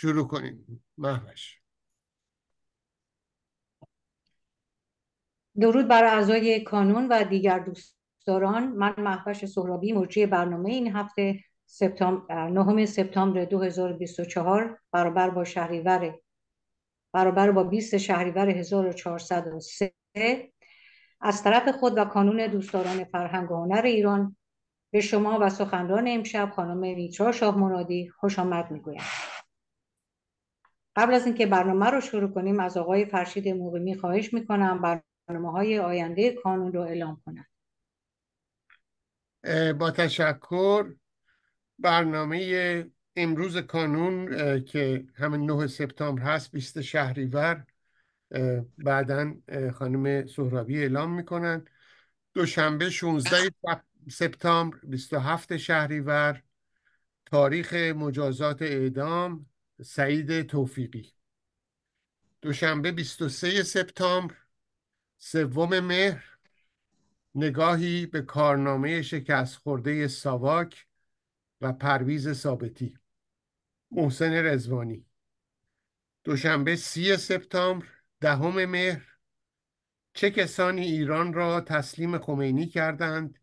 شروع کنیم محوش درود بر اعضای کانون و دیگر دوستداران من محوش سهرابی مجری برنامه این هفته سپتامبر 9 سپتامبر 2024 برابر با شهریور برابر با 20 شهریور 1403 از طرف خود و کانون دوستداران فرهنگ و هنر ایران به شما و سخنران امشب خانم نیترا شاه مرادی خوش آمد میگویم قبل از اینکه برنامه رو شروع کنیم از آقای فرشید مقیمی خواهش میکنم برنامه های آینده کانون رو اعلام کنند با تشکر برنامه امروز کانون که همین 9 سپتامبر هست 20 شهریور بعدا خانم سهرابی اعلام میکنن دوشنبه 16 سپتامبر 27 شهریور تاریخ مجازات اعدام سعید توفیقی دوشنبه 23 سپتامبر سوم مهر نگاهی به کارنامه شکست خورده ساواک و پرویز ثابتی محسن رزوانی دوشنبه سی سپتامبر دهم مهر چه کسانی ایران را تسلیم خمینی کردند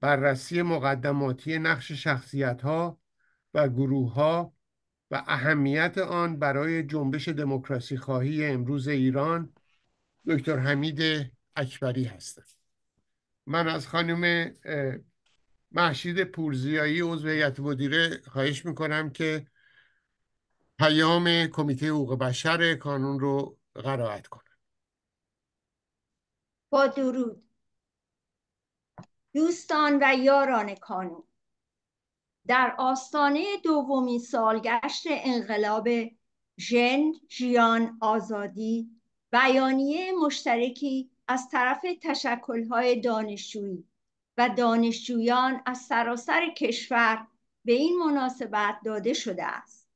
بررسی مقدماتی نقش شخصیت ها و گروه ها و اهمیت آن برای جنبش دموکراسی خواهی امروز ایران دکتر حمید اکبری هستم من از خانم محشید پورزیایی عضو هیئت مدیره خواهش میکنم که پیام کمیته حقوق بشر کانون رو قرائت کنم با درود دوستان و یاران کانون در آستانه دومین سالگشت انقلاب ژن جیان، آزادی بیانیه مشترکی از طرف تشکلهای دانشجویی و دانشجویان از سراسر کشور به این مناسبت داده شده است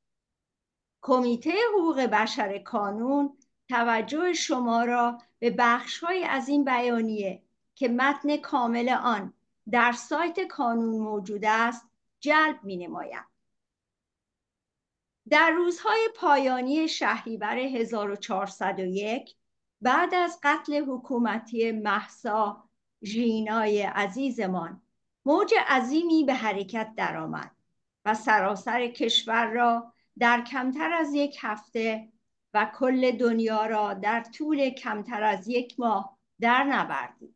کمیته حقوق بشر کانون توجه شما را به بخشهایی از این بیانیه که متن کامل آن در سایت کانون موجود است جلب می نمایم. در روزهای پایانی شهریور 1401 بعد از قتل حکومتی محسا ژینای عزیزمان موج عظیمی به حرکت درآمد و سراسر کشور را در کمتر از یک هفته و کل دنیا را در طول کمتر از یک ماه در نبردید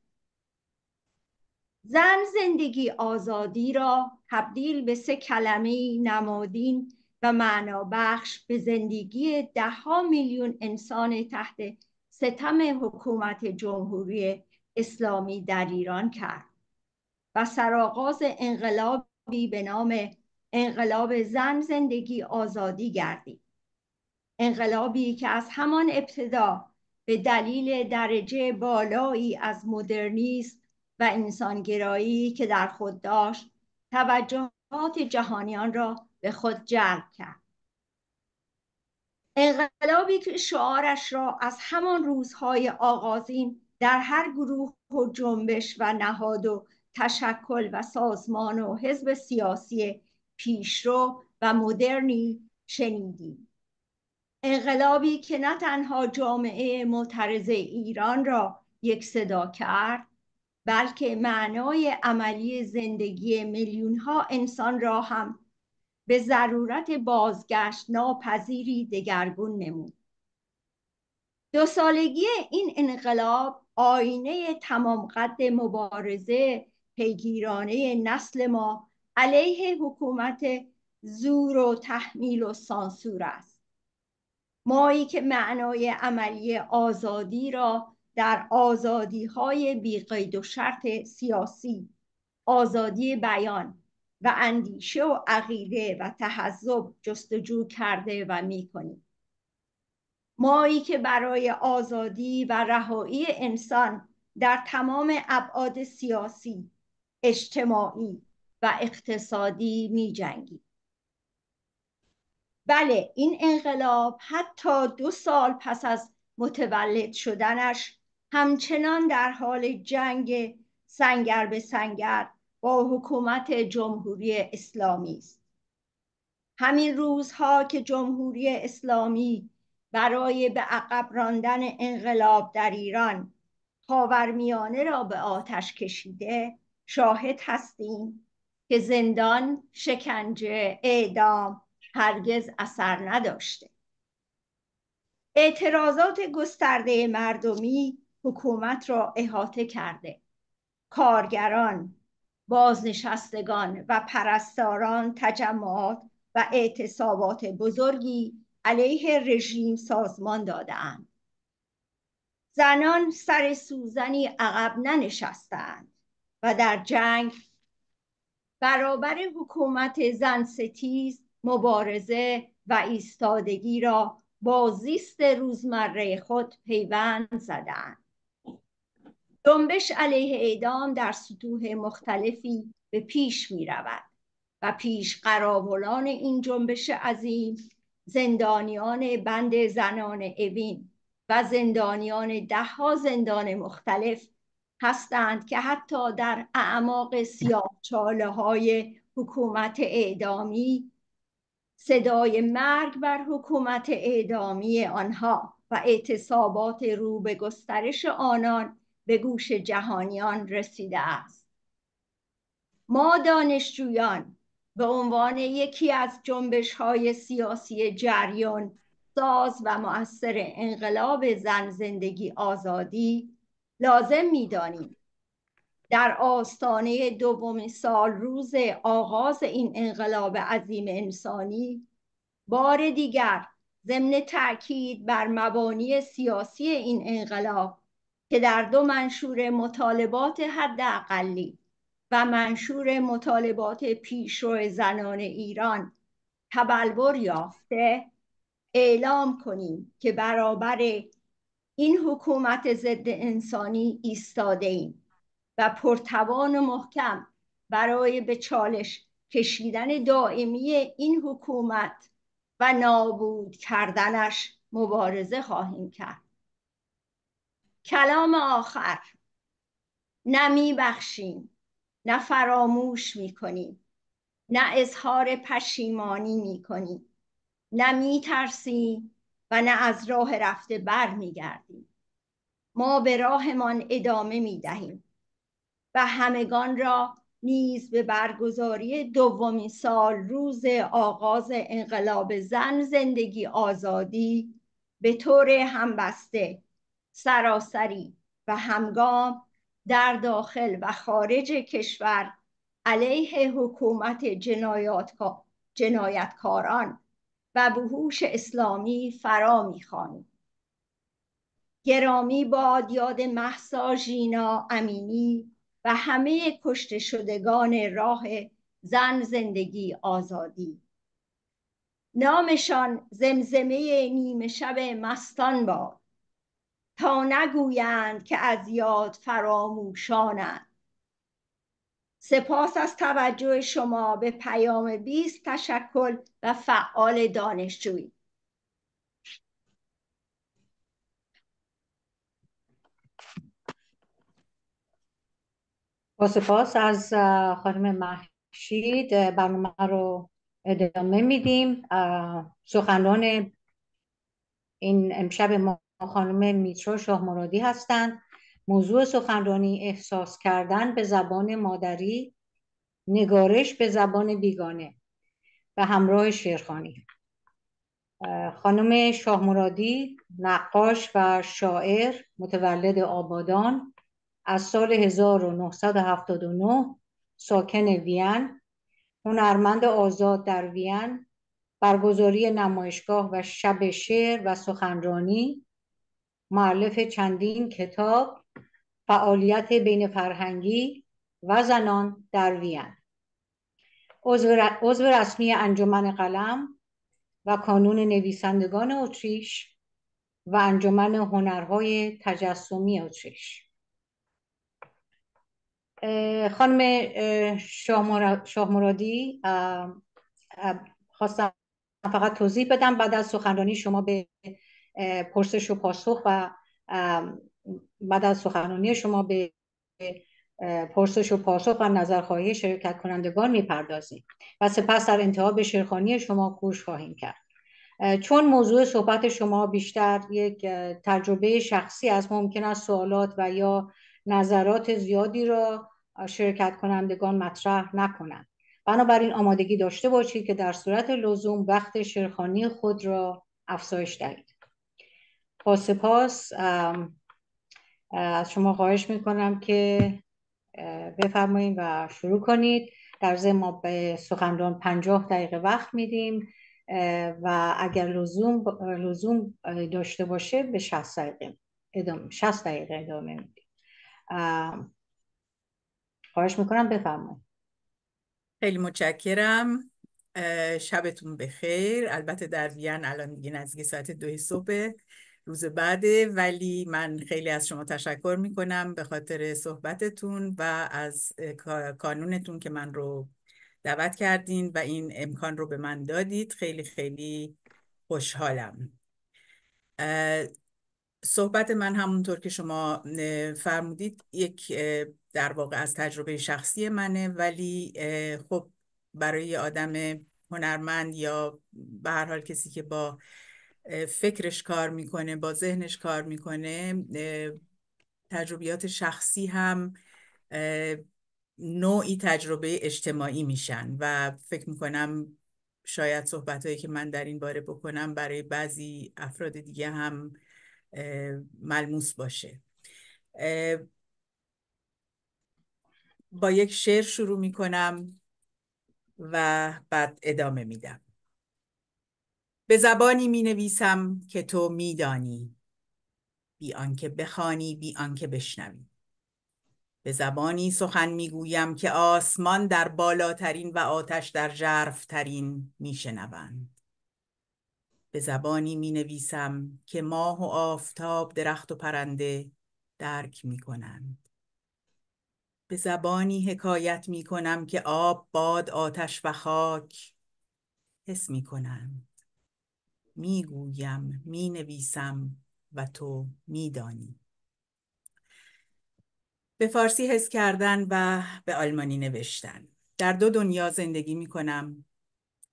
زن زندگی آزادی را تبدیل به سه کلمه نمادین و معنابخش به زندگی دهها میلیون انسان تحت ستم حکومت جمهوری اسلامی در ایران کرد و سرآغاز انقلابی به نام انقلاب زن زندگی آزادی گردید انقلابی که از همان ابتدا به دلیل درجه بالایی از مدرنیسم و انسانگرایی که در خود داشت توجهات جهانیان را به خود جلب کرد انقلابی که شعارش را از همان روزهای آغازین در هر گروه و جنبش و نهاد و تشکل و سازمان و حزب سیاسی پیشرو و مدرنی شنیدیم انقلابی که نه تنها جامعه معترضه ایران را یک صدا کرد بلکه معنای عملی زندگی میلیون ها انسان را هم به ضرورت بازگشت ناپذیری دگرگون نمود دو سالگی این انقلاب آینه تمام قد مبارزه پیگیرانه نسل ما علیه حکومت زور و تحمیل و سانسور است مایی که معنای عملی آزادی را در آزادی های بیقید و شرط سیاسی آزادی بیان و اندیشه و عقیده و تحذب جستجو کرده و می کنیم. مایی که برای آزادی و رهایی انسان در تمام ابعاد سیاسی، اجتماعی و اقتصادی می بله این انقلاب حتی دو سال پس از متولد شدنش همچنان در حال جنگ سنگر به سنگر با حکومت جمهوری اسلامی است همین روزها که جمهوری اسلامی برای به عقب راندن انقلاب در ایران خاورمیانه را به آتش کشیده شاهد هستیم که زندان شکنجه اعدام هرگز اثر نداشته اعتراضات گسترده مردمی حکومت را احاطه کرده کارگران بازنشستگان و پرستاران تجمعات و اعتصابات بزرگی علیه رژیم سازمان دادهاند زنان سر سوزنی عقب ننشستند و در جنگ برابر حکومت زن ستیز مبارزه و ایستادگی را با زیست روزمره خود پیوند زدند جنبش علیه اعدام در سطوح مختلفی به پیش می رود و پیش قراولان این جنبش عظیم زندانیان بند زنان اوین و زندانیان ها زندان مختلف هستند که حتی در اعماق سیاه های حکومت اعدامی صدای مرگ بر حکومت اعدامی آنها و اعتصابات رو به گسترش آنان به گوش جهانیان رسیده است ما دانشجویان به عنوان یکی از جنبش های سیاسی جریان ساز و مؤثر انقلاب زن زندگی آزادی لازم میدانیم در آستانه دوم سال روز آغاز این انقلاب عظیم انسانی بار دیگر ضمن تاکید بر مبانی سیاسی این انقلاب که در دو منشور مطالبات حد و منشور مطالبات پیشرو زنان ایران تبلور یافته اعلام کنیم که برابر این حکومت ضد انسانی ایستاده ایم و پرتوان و محکم برای به چالش کشیدن دائمی این حکومت و نابود کردنش مبارزه خواهیم کرد کلام آخر نه میبخشیم نه فراموش میکنیم نه اظهار پشیمانی میکنیم نه میترسیم و نه از راه رفته بر میگردیم ما به راهمان ادامه میدهیم و همگان را نیز به برگزاری دومین سال روز آغاز انقلاب زن زندگی آزادی به طور همبسته سراسری و همگام در داخل و خارج کشور علیه حکومت جنایتکاران و بهوش اسلامی فرا میخوانیم گرامی باد یاد محسا ژینا امینی و همه کشته شدگان راه زن زندگی آزادی نامشان زمزمه نیمه شب مستان باد تا نگویند که از یاد فراموشانند سپاس از توجه شما به پیام 20 تشکل و فعال دانشجویی با سپاس از خانم محشید برنامه رو ادامه میدیم سخنران این امشب ما خانم میترو شاه مرادی هستند موضوع سخنرانی احساس کردن به زبان مادری نگارش به زبان بیگانه و همراه شیرخانی خانم شاه مرادی نقاش و شاعر متولد آبادان از سال 1979 ساکن وین هنرمند آزاد در وین برگزاری نمایشگاه و شب شعر و سخنرانی معلف چندین کتاب فعالیت بین فرهنگی و زنان در وین عضو رسمی انجمن قلم و کانون نویسندگان اتریش و انجمن هنرهای تجسمی اتریش خانم شاه مرادی خواستم فقط توضیح بدم بعد از سخنرانی شما به پرسش و پاسخ و بعد از سخنرانی شما به پرسش و پاسخ و نظرخواهی شرکت کنندگان میپردازیم و سپس در انتها به شیرخانی شما گوش خواهیم کرد چون موضوع صحبت شما بیشتر یک تجربه شخصی از ممکن است سوالات و یا نظرات زیادی را شرکت کنندگان مطرح نکنند بنابراین آمادگی داشته باشید که در صورت لزوم وقت شیرخانی خود را افزایش دهید با سپاس از شما خواهش میکنم که بفرمایید و شروع کنید در ضمن ما به سخنران پنجاه دقیقه وقت میدیم و اگر لزوم, لزوم داشته باشه به 60 دقیقه ادامه 60 دقیقه ادامه میدیم خواهش میکنم بفرمایید خیلی متشکرم شبتون بخیر البته در ویان الان دیگه نزدیک ساعت دو صبحه روز بعده ولی من خیلی از شما تشکر میکنم به خاطر صحبتتون و از کانونتون که من رو دعوت کردین و این امکان رو به من دادید خیلی خیلی خوشحالم صحبت من همونطور که شما فرمودید یک در واقع از تجربه شخصی منه ولی خب برای آدم هنرمند یا به هر حال کسی که با فکرش کار میکنه با ذهنش کار میکنه تجربیات شخصی هم نوعی تجربه اجتماعی میشن و فکر میکنم شاید صحبت هایی که من در این باره بکنم برای بعضی افراد دیگه هم ملموس باشه با یک شعر شروع میکنم و بعد ادامه میدم به زبانی می نویسم که تو می دانی بی آنکه بخوانی بی آنکه بشنوی به زبانی سخن گویم که آسمان در بالاترین و آتش در می میشنوند به زبانی می نویسم که ماه و آفتاب درخت و پرنده درک می کنند. به زبانی حکایت می کنم که آب، باد، آتش و خاک حس می کنند. میگویم می نویسم و تو میدانی به فارسی حس کردن و به آلمانی نوشتن در دو دنیا زندگی می کنم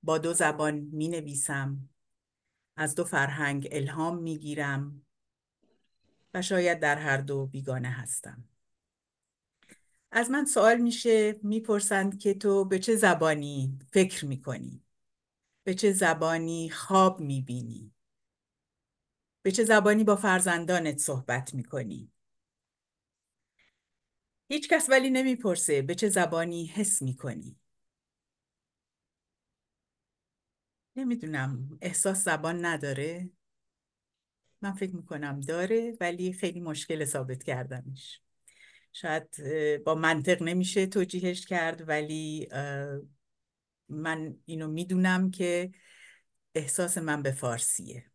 با دو زبان می نویسم از دو فرهنگ الهام می گیرم و شاید در هر دو بیگانه هستم از من سوال میشه میپرسند که تو به چه زبانی فکر می کنی به چه زبانی خواب میبینی به چه زبانی با فرزندانت صحبت میکنی هیچ کس ولی نمیپرسه به چه زبانی حس میکنی نمیدونم احساس زبان نداره من فکر میکنم داره ولی خیلی مشکل ثابت کردنش شاید با منطق نمیشه توجیهش کرد ولی من اینو میدونم که احساس من به فارسیه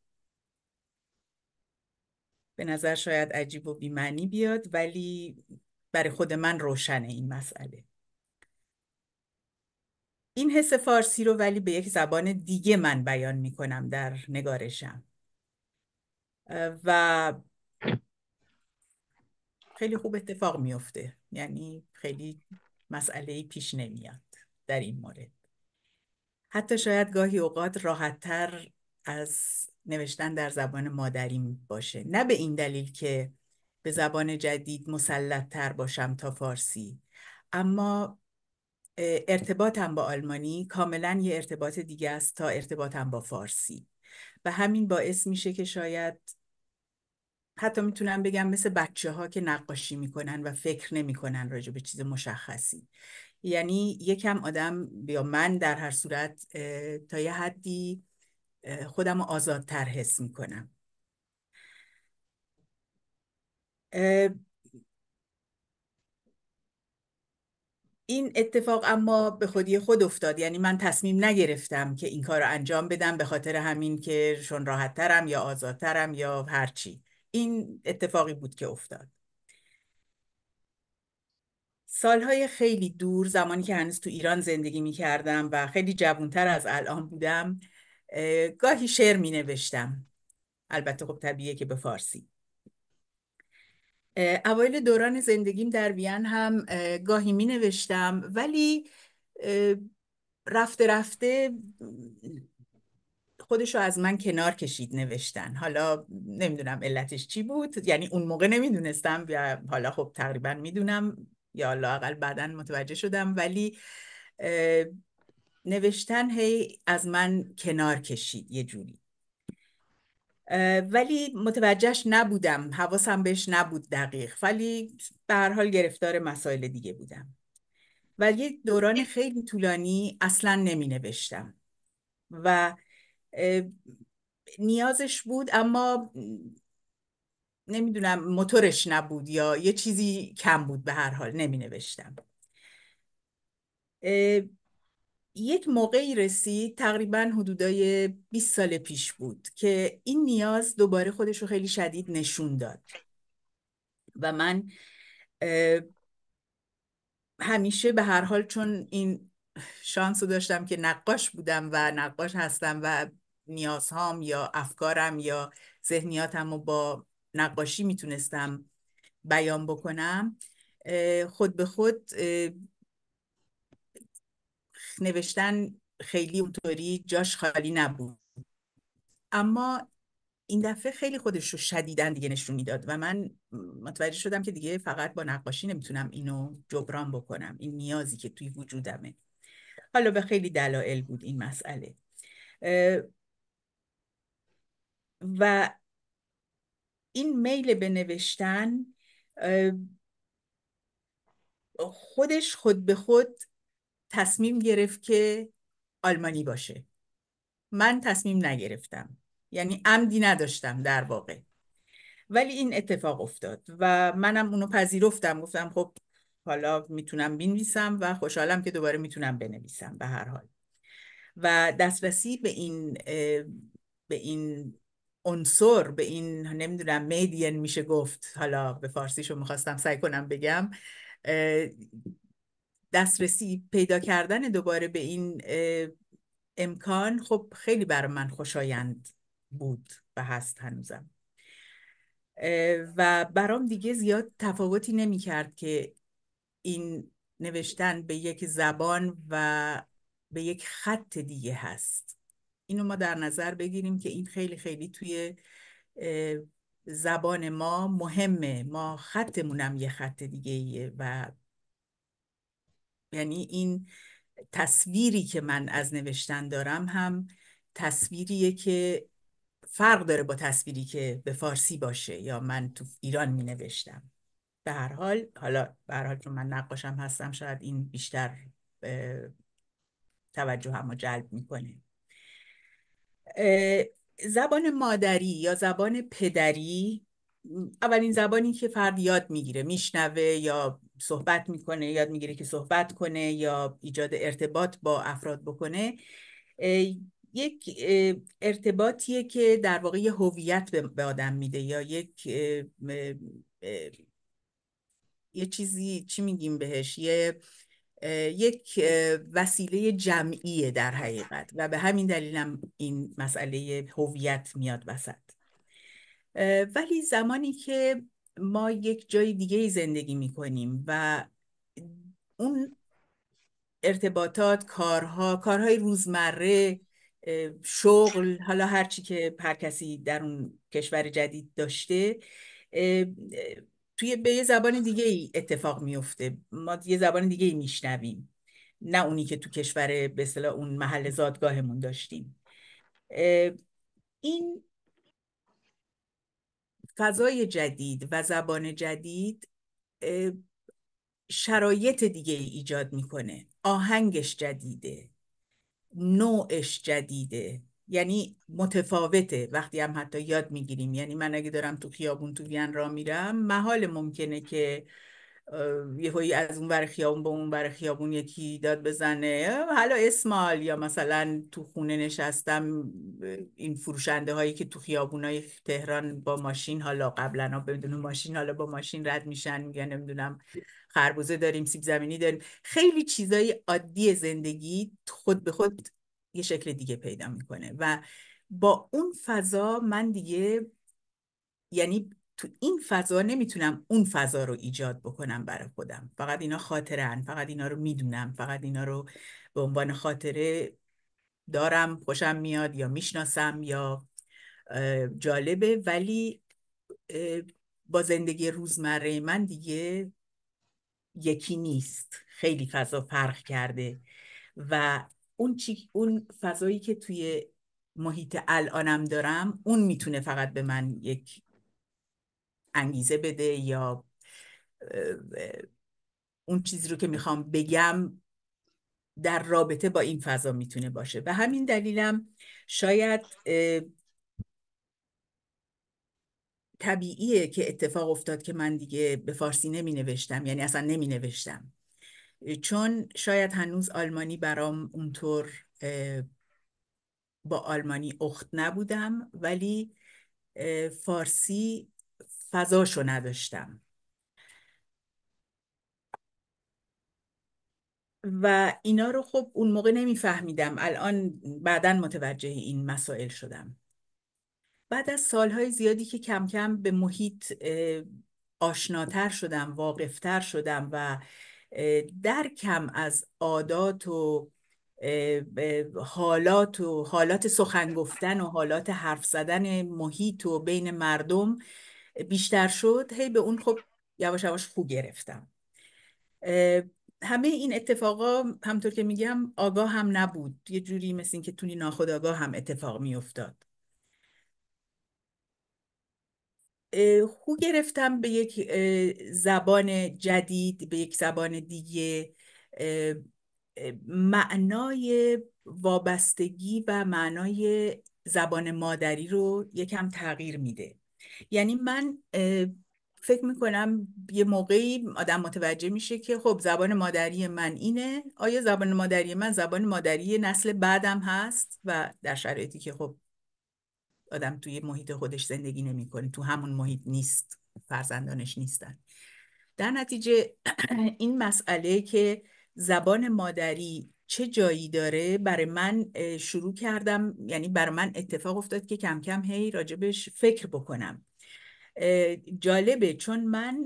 به نظر شاید عجیب و بیمعنی بیاد ولی برای خود من روشنه این مسئله این حس فارسی رو ولی به یک زبان دیگه من بیان میکنم در نگارشم و خیلی خوب اتفاق میفته یعنی خیلی مسئله پیش نمیاد در این مورد حتی شاید گاهی اوقات راحتتر از نوشتن در زبان مادریم باشه نه به این دلیل که به زبان جدید تر باشم تا فارسی اما ارتباطم با آلمانی کاملا یه ارتباط دیگه است تا ارتباطم با فارسی و همین باعث میشه که شاید حتی میتونم بگم مثل بچه ها که نقاشی میکنن و فکر نمیکنن راجع به چیز مشخصی یعنی یکم آدم یا من در هر صورت تا یه حدی خودم آزادتر حس میکنم این اتفاق اما به خودی خود افتاد یعنی من تصمیم نگرفتم که این کار رو انجام بدم به خاطر همین که شون راحتترم یا آزادترم یا هرچی این اتفاقی بود که افتاد سالهای خیلی دور زمانی که هنوز تو ایران زندگی می کردم و خیلی جوانتر از الان بودم گاهی شعر می نوشتم البته خب طبیعیه که به فارسی اوایل دوران زندگیم در وین هم گاهی می نوشتم ولی رفته رفته خودش رو از من کنار کشید نوشتن حالا نمیدونم علتش چی بود یعنی اون موقع نمیدونستم حالا خب تقریبا میدونم یا لاقل بعدا متوجه شدم ولی نوشتن هی از من کنار کشید یه جوری ولی متوجهش نبودم حواسم بهش نبود دقیق ولی به هر حال گرفتار مسائل دیگه بودم و یه دوران خیلی طولانی اصلا نمی نوشتم و نیازش بود اما نمیدونم موتورش نبود یا یه چیزی کم بود به هر حال نمی نوشتم یک موقعی رسید تقریبا حدودای 20 سال پیش بود که این نیاز دوباره خودش رو خیلی شدید نشون داد و من همیشه به هر حال چون این شانس رو داشتم که نقاش بودم و نقاش هستم و نیازهام یا افکارم یا ذهنیاتم رو با نقاشی میتونستم بیان بکنم خود به خود نوشتن خیلی اونطوری جاش خالی نبود اما این دفعه خیلی خودش رو شدیدن دیگه نشون میداد و من متوجه شدم که دیگه فقط با نقاشی نمیتونم اینو جبران بکنم این نیازی که توی وجودمه حالا به خیلی دلایل بود این مسئله و این میل به نوشتن خودش خود به خود تصمیم گرفت که آلمانی باشه من تصمیم نگرفتم یعنی عمدی نداشتم در واقع ولی این اتفاق افتاد و منم اونو پذیرفتم گفتم خب حالا میتونم بنویسم و خوشحالم که دوباره میتونم بنویسم به هر حال و دسترسی به این به این انصر به این نمیدونم میدین میشه گفت حالا به فارسی شو میخواستم سعی کنم بگم دسترسی پیدا کردن دوباره به این امکان خب خیلی بر من خوشایند بود و هست هنوزم و برام دیگه زیاد تفاوتی نمیکرد که این نوشتن به یک زبان و به یک خط دیگه هست اینو ما در نظر بگیریم که این خیلی خیلی توی زبان ما مهمه ما خطمون هم یه خط دیگه ایه و یعنی این تصویری که من از نوشتن دارم هم تصویریه که فرق داره با تصویری که به فارسی باشه یا من تو ایران می نوشتم به هر حال حالا به هر حال چون من نقاشم هستم شاید این بیشتر توجه هم جلب میکنه زبان مادری یا زبان پدری اولین زبانی که فرد یاد میگیره میشنوه یا صحبت میکنه یاد میگیره که صحبت کنه یا ایجاد ارتباط با افراد بکنه یک ارتباطیه که در واقع یه هویت به آدم میده یا یک یه چیزی چی میگیم بهش یه یک وسیله جمعیه در حقیقت و به همین هم این مسئله هویت میاد وسط ولی زمانی که ما یک جای دیگه زندگی میکنیم و اون ارتباطات کارها کارهای روزمره شغل حالا هرچی که هر کسی در اون کشور جدید داشته توی به یه زبان دیگه ای اتفاق میفته ما یه زبان دیگه ای میشنویم نه اونی که تو کشور به اون محل زادگاهمون داشتیم این فضای جدید و زبان جدید شرایط دیگه ای ایجاد میکنه آهنگش جدیده نوعش جدیده یعنی متفاوته وقتی هم حتی یاد میگیریم یعنی من اگه دارم تو خیابون تو وین را میرم محال ممکنه که یه از اون بر خیابون به اون بر خیابون یکی داد بزنه حالا اسمال یا مثلا تو خونه نشستم این فروشنده هایی که تو خیابون های تهران با ماشین حالا قبلا بدون ماشین حالا با ماشین رد میشن میگن نمیدونم خربوزه داریم سیب زمینی داریم خیلی چیزای عادی زندگی خود به خود یه شکل دیگه پیدا میکنه و با اون فضا من دیگه یعنی تو این فضا نمیتونم اون فضا رو ایجاد بکنم برای خودم فقط اینا خاطرن فقط اینا رو میدونم فقط اینا رو به عنوان خاطره دارم خوشم میاد یا میشناسم یا جالبه ولی با زندگی روزمره من دیگه یکی نیست خیلی فضا فرق کرده و اون, چی... اون فضایی که توی محیط الانم دارم اون میتونه فقط به من یک انگیزه بده یا اون چیزی رو که میخوام بگم در رابطه با این فضا میتونه باشه به همین دلیلم شاید طبیعیه که اتفاق افتاد که من دیگه به فارسی نمی نوشتم یعنی اصلا نمی نوشتم چون شاید هنوز آلمانی برام اونطور با آلمانی اخت نبودم ولی فارسی فضاشو نداشتم و اینا رو خب اون موقع نمیفهمیدم الان بعدا متوجه این مسائل شدم بعد از سالهای زیادی که کم کم به محیط آشناتر شدم واقفتر شدم و درکم از عادات و حالات و حالات سخن گفتن و حالات حرف زدن محیط و بین مردم بیشتر شد هی به اون خب یواش یواش خوب گرفتم همه این اتفاقا همطور که میگم آگاه هم نبود یه جوری مثل اینکه تونی ناخودآگاه هم اتفاق میافتاد خو گرفتم به یک زبان جدید به یک زبان دیگه معنای وابستگی و معنای زبان مادری رو یکم تغییر میده یعنی من فکر میکنم یه موقعی آدم متوجه میشه که خب زبان مادری من اینه آیا زبان مادری من زبان مادری نسل بعدم هست و در شرایطی که خب آدم توی محیط خودش زندگی نمیکنه تو همون محیط نیست فرزندانش نیستن در نتیجه این مسئله که زبان مادری چه جایی داره برای من شروع کردم یعنی برای من اتفاق افتاد که کم کم هی راجبش فکر بکنم جالبه چون من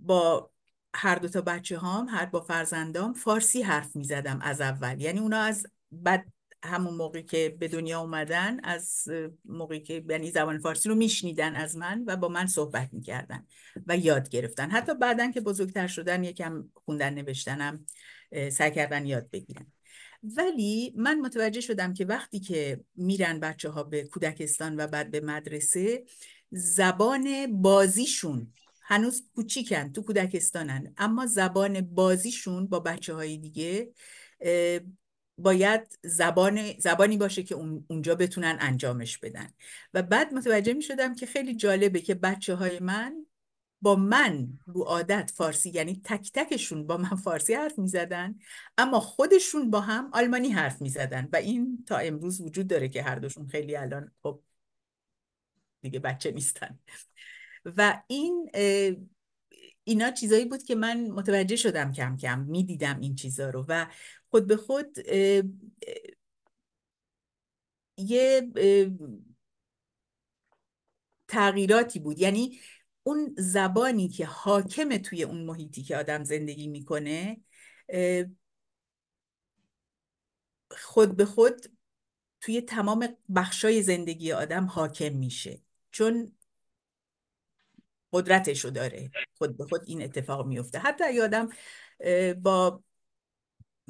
با هر دو تا بچه هام هر با فرزندام فارسی حرف می زدم از اول یعنی اونا از بد همون موقعی که به دنیا اومدن از موقعی که یعنی زبان فارسی رو میشنیدن از من و با من صحبت میکردن و یاد گرفتن حتی بعدا که بزرگتر شدن یکم خوندن نوشتنم سعی کردن یاد بگیرن ولی من متوجه شدم که وقتی که میرن بچه ها به کودکستان و بعد به مدرسه زبان بازیشون هنوز کوچیکن تو کودکستانن اما زبان بازیشون با بچه های دیگه باید زبان زبانی باشه که اونجا بتونن انجامش بدن و بعد متوجه می شدم که خیلی جالبه که بچه های من با من رو عادت فارسی یعنی تک تکشون با من فارسی حرف می زدن اما خودشون با هم آلمانی حرف می زدن و این تا امروز وجود داره که هر دوشون خیلی الان خب دیگه بچه نیستن و این اینا چیزایی بود که من متوجه شدم کم کم میدیدم این چیزا رو و خود به خود یه تغییراتی بود یعنی اون زبانی که حاکم توی اون محیطی که آدم زندگی میکنه خود به خود توی تمام بخشای زندگی آدم حاکم میشه چون قدرتشو داره خود به خود این اتفاق میفته حتی اگه آدم با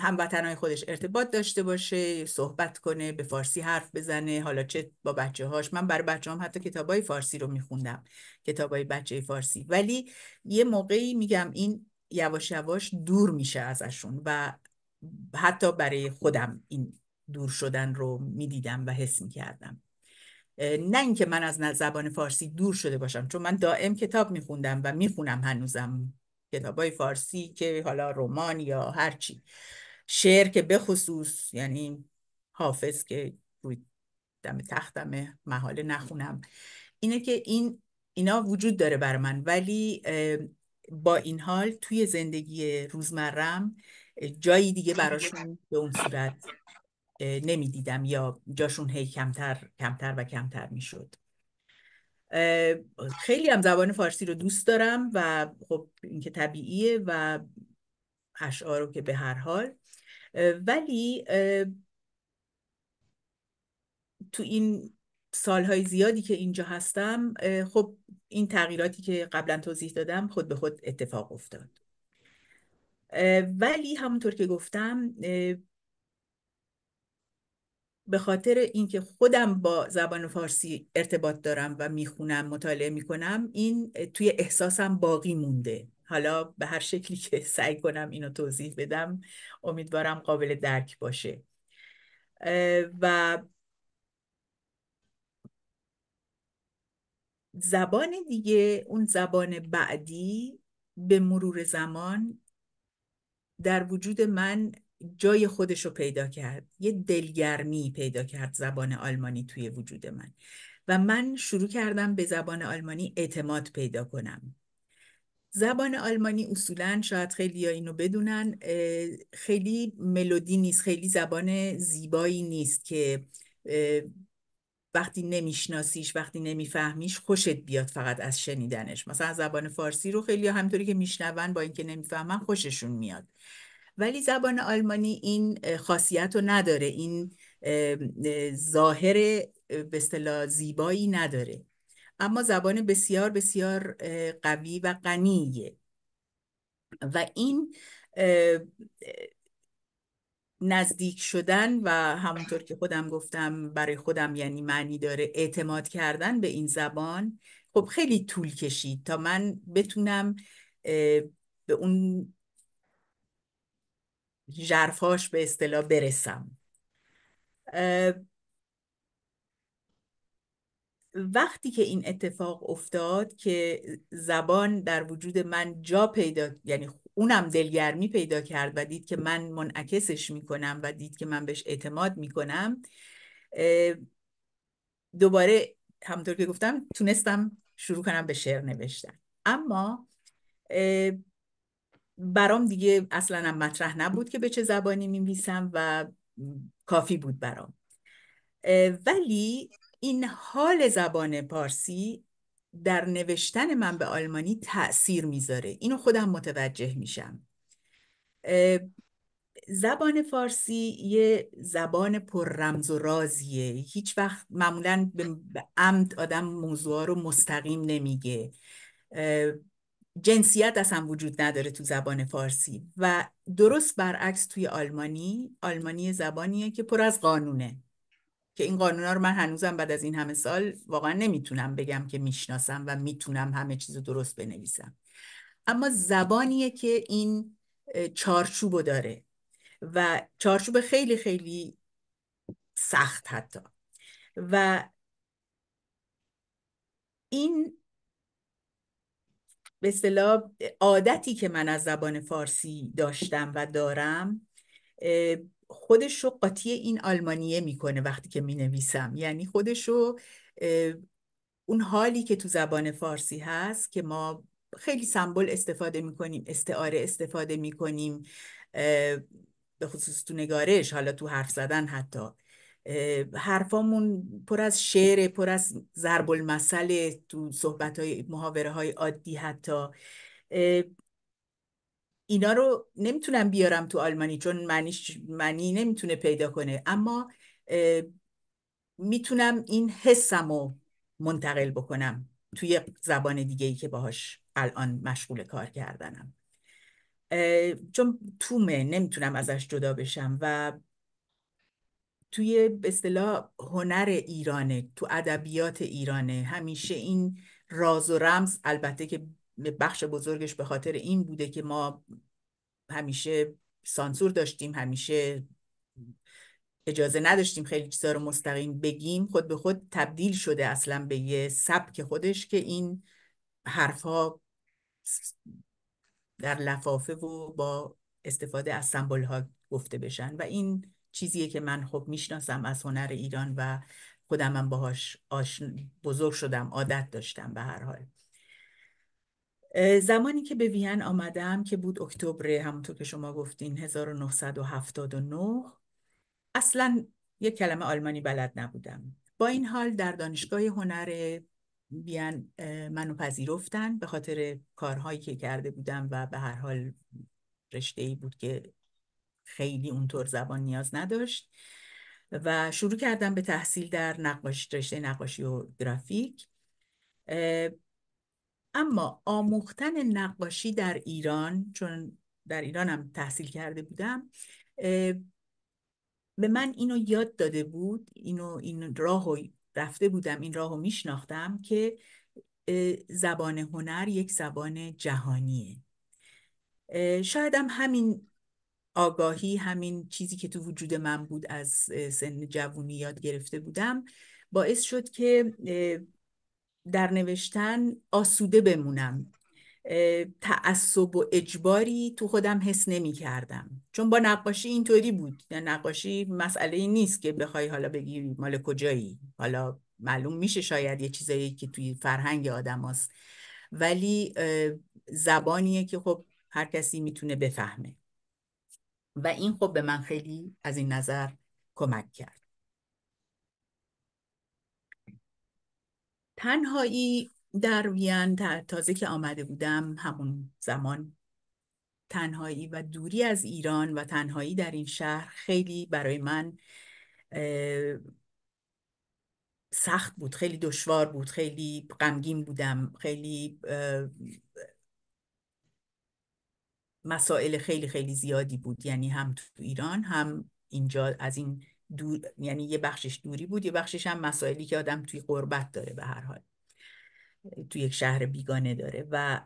هموطنهای خودش ارتباط داشته باشه صحبت کنه به فارسی حرف بزنه حالا چه با بچه هاش من برای بچه هم حتی کتابای فارسی رو میخوندم های بچه فارسی ولی یه موقعی میگم این یواش یواش دور میشه ازشون و حتی برای خودم این دور شدن رو میدیدم و حس میکردم نه اینکه من از زبان فارسی دور شده باشم چون من دائم کتاب میخوندم و میخونم هنوزم کتابای فارسی که حالا رمان یا هرچی شعر که به خصوص یعنی حافظ که روی دم تختم محاله نخونم اینه که این اینا وجود داره بر من ولی با این حال توی زندگی روزمرم جایی دیگه براشون به اون صورت نمیدیدم یا جاشون هی کمتر کمتر و کمتر میشد خیلی هم زبان فارسی رو دوست دارم و خب اینکه طبیعیه و اشعارو که به هر حال ولی تو این سالهای زیادی که اینجا هستم خب این تغییراتی که قبلا توضیح دادم خود به خود اتفاق افتاد ولی همونطور که گفتم به خاطر اینکه خودم با زبان فارسی ارتباط دارم و میخونم مطالعه میکنم این توی احساسم باقی مونده حالا به هر شکلی که سعی کنم اینو توضیح بدم امیدوارم قابل درک باشه و زبان دیگه اون زبان بعدی به مرور زمان در وجود من جای خودش رو پیدا کرد یه دلگرمی پیدا کرد زبان آلمانی توی وجود من و من شروع کردم به زبان آلمانی اعتماد پیدا کنم زبان آلمانی اصولا شاید خیلی ها اینو بدونن خیلی ملودی نیست خیلی زبان زیبایی نیست که وقتی نمیشناسیش وقتی نمیفهمیش خوشت بیاد فقط از شنیدنش مثلا زبان فارسی رو خیلی همطوری که میشنون با اینکه نمیفهمن خوششون میاد ولی زبان آلمانی این خاصیت رو نداره این ظاهر به اصطلاح زیبایی نداره اما زبان بسیار بسیار قوی و غنیه و این نزدیک شدن و همونطور که خودم گفتم برای خودم یعنی معنی داره اعتماد کردن به این زبان خب خیلی طول کشید تا من بتونم به اون جرفاش به اصطلاح برسم وقتی که این اتفاق افتاد که زبان در وجود من جا پیدا یعنی اونم دلگرمی پیدا کرد و دید که من منعکسش میکنم و دید که من بهش اعتماد میکنم دوباره همطور که گفتم تونستم شروع کنم به شعر نوشتن اما برام دیگه اصلا مطرح نبود که به چه زبانی میمیسم و کافی بود برام ولی این حال زبان پارسی در نوشتن من به آلمانی تاثیر میذاره اینو خودم متوجه میشم زبان فارسی یه زبان پر رمز و رازیه هیچ وقت معمولا به عمد آدم موضوع رو مستقیم نمیگه جنسیت اصلا وجود نداره تو زبان فارسی و درست برعکس توی آلمانی آلمانی زبانیه که پر از قانونه که این قانونا رو من هنوزم بعد از این همه سال واقعا نمیتونم بگم که میشناسم و میتونم همه چیز رو درست بنویسم اما زبانیه که این چارچوبو داره و چارچوب خیلی خیلی سخت حتی و این به اصطلاح عادتی که من از زبان فارسی داشتم و دارم خودش رو قاطی این آلمانیه میکنه وقتی که مینویسم یعنی خودش رو اون حالی که تو زبان فارسی هست که ما خیلی سمبل استفاده میکنیم استعاره استفاده میکنیم به خصوص تو نگارش حالا تو حرف زدن حتی حرفامون پر از شعر پر از ضرب المثل تو صحبت های محاوره های عادی حتی اینا رو نمیتونم بیارم تو آلمانی چون معنیش معنی نمیتونه پیدا کنه اما میتونم این حسمو منتقل بکنم توی زبان دیگه ای که باهاش الان مشغول کار کردنم چون تومه نمیتونم ازش جدا بشم و توی به اصطلاح هنر ایرانه تو ادبیات ایرانه همیشه این راز و رمز البته که بخش بزرگش به خاطر این بوده که ما همیشه سانسور داشتیم همیشه اجازه نداشتیم خیلی چیزا رو مستقیم بگیم خود به خود تبدیل شده اصلا به یه سبک خودش که این حرفها در لفافه و با استفاده از سمبل ها گفته بشن و این چیزیه که من خب میشناسم از هنر ایران و خودم هم باهاش بزرگ شدم عادت داشتم به هر حال زمانی که به وین آمدم که بود اکتبر همونطور که شما گفتین 1979 اصلا یک کلمه آلمانی بلد نبودم با این حال در دانشگاه هنر وین منو پذیرفتن به خاطر کارهایی که کرده بودم و به هر حال رشته ای بود که خیلی اونطور زبان نیاز نداشت و شروع کردم به تحصیل در نقاش رشته نقاشی و گرافیک اما آموختن نقاشی در ایران چون در ایرانم تحصیل کرده بودم به من اینو یاد داده بود اینو این و رفته بودم این راه رو میشناختم که زبان هنر یک زبان جهانیه شاید هم همین آگاهی همین چیزی که تو وجود من بود از سن جوونی یاد گرفته بودم باعث شد که در نوشتن آسوده بمونم تعصب و اجباری تو خودم حس نمی کردم چون با نقاشی اینطوری بود یعنی نقاشی مسئله ای نیست که بخوای حالا بگی مال کجایی حالا معلوم میشه شاید یه چیزایی که توی فرهنگ آدم هست. ولی زبانیه که خب هر کسی میتونه بفهمه و این خب به من خیلی از این نظر کمک کرد تنهایی در وین تازه که آمده بودم همون زمان تنهایی و دوری از ایران و تنهایی در این شهر خیلی برای من سخت بود خیلی دشوار بود خیلی غمگین بودم خیلی مسائل خیلی خیلی زیادی بود یعنی هم تو ایران هم اینجا از این دور یعنی یه بخشش دوری بود یه بخشش هم مسائلی که آدم توی قربت داره به هر حال توی یک شهر بیگانه داره و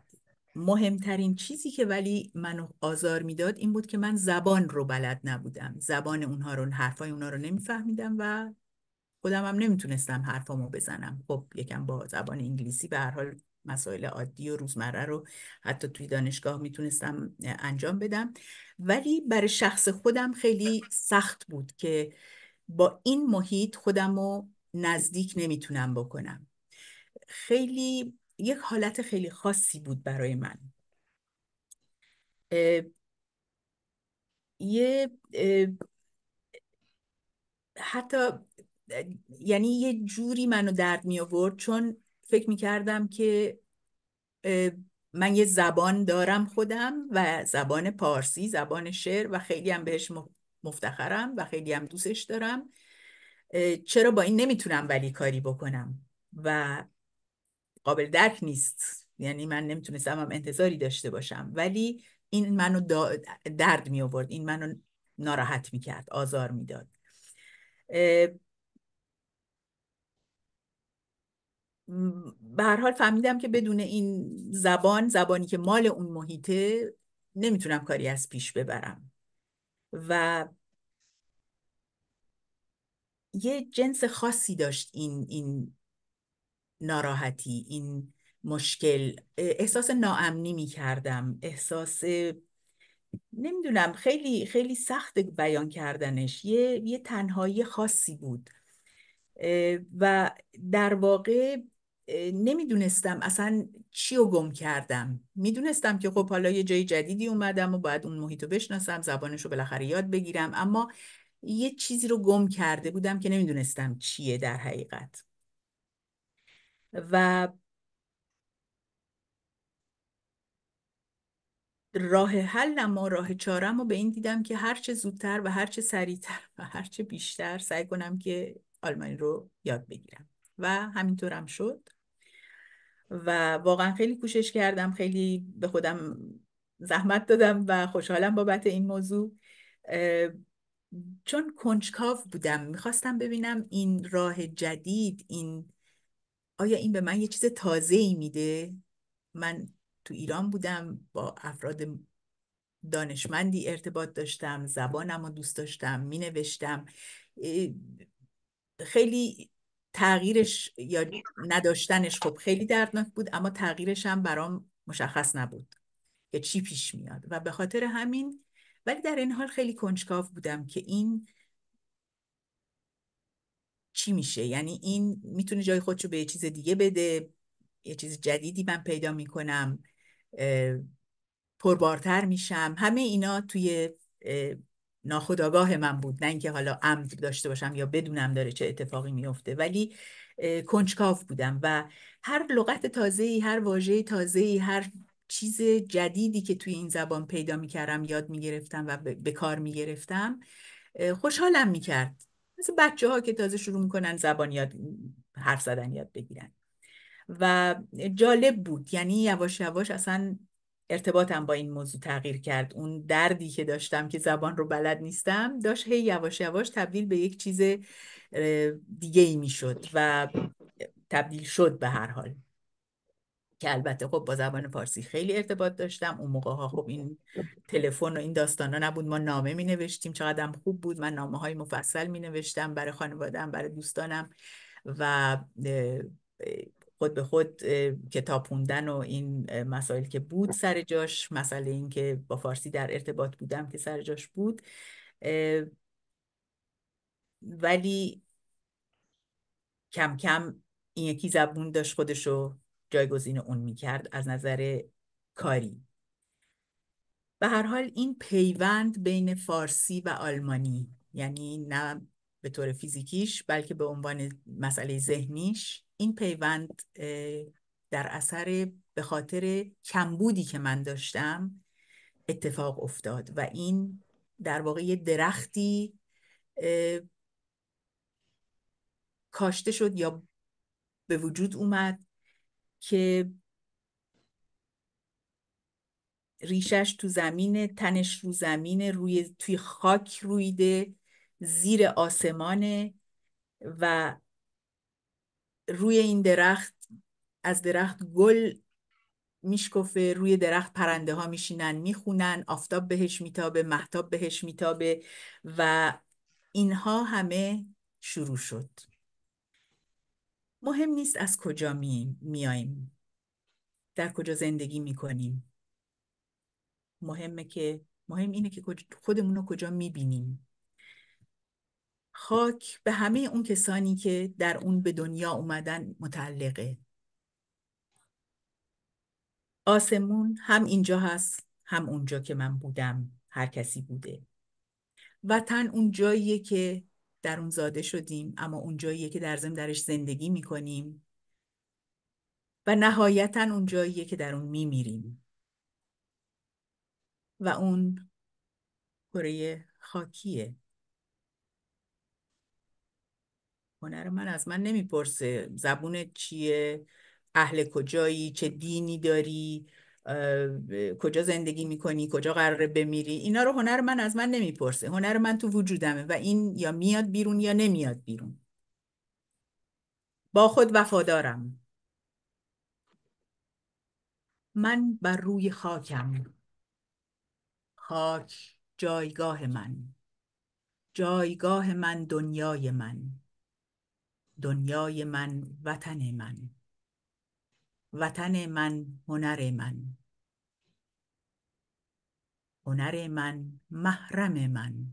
مهمترین چیزی که ولی منو آزار میداد این بود که من زبان رو بلد نبودم زبان اونها رو حرفای اونها رو نمیفهمیدم و خودم هم نمیتونستم حرفامو بزنم خب یکم با زبان انگلیسی به هر حال مسائل عادی و روزمره رو حتی توی دانشگاه میتونستم انجام بدم ولی برای شخص خودم خیلی سخت بود که با این محیط خودم رو نزدیک نمیتونم بکنم خیلی یک حالت خیلی خاصی بود برای من یه حتی یعنی یه جوری منو درد می آورد چون فکر می کردم که من یه زبان دارم خودم و زبان پارسی زبان شعر و خیلی هم بهش مفتخرم و خیلی هم دوستش دارم چرا با این نمیتونم ولی کاری بکنم و قابل درک نیست یعنی من نمیتونستم هم انتظاری داشته باشم ولی این منو درد می آورد این منو ناراحت می کرد آزار میداد به هر حال فهمیدم که بدون این زبان زبانی که مال اون محیطه نمیتونم کاری از پیش ببرم و یه جنس خاصی داشت این این ناراحتی این مشکل احساس ناامنی می کردم احساس نمیدونم خیلی خیلی سخت بیان کردنش یه, یه تنهایی خاصی بود و در واقع نمیدونستم اصلا چی رو گم کردم میدونستم که خب حالا یه جای جدیدی اومدم و باید اون محیط رو بشناسم زبانش رو بالاخره یاد بگیرم اما یه چیزی رو گم کرده بودم که نمیدونستم چیه در حقیقت و راه حل راه چارم و به این دیدم که هرچه زودتر و هرچه سریعتر و هرچه بیشتر سعی کنم که آلمانی رو یاد بگیرم و همینطورم شد و واقعا خیلی کوشش کردم خیلی به خودم زحمت دادم و خوشحالم بابت این موضوع چون کنجکاو بودم میخواستم ببینم این راه جدید این آیا این به من یه چیز تازه ای میده من تو ایران بودم با افراد دانشمندی ارتباط داشتم زبانم رو دوست داشتم مینوشتم خیلی تغییرش یا نداشتنش خب خیلی دردناک بود اما تغییرش هم برام مشخص نبود که چی پیش میاد و به خاطر همین ولی در این حال خیلی کنجکاو بودم که این چی میشه یعنی این میتونه جای خودشو به یه چیز دیگه بده یه چیز جدیدی من پیدا میکنم پربارتر میشم همه اینا توی ناخداگاه من بود نه اینکه حالا عمد داشته باشم یا بدونم داره چه اتفاقی میفته ولی کنجکاف بودم و هر لغت ای هر واژه ای هر چیز جدیدی که توی این زبان پیدا میکردم یاد میگرفتم و به کار میگرفتم خوشحالم میکرد مثل بچه ها که تازه شروع میکنن زبان یاد حرف زدن یاد بگیرن و جالب بود یعنی یواش یواش اصلا ارتباطم با این موضوع تغییر کرد اون دردی که داشتم که زبان رو بلد نیستم داشت هی یواش یواش تبدیل به یک چیز دیگه ای می و تبدیل شد به هر حال که البته خب با زبان فارسی خیلی ارتباط داشتم اون موقع ها خب این تلفن و این داستان ها نبود ما نامه می نوشتیم چقدرم خوب بود من نامه های مفصل می نوشتم برای خانوادم برای دوستانم و خود به خود کتاب و این مسائل که بود سر جاش مسئله این که با فارسی در ارتباط بودم که سر جاش بود ولی کم کم این یکی زبون داشت خودشو جایگزین اون میکرد از نظر کاری به هر حال این پیوند بین فارسی و آلمانی یعنی نه به طور فیزیکیش بلکه به عنوان مسئله ذهنیش این پیوند در اثر به خاطر کمبودی که من داشتم اتفاق افتاد و این در واقع یه درختی کاشته شد یا به وجود اومد که ریشش تو زمین تنش رو زمین روی توی خاک رویده زیر آسمانه و روی این درخت از درخت گل میشکفه روی درخت پرنده ها میشینن میخونن آفتاب بهش میتابه محتاب بهش میتابه و اینها همه شروع شد مهم نیست از کجا می... میاییم در کجا زندگی میکنیم مهمه که مهم اینه که خودمون رو کجا میبینیم خاک به همه اون کسانی که در اون به دنیا اومدن متعلقه آسمون هم اینجا هست هم اونجا که من بودم هر کسی بوده وطن اون جاییه که در اون زاده شدیم اما اون جاییه که در زم درش زندگی میکنیم و نهایتا اون جاییه که در اون میمیریم و اون کره خاکیه هنر من از من نمیپرسه زبون چیه اهل کجایی چه دینی داری کجا زندگی میکنی کجا قراره بمیری اینا رو هنر من از من نمیپرسه هنر من تو وجودمه و این یا میاد بیرون یا نمیاد بیرون با خود وفادارم من بر روی خاکم خاک جایگاه من جایگاه من دنیای من دنیای من وطن من وطن من هنر من هنر من محرم من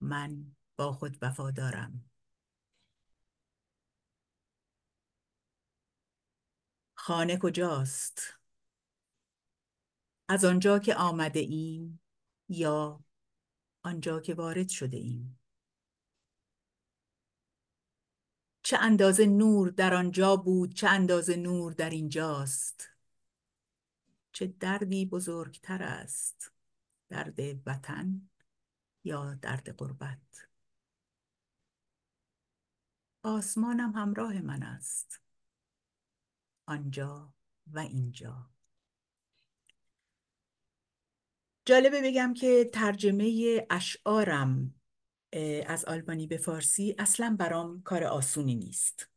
من با خود وفادارم خانه کجاست از آنجا که آمده ایم یا آنجا که وارد شده ایم چه اندازه نور در آنجا بود چه اندازه نور در اینجاست چه دردی بزرگتر است درد وطن یا درد قربت آسمانم همراه من است آنجا و اینجا جالبه بگم که ترجمه اشعارم از آلمانی به فارسی اصلا برام کار آسونی نیست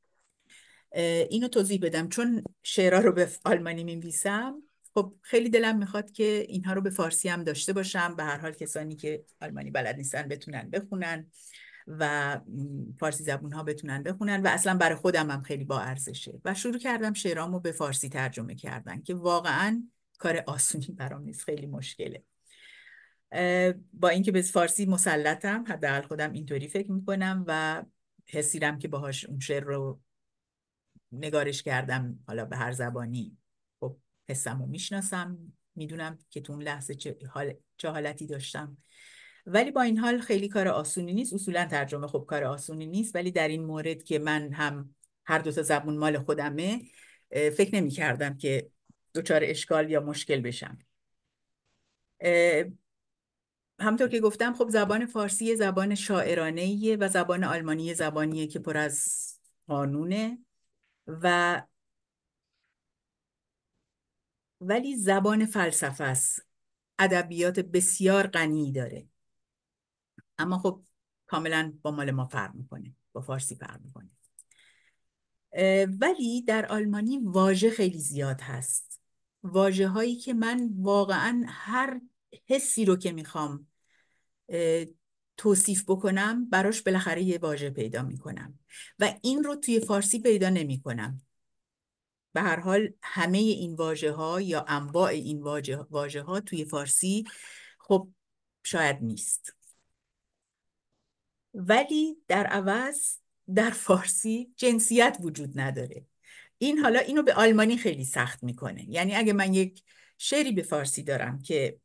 اینو توضیح بدم چون شعرها رو به آلمانی میمویسم خب خیلی دلم میخواد که اینها رو به فارسی هم داشته باشم به هر حال کسانی که آلمانی بلد نیستن بتونن بخونن و فارسی زبون ها بتونن بخونن و اصلا برای خودم هم خیلی با ارزشه و شروع کردم شعرامو به فارسی ترجمه کردن که واقعا کار آسونی برام نیست خیلی مشکله با اینکه به فارسی مسلطم حداقل خودم اینطوری فکر میکنم و حسیرم که باهاش اون شعر رو نگارش کردم حالا به هر زبانی خب حسم رو میشناسم میدونم که تو اون لحظه چه, حال... حالتی داشتم ولی با این حال خیلی کار آسونی نیست اصولا ترجمه خب کار آسونی نیست ولی در این مورد که من هم هر دو تا زبون مال خودمه فکر نمی کردم که دچار اشکال یا مشکل بشم همطور که گفتم خب زبان فارسی زبان شاعرانه و زبان آلمانی زبانیه که پر از قانونه و ولی زبان فلسفه است ادبیات بسیار غنی داره اما خب کاملا با مال ما فرق میکنه با فارسی فرق میکنه ولی در آلمانی واژه خیلی زیاد هست واژه هایی که من واقعا هر حسی رو که میخوام توصیف بکنم براش بالاخره یه واژه پیدا میکنم و این رو توی فارسی پیدا نمیکنم به هر حال همه این واژه ها یا انواع این واژه ها توی فارسی خب شاید نیست ولی در عوض در فارسی جنسیت وجود نداره این حالا اینو به آلمانی خیلی سخت میکنه یعنی اگه من یک شعری به فارسی دارم که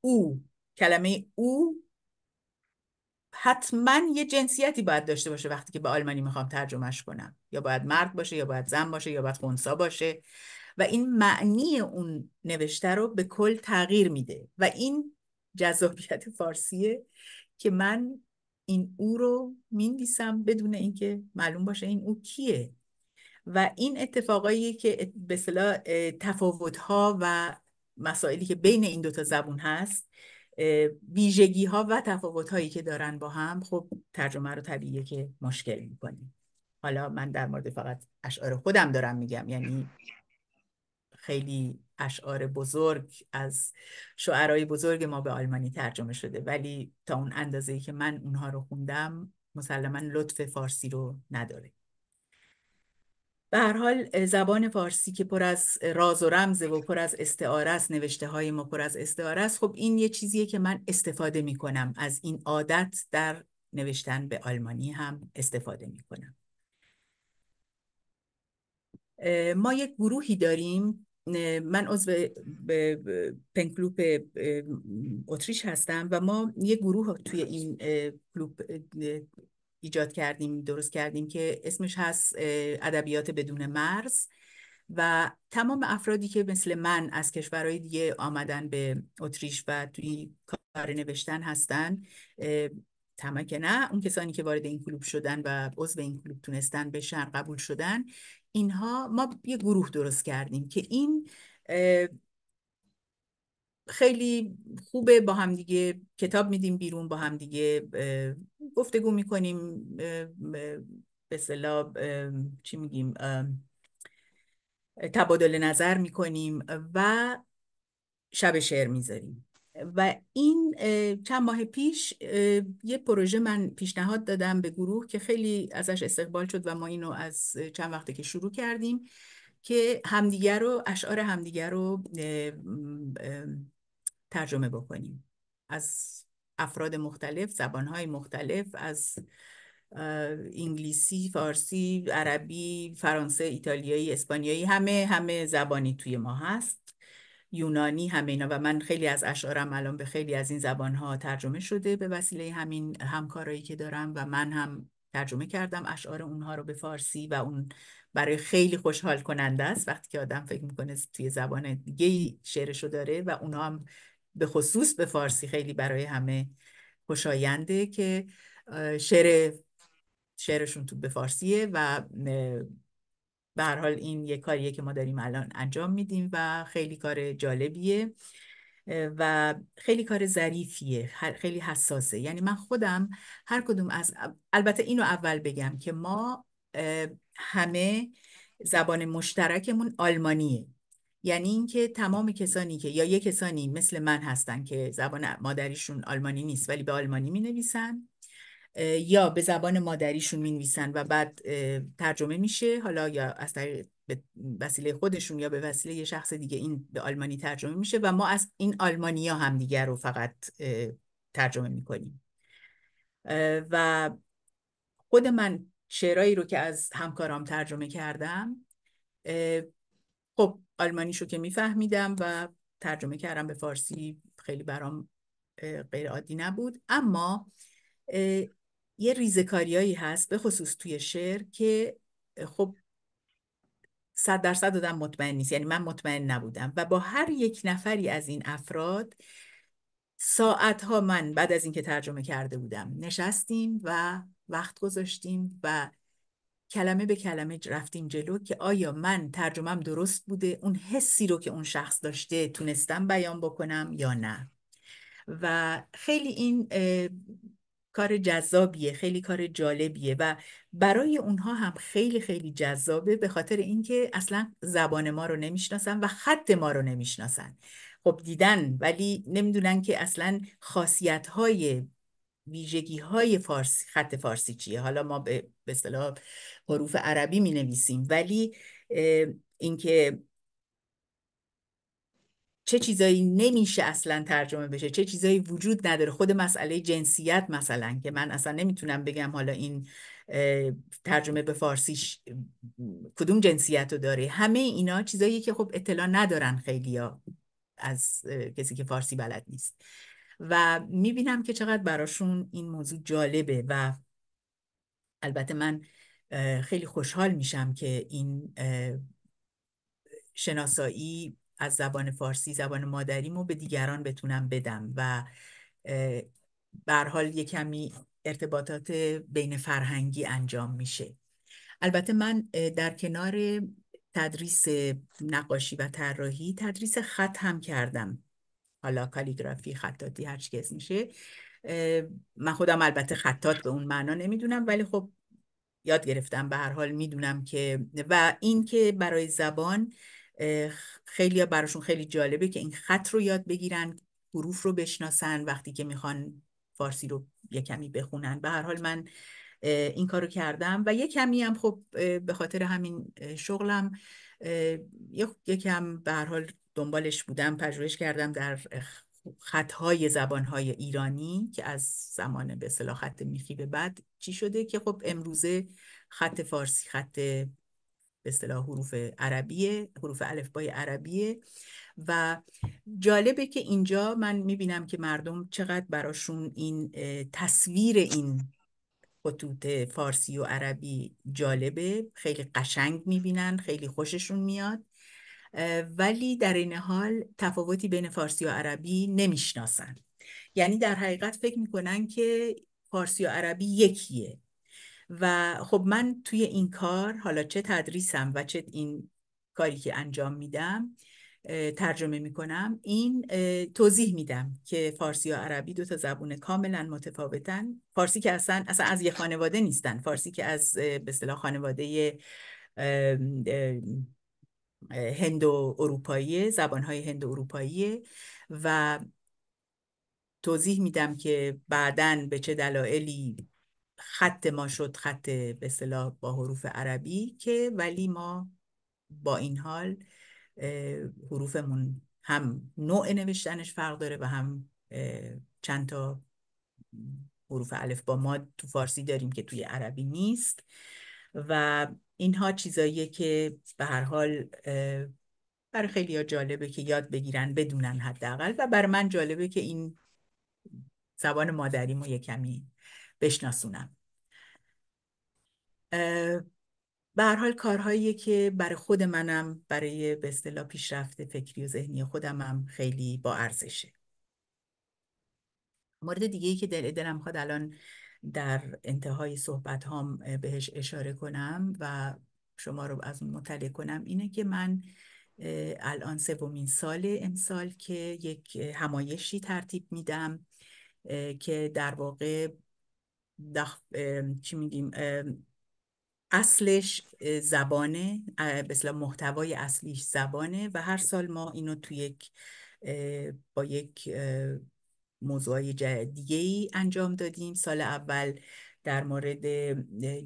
او کلمه او حتما یه جنسیتی باید داشته باشه وقتی که به آلمانی میخوام ترجمهش کنم یا باید مرد باشه یا باید زن باشه یا باید خونسا باشه و این معنی اون نوشته رو به کل تغییر میده و این جذابیت فارسیه که من این او رو میندیسم بدون اینکه معلوم باشه این او کیه و این اتفاقایی که به صلاح تفاوتها و مسائلی که بین این دوتا زبون هست ویژگی ها و تفاوت هایی که دارن با هم خب ترجمه رو طبیعیه که مشکل میکنیم حالا من در مورد فقط اشعار خودم دارم میگم یعنی خیلی اشعار بزرگ از شعرهای بزرگ ما به آلمانی ترجمه شده ولی تا اون اندازه که من اونها رو خوندم مسلما لطف فارسی رو نداره به حال زبان فارسی که پر از راز و رمز و پر از استعاره است نوشته های ما پر از استعاره است خب این یه چیزیه که من استفاده می کنم از این عادت در نوشتن به آلمانی هم استفاده می کنم ما یک گروهی داریم من عضو پنکلوپ اتریش هستم و ما یک گروه توی این کلوب ایجاد کردیم درست کردیم که اسمش هست ادبیات بدون مرز و تمام افرادی که مثل من از کشورهای دیگه آمدن به اتریش و توی کار نوشتن هستن تمام نه اون کسانی که وارد این کلوب شدن و عضو این کلوب تونستن بشن قبول شدن اینها ما یه گروه درست کردیم که این خیلی خوبه با همدیگه کتاب میدیم بیرون با همدیگه گفتگو میکنیم به صلاح چی میگیم تبادل نظر میکنیم و شب شعر میذاریم و این چند ماه پیش یه پروژه من پیشنهاد دادم به گروه که خیلی ازش استقبال شد و ما اینو از چند وقته که شروع کردیم که همدیگر رو اشعار همدیگر رو ترجمه بکنیم از افراد مختلف زبانهای مختلف از انگلیسی، فارسی، عربی، فرانسه، ایتالیایی، اسپانیایی همه همه زبانی توی ما هست یونانی همه اینا و من خیلی از اشعارم الان به خیلی از این زبانها ترجمه شده به وسیله همین همکارایی که دارم و من هم ترجمه کردم اشعار اونها رو به فارسی و اون برای خیلی خوشحال کننده است وقتی که آدم فکر میکنه توی زبان دیگه شعرشو داره و اونها هم به خصوص به فارسی خیلی برای همه خوشاینده که شعر شعرشون تو به فارسیه و به هر حال این یه کاریه که ما داریم الان انجام میدیم و خیلی کار جالبیه و خیلی کار ظریفیه خیلی حساسه یعنی من خودم هر کدوم از البته اینو اول بگم که ما همه زبان مشترکمون آلمانیه یعنی اینکه تمام کسانی که یا یه کسانی مثل من هستن که زبان مادریشون آلمانی نیست ولی به آلمانی می نویسن یا به زبان مادریشون می نویسن و بعد ترجمه میشه حالا یا از طریق به وسیله خودشون یا به وسیله یه شخص دیگه این به آلمانی ترجمه میشه و ما از این آلمانی ها هم دیگر رو فقط ترجمه میکنیم و خود من شعرهایی رو که از همکارام ترجمه کردم خب آلمانیشو که میفهمیدم و ترجمه کردم به فارسی خیلی برام غیر عادی نبود اما یه کاریایی هست به خصوص توی شعر که خب صد درصد دادم مطمئن نیست یعنی من مطمئن نبودم و با هر یک نفری از این افراد ساعتها من بعد از اینکه ترجمه کرده بودم نشستیم و وقت گذاشتیم و کلمه به کلمه رفتیم جلو که آیا من ترجمم درست بوده اون حسی رو که اون شخص داشته تونستم بیان بکنم یا نه و خیلی این کار جذابیه خیلی کار جالبیه و برای اونها هم خیلی خیلی جذابه به خاطر اینکه اصلا زبان ما رو نمیشناسن و خط ما رو نمیشناسن خب دیدن ولی نمیدونن که اصلا خاصیت های ویژگی های فارسی خط فارسی چیه حالا ما به اصطلاح حروف عربی می نویسیم ولی اینکه چه چیزایی نمیشه اصلا ترجمه بشه چه چیزایی وجود نداره خود مسئله جنسیت مثلا که من اصلا نمیتونم بگم حالا این ترجمه به فارسیش کدوم جنسیت رو داره همه اینا چیزایی که خب اطلاع ندارن خیلی ها از کسی که فارسی بلد نیست و میبینم که چقدر براشون این موضوع جالبه و البته من خیلی خوشحال میشم که این شناسایی از زبان فارسی زبان مادریمو به دیگران بتونم بدم و برحال یه کمی ارتباطات بین فرهنگی انجام میشه البته من در کنار تدریس نقاشی و طراحی تدریس خط هم کردم حالا کالیگرافی خطاتی هر چیز میشه من خودم البته خطات به اون معنا نمیدونم ولی خب یاد گرفتم به هر حال میدونم که و این که برای زبان خیلی براشون خیلی جالبه که این خط رو یاد بگیرن حروف رو بشناسن وقتی که میخوان فارسی رو یه کمی بخونن به هر حال من این کارو کردم و یه کمی هم خب به خاطر همین شغلم یکم به هر حال دنبالش بودم پژوهش کردم در خطهای زبانهای ایرانی که از زمان به خط میخی به بعد چی شده که خب امروزه خط فارسی خط به اصطلاح حروف عربیه حروف الفبای عربیه و جالبه که اینجا من میبینم که مردم چقدر براشون این تصویر این خطوط فارسی و عربی جالبه خیلی قشنگ میبینن خیلی خوششون میاد ولی در این حال تفاوتی بین فارسی و عربی نمیشناسن یعنی در حقیقت فکر میکنن که فارسی و عربی یکیه و خب من توی این کار حالا چه تدریسم و چه این کاری که انجام میدم ترجمه میکنم این توضیح میدم که فارسی و عربی دو تا زبون کاملا متفاوتن فارسی که اصلا اصلا از یه خانواده نیستن فارسی که از به اصطلاح خانواده هندو اروپایی زبانهای هندو اروپایی و توضیح میدم که بعدا به چه دلایلی خط ما شد خط به با حروف عربی که ولی ما با این حال حروفمون هم نوع نوشتنش فرق داره و هم چند تا حروف الف با ما تو فارسی داریم که توی عربی نیست و اینها چیزاییه که به هر حال برای خیلی ها جالبه که یاد بگیرن بدونن حداقل و بر من جالبه که این زبان مادریمو یه کمی بشناسونم به هر حال کارهایی که برای خود منم برای به اصطلاح پیشرفت فکری و ذهنی خودمم خیلی با ارزشه مورد دیگه ای که دل دلم خواد الان در انتهای صحبت هم بهش اشاره کنم و شما رو از اون مطلع کنم اینه که من الان سومین سال امسال که یک همایشی ترتیب میدم که در واقع دخ... چی میگیم اصلش زبانه مثلا محتوای اصلیش زبانه و هر سال ما اینو تو یک با یک موضوعی دیگه ای انجام دادیم سال اول در مورد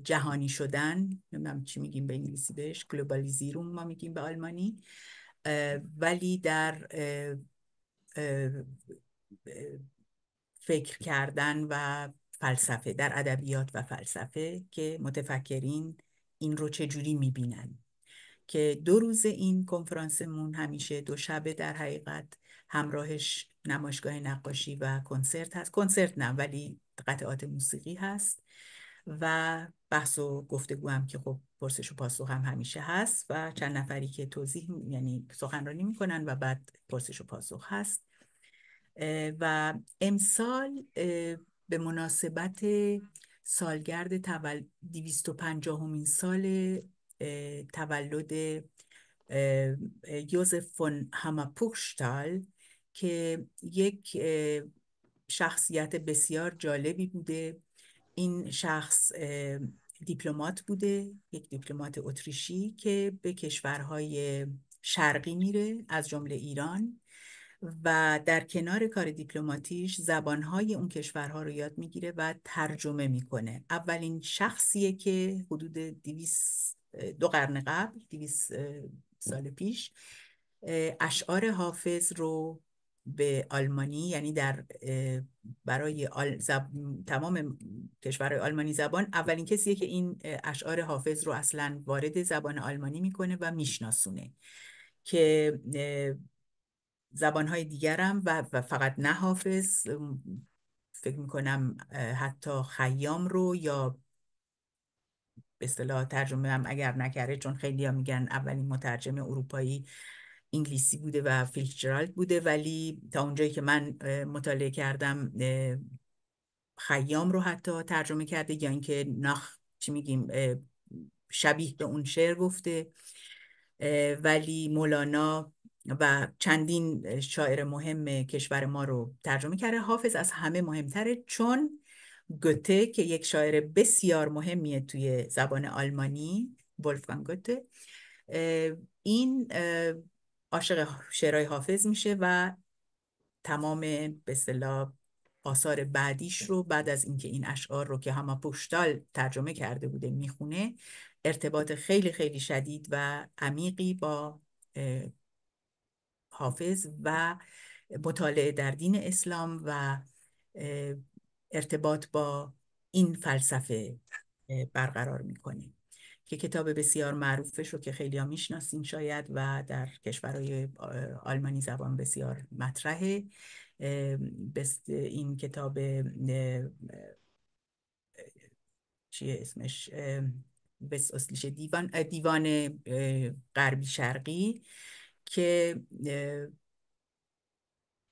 جهانی شدن نمیدونم چی میگیم به انگلیسی بهش گلوبالیزیرون ما میگیم به آلمانی ولی در فکر کردن و فلسفه در ادبیات و فلسفه که متفکرین این رو جوری میبینن که دو روز این کنفرانسمون همیشه دو شبه در حقیقت همراهش نمایشگاه نقاشی و کنسرت هست کنسرت نه ولی قطعات موسیقی هست و بحث و گفتگو هم که خب پرسش و پاسخ هم همیشه هست و چند نفری که توضیح یعنی سخنرانی میکنن و بعد پرسش و پاسخ هست و امسال به مناسبت سالگرد تول... 250 سال تولد یوزف فون هماپوکشتال که یک شخصیت بسیار جالبی بوده این شخص دیپلمات بوده یک دیپلمات اتریشی که به کشورهای شرقی میره از جمله ایران و در کنار کار دیپلماتیش زبانهای اون کشورها رو یاد میگیره و ترجمه میکنه اولین شخصیه که حدود دو قرن قبل دیویس سال پیش اشعار حافظ رو به آلمانی یعنی در برای تمام کشور آلمانی زبان اولین کسیه که این اشعار حافظ رو اصلا وارد زبان آلمانی میکنه و میشناسونه که زبانهای دیگرم و, و فقط نه حافظ فکر میکنم حتی خیام رو یا به اصطلاح ترجمه هم اگر نکرده چون خیلی ها میگن اولین مترجم اروپایی انگلیسی بوده و فیلچرالد بوده ولی تا اونجایی که من مطالعه کردم خیام رو حتی ترجمه کرده یا اینکه نخ چی میگیم شبیه به اون شعر گفته ولی مولانا و چندین شاعر مهم کشور ما رو ترجمه کرده حافظ از همه مهمتره چون گوته که یک شاعر بسیار مهمیه توی زبان آلمانی ولفگانگ گوته این عاشق شعرهای حافظ میشه و تمام به اصطلاح آثار بعدیش رو بعد از اینکه این اشعار رو که همه پشتال ترجمه کرده بوده میخونه ارتباط خیلی خیلی شدید و عمیقی با حافظ و مطالعه در دین اسلام و ارتباط با این فلسفه برقرار میکنه که کتاب بسیار معروفش رو که خیلی ها میشناسین شاید و در کشورهای آلمانی زبان بسیار مطرحه این کتاب چیه اسمش بس دیوان دیوان غربی شرقی که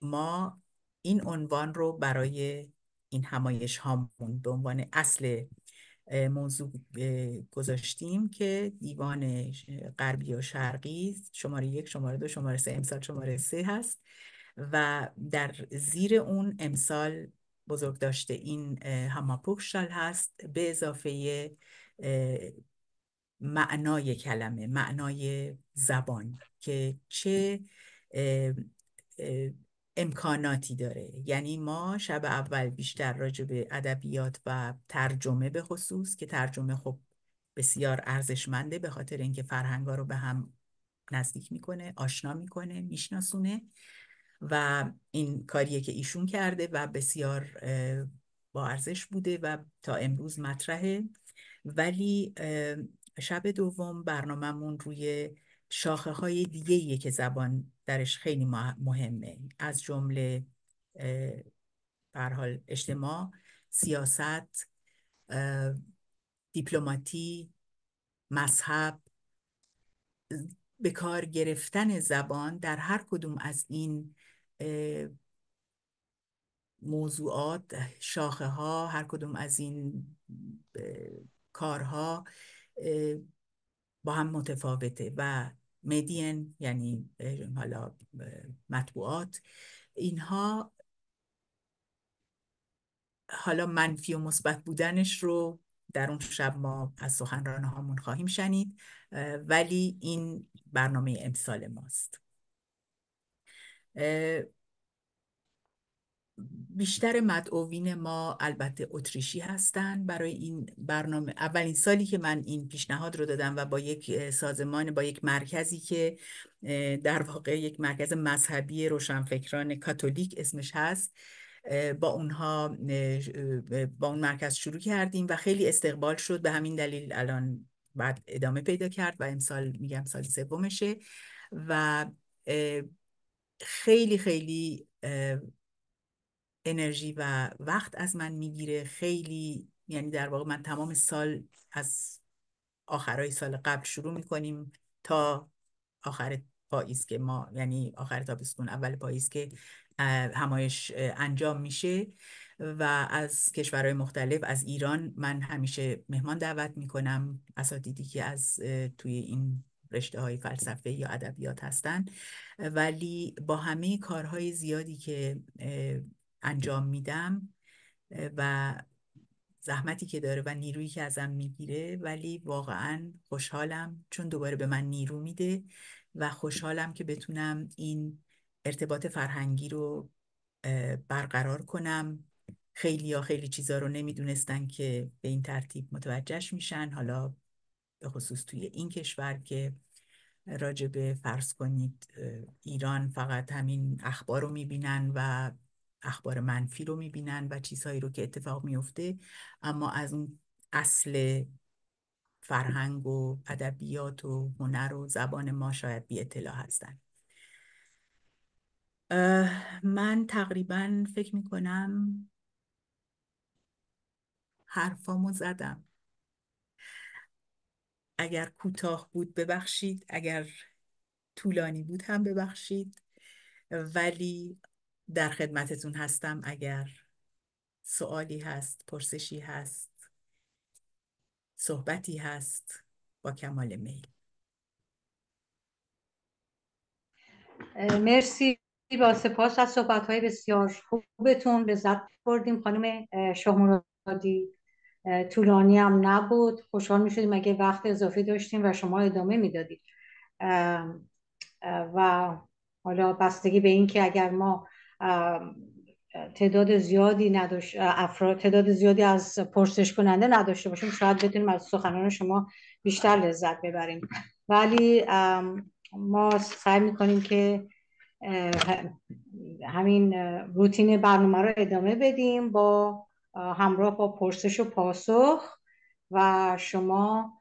ما این عنوان رو برای این همایش هامون به عنوان اصل موضوع گذاشتیم که دیوان غربی و شرقی شماره یک شماره دو شماره سه امسال شماره سه هست و در زیر اون امسال بزرگ داشته این هماپوکشال هست به اضافه معنای کلمه معنای زبان که چه امکاناتی داره یعنی ما شب اول بیشتر راجع به ادبیات و ترجمه به خصوص که ترجمه خب بسیار ارزشمنده به خاطر اینکه فرهنگا رو به هم نزدیک میکنه آشنا میکنه میشناسونه و این کاریه که ایشون کرده و بسیار با ارزش بوده و تا امروز مطرحه ولی شب دوم برنامهمون روی شاخه های دیگه که زبان درش خیلی مهمه از جمله حال اجتماع سیاست دیپلماتی مذهب به کار گرفتن زبان در هر کدوم از این موضوعات شاخه ها هر کدوم از این کارها با هم متفاوته و مدین یعنی حالا مطبوعات اینها حالا منفی و مثبت بودنش رو در اون شب ما از سخنران هامون خواهیم شنید ولی این برنامه امسال ماست بیشتر مدعوین ما البته اتریشی هستند برای این برنامه اولین سالی که من این پیشنهاد رو دادم و با یک سازمان با یک مرکزی که در واقع یک مرکز مذهبی روشنفکران کاتولیک اسمش هست با اونها با اون مرکز شروع کردیم و خیلی استقبال شد به همین دلیل الان بعد ادامه پیدا کرد و امسال میگم سال سومشه و خیلی خیلی انرژی و وقت از من میگیره خیلی یعنی در واقع من تمام سال از آخرهای سال قبل شروع میکنیم تا آخر پاییز که ما یعنی آخر تابستون اول پاییز که همایش انجام میشه و از کشورهای مختلف از ایران من همیشه مهمان دعوت میکنم اساتیدی که از توی این رشته های فلسفه یا ادبیات هستن ولی با همه کارهای زیادی که انجام میدم و زحمتی که داره و نیرویی که ازم میگیره ولی واقعا خوشحالم چون دوباره به من نیرو میده و خوشحالم که بتونم این ارتباط فرهنگی رو برقرار کنم خیلی یا خیلی چیزا رو نمیدونستن که به این ترتیب متوجهش میشن حالا به خصوص توی این کشور که راجبه فرض کنید ایران فقط همین اخبار رو میبینن و اخبار منفی رو میبینن و چیزهایی رو که اتفاق میفته اما از اون اصل فرهنگ و ادبیات و هنر و زبان ما شاید بی اطلاع هستن من تقریبا فکر میکنم حرفامو زدم اگر کوتاه بود ببخشید اگر طولانی بود هم ببخشید ولی در خدمتتون هستم اگر سوالی هست پرسشی هست صحبتی هست با کمال میل مرسی با سپاس از صحبت های بسیار خوبتون لذت بردیم خانم شهمرادی طولانی هم نبود خوشحال می شدیم اگه وقت اضافی داشتیم و شما ادامه میدادید و حالا بستگی به این که اگر ما تعداد زیادی افراد تعداد زیادی از پرسش کننده نداشته باشیم شاید بتونیم از سخنان شما بیشتر لذت ببریم ولی ما سعی میکنیم که همین روتین برنامه رو ادامه بدیم با همراه با پرسش و پاسخ و شما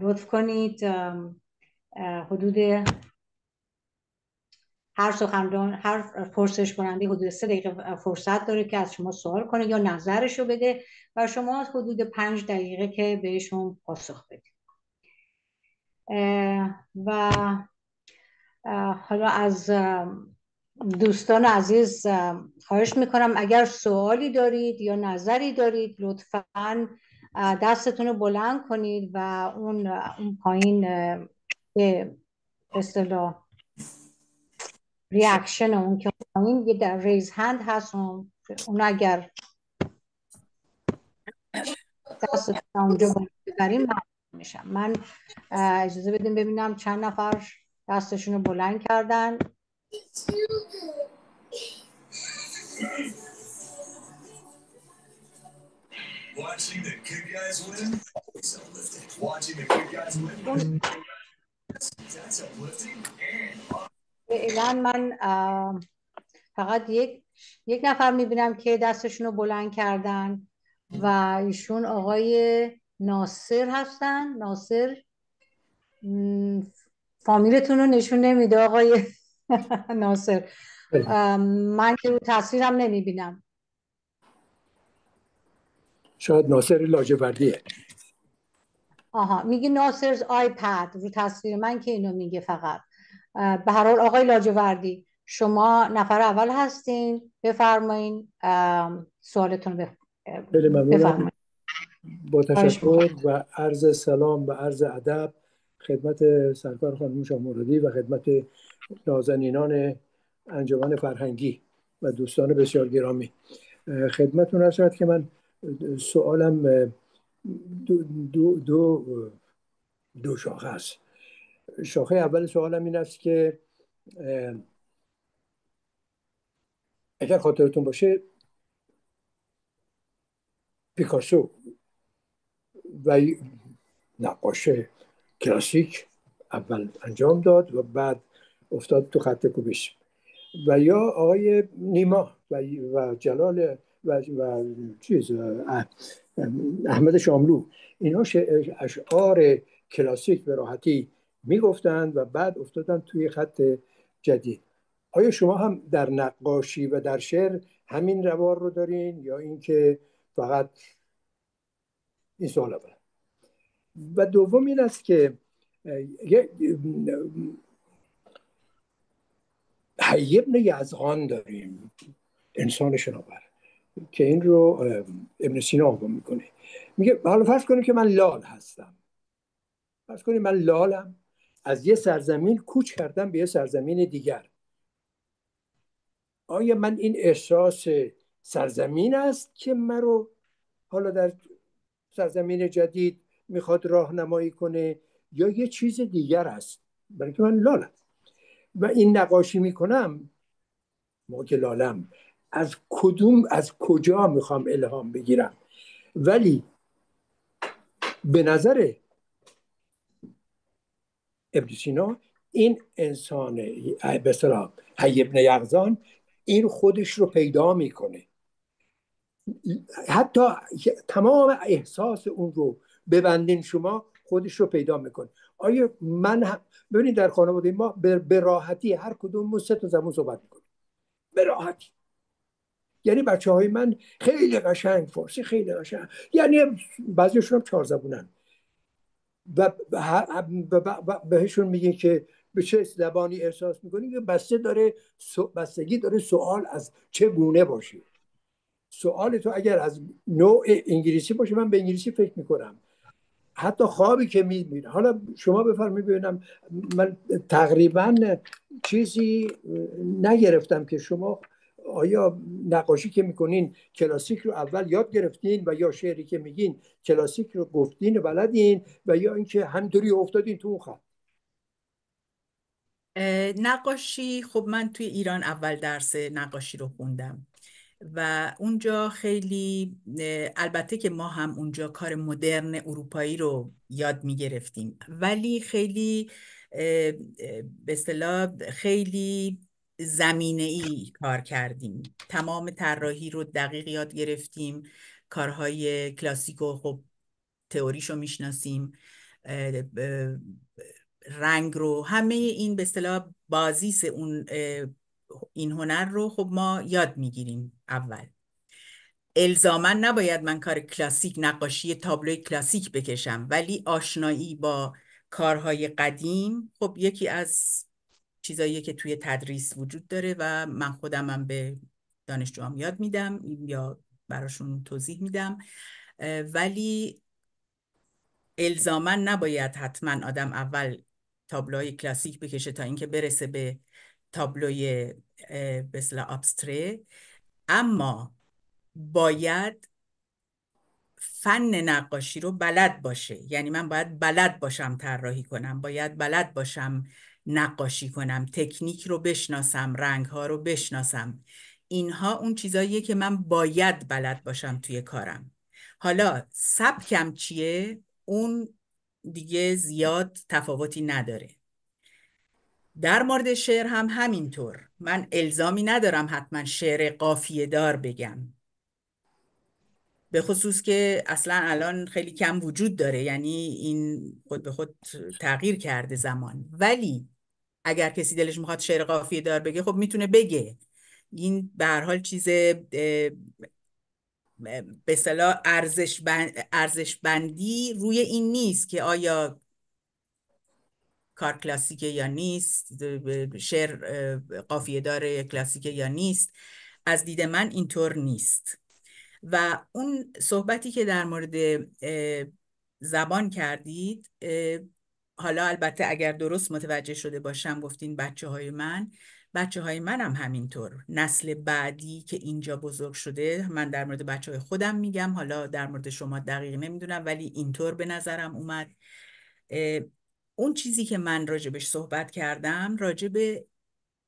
لطف کنید حدود هر سخنران هر پرسش کننده حدود سه دقیقه فرصت داره که از شما سوال کنه یا نظرش رو بده و شما حدود پنج دقیقه که بهشون پاسخ بده و حالا از دوستان عزیز خواهش میکنم اگر سوالی دارید یا نظری دارید لطفا دستتون رو بلند کنید و اون, اون پایین به اصطلاح ریاکشن اون که این یه در ریز هند هست اون اون اگر اونجا من من اجازه بدیم ببینم چند نفر دستشون رو بلند کردن فعلا من فقط یک یک نفر میبینم که دستشون رو بلند کردن و ایشون آقای ناصر هستن ناصر فامیلتون رو نشون نمیده آقای ناصر بله. من که رو تصویرم نمیبینم شاید ناصر لاجوردیه آها میگه ناصر آیپد رو تصویر من که اینو میگه فقط به هر حال آقای لاجوردی شما نفر اول هستین بفرمایین سوالتون بفرمایین با تشکر و عرض سلام و عرض ادب خدمت سرکار خانم شاموردی و خدمت نازنینان انجمن فرهنگی و دوستان بسیار گرامی خدمتون هر که من سوالم دو, دو, دو, دو شاخه است شاخه اول سوالم این است که اگر خاطرتون باشه پیکاسو و نقاش کلاسیک اول انجام داد و بعد افتاد تو خط کوبیش. و یا آقای نیما و, و جلال و, و چیز احمد شاملو اینا اشعار کلاسیک به راحتی میگفتند و بعد افتادن توی خط جدید آیا شما هم در نقاشی و در شعر همین روار رو دارین یا اینکه فقط این سوال اول بله؟ و دوم این است که ابن یزغان داریم انسان شناور که این رو ابن سینا آقا میکنه میگه حالا فرض کنیم که من لال هستم فرض کنیم من لالم از یه سرزمین کوچ کردم به یه سرزمین دیگر آیا من این احساس سرزمین است که رو حالا در سرزمین جدید میخواد راهنمایی کنه یا یه چیز دیگر است برای که من لالم و این نقاشی میکنم ما که لالم از کدوم از کجا میخوام الهام بگیرم ولی به نظر ابن این انسان به اصطلاح حی ابن یغزان این خودش رو پیدا میکنه حتی تمام احساس اون رو ببندین شما خودش رو پیدا میکنه آیا من هم ببینید در خانواده ما به راحتی هر کدوم سه تا زبون صحبت میکنیم به راحتی یعنی بچه های من خیلی قشنگ فارسی خیلی قشنگ یعنی بعضیشون هم چهار زبونن و بهشون میگه که به چه زبانی احساس میکنین که بسته داره بستگی داره سوال از چه گونه باشه سوال تو اگر از نوع انگلیسی باشه من به انگلیسی فکر میکنم حتی خوابی که میبینم حالا شما بفرمایید ببینم من تقریبا چیزی نگرفتم که شما آیا نقاشی که میکنین کلاسیک رو اول یاد گرفتین و یا شعری که میگین کلاسیک رو گفتین و بلدین و یا اینکه همطوری افتادین تو اون خط نقاشی خب من توی ایران اول درس نقاشی رو خوندم و اونجا خیلی البته که ما هم اونجا کار مدرن اروپایی رو یاد می گرفتیم ولی خیلی به اصطلاح خیلی زمینه ای کار کردیم تمام طراحی رو دقیق یاد گرفتیم کارهای کلاسیک و خب رو میشناسیم رنگ رو همه این به اصطلاح بازیس اون این هنر رو خب ما یاد میگیریم اول الزاما نباید من کار کلاسیک نقاشی تابلوی کلاسیک بکشم ولی آشنایی با کارهای قدیم خب یکی از چیزایی که توی تدریس وجود داره و من خودم هم به دانشجوام یاد میدم یا براشون توضیح میدم ولی الزاما نباید حتما آدم اول تابلوهای کلاسیک بکشه تا اینکه برسه به تابلوی مثل ابستره اما باید فن نقاشی رو بلد باشه یعنی من باید بلد باشم طراحی کنم باید بلد باشم نقاشی کنم تکنیک رو بشناسم رنگ ها رو بشناسم اینها اون چیزاییه که من باید بلد باشم توی کارم حالا سبکم چیه اون دیگه زیاد تفاوتی نداره در مورد شعر هم همینطور من الزامی ندارم حتما شعر قافیه دار بگم به خصوص که اصلا الان خیلی کم وجود داره یعنی این خود به خود تغییر کرده زمان ولی اگر کسی دلش میخواد شعر قافیه دار بگه خب میتونه بگه این به هر حال چیز به صلاح ارزش بندی روی این نیست که آیا کار کلاسیکه یا نیست شعر قافیه دار کلاسیکه یا نیست از دید من اینطور نیست و اون صحبتی که در مورد زبان کردید حالا البته اگر درست متوجه شده باشم گفتین بچه های من بچه های هم همینطور نسل بعدی که اینجا بزرگ شده من در مورد بچه های خودم میگم حالا در مورد شما دقیق نمیدونم ولی اینطور به نظرم اومد اون چیزی که من راجبش صحبت کردم راجب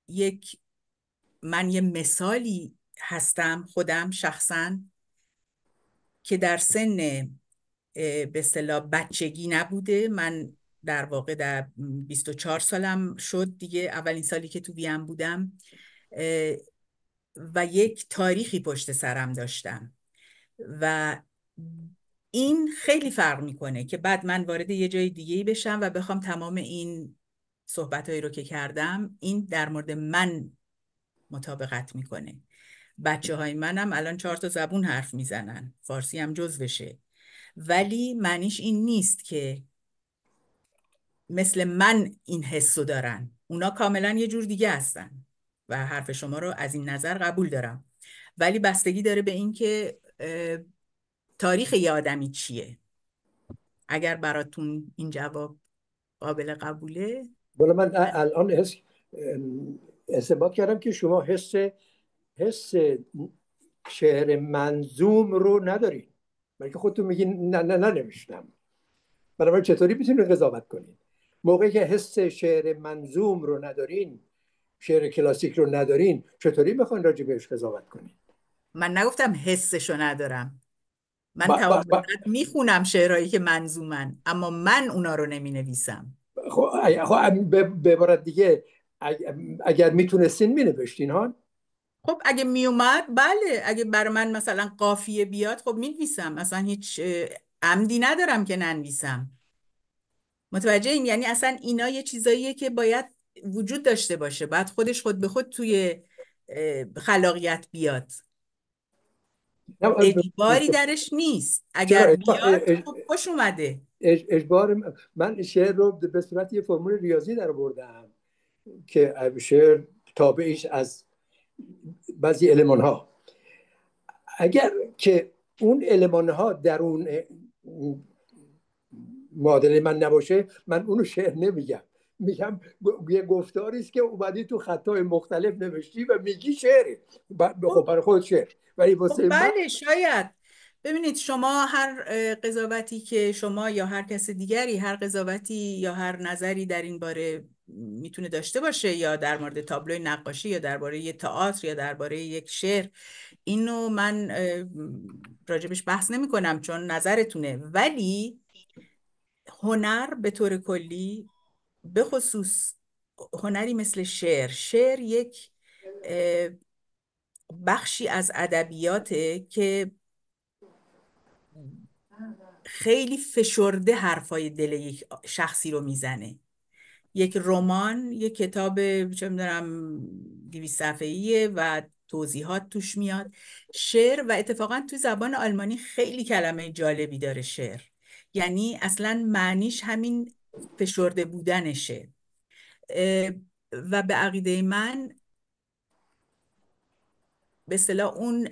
یک من یه مثالی هستم خودم شخصا که در سن به اصطلاح بچگی نبوده من در واقع در 24 سالم شد دیگه اولین سالی که تو وین بودم و یک تاریخی پشت سرم داشتم و این خیلی فرق میکنه که بعد من وارد یه جای دیگه بشم و بخوام تمام این صحبت رو که کردم این در مورد من مطابقت میکنه بچه های منم الان چهار تا زبون حرف میزنن فارسی هم جز بشه ولی معنیش این نیست که مثل من این حس رو دارن اونا کاملا یه جور دیگه هستن و حرف شما رو از این نظر قبول دارم ولی بستگی داره به اینکه تاریخ یه آدمی چیه اگر براتون این جواب قابل قبوله بله من الان حس اثبات کردم که شما حس حس شعر منظوم رو ندارین بلکه خودتون میگین نه نه نه نمیشنم چطوری میتونید قضاوت کنید موقعی که حس شعر منظوم رو ندارین شعر کلاسیک رو ندارین چطوری میخواین راجع بهش قضاوت کنین من نگفتم حسش رو ندارم من تمام میخونم شعرهایی که منظومن اما من اونا رو نمی نویسم خب, خب، به عبارت دیگه اگر میتونستین می نوشتین ها خب اگه میومد بله اگه بر من مثلا قافیه بیاد خب می نویسم اصلا هیچ عمدی ندارم که ننویسم متوجه این یعنی اصلا اینا یه چیزاییه که باید وجود داشته باشه باید خودش خود به خود توی خلاقیت بیاد اجباری یعنی درش نیست اگر بیاد خب خوش اومده اجبار من شعر رو به صورت یه فرمول ریاضی در بردم که شعر تابعش از بعضی علمان ها اگر که اون علمان ها در اون معادله من نباشه من اونو شعر نمیگم میگم یه گفتاری است که اومدی تو خطای مختلف نوشتی و میگی شعر خب برای خود شعر ولی خب واسه بله شاید ببینید شما هر قضاوتی که شما یا هر کس دیگری هر قضاوتی یا هر نظری در این باره میتونه داشته باشه یا در مورد تابلو نقاشی یا درباره یه تئاتر یا درباره یک شعر اینو من راجبش بحث نمی کنم چون نظرتونه ولی هنر به طور کلی به خصوص هنری مثل شعر شعر یک بخشی از ادبیاته که خیلی فشرده حرفای دل یک شخصی رو میزنه یک رمان یک کتاب چه میدونم دیویس صفحه‌ایه و توضیحات توش میاد شعر و اتفاقا تو زبان آلمانی خیلی کلمه جالبی داره شعر یعنی اصلا معنیش همین فشرده بودنشه و به عقیده من به صلاح اون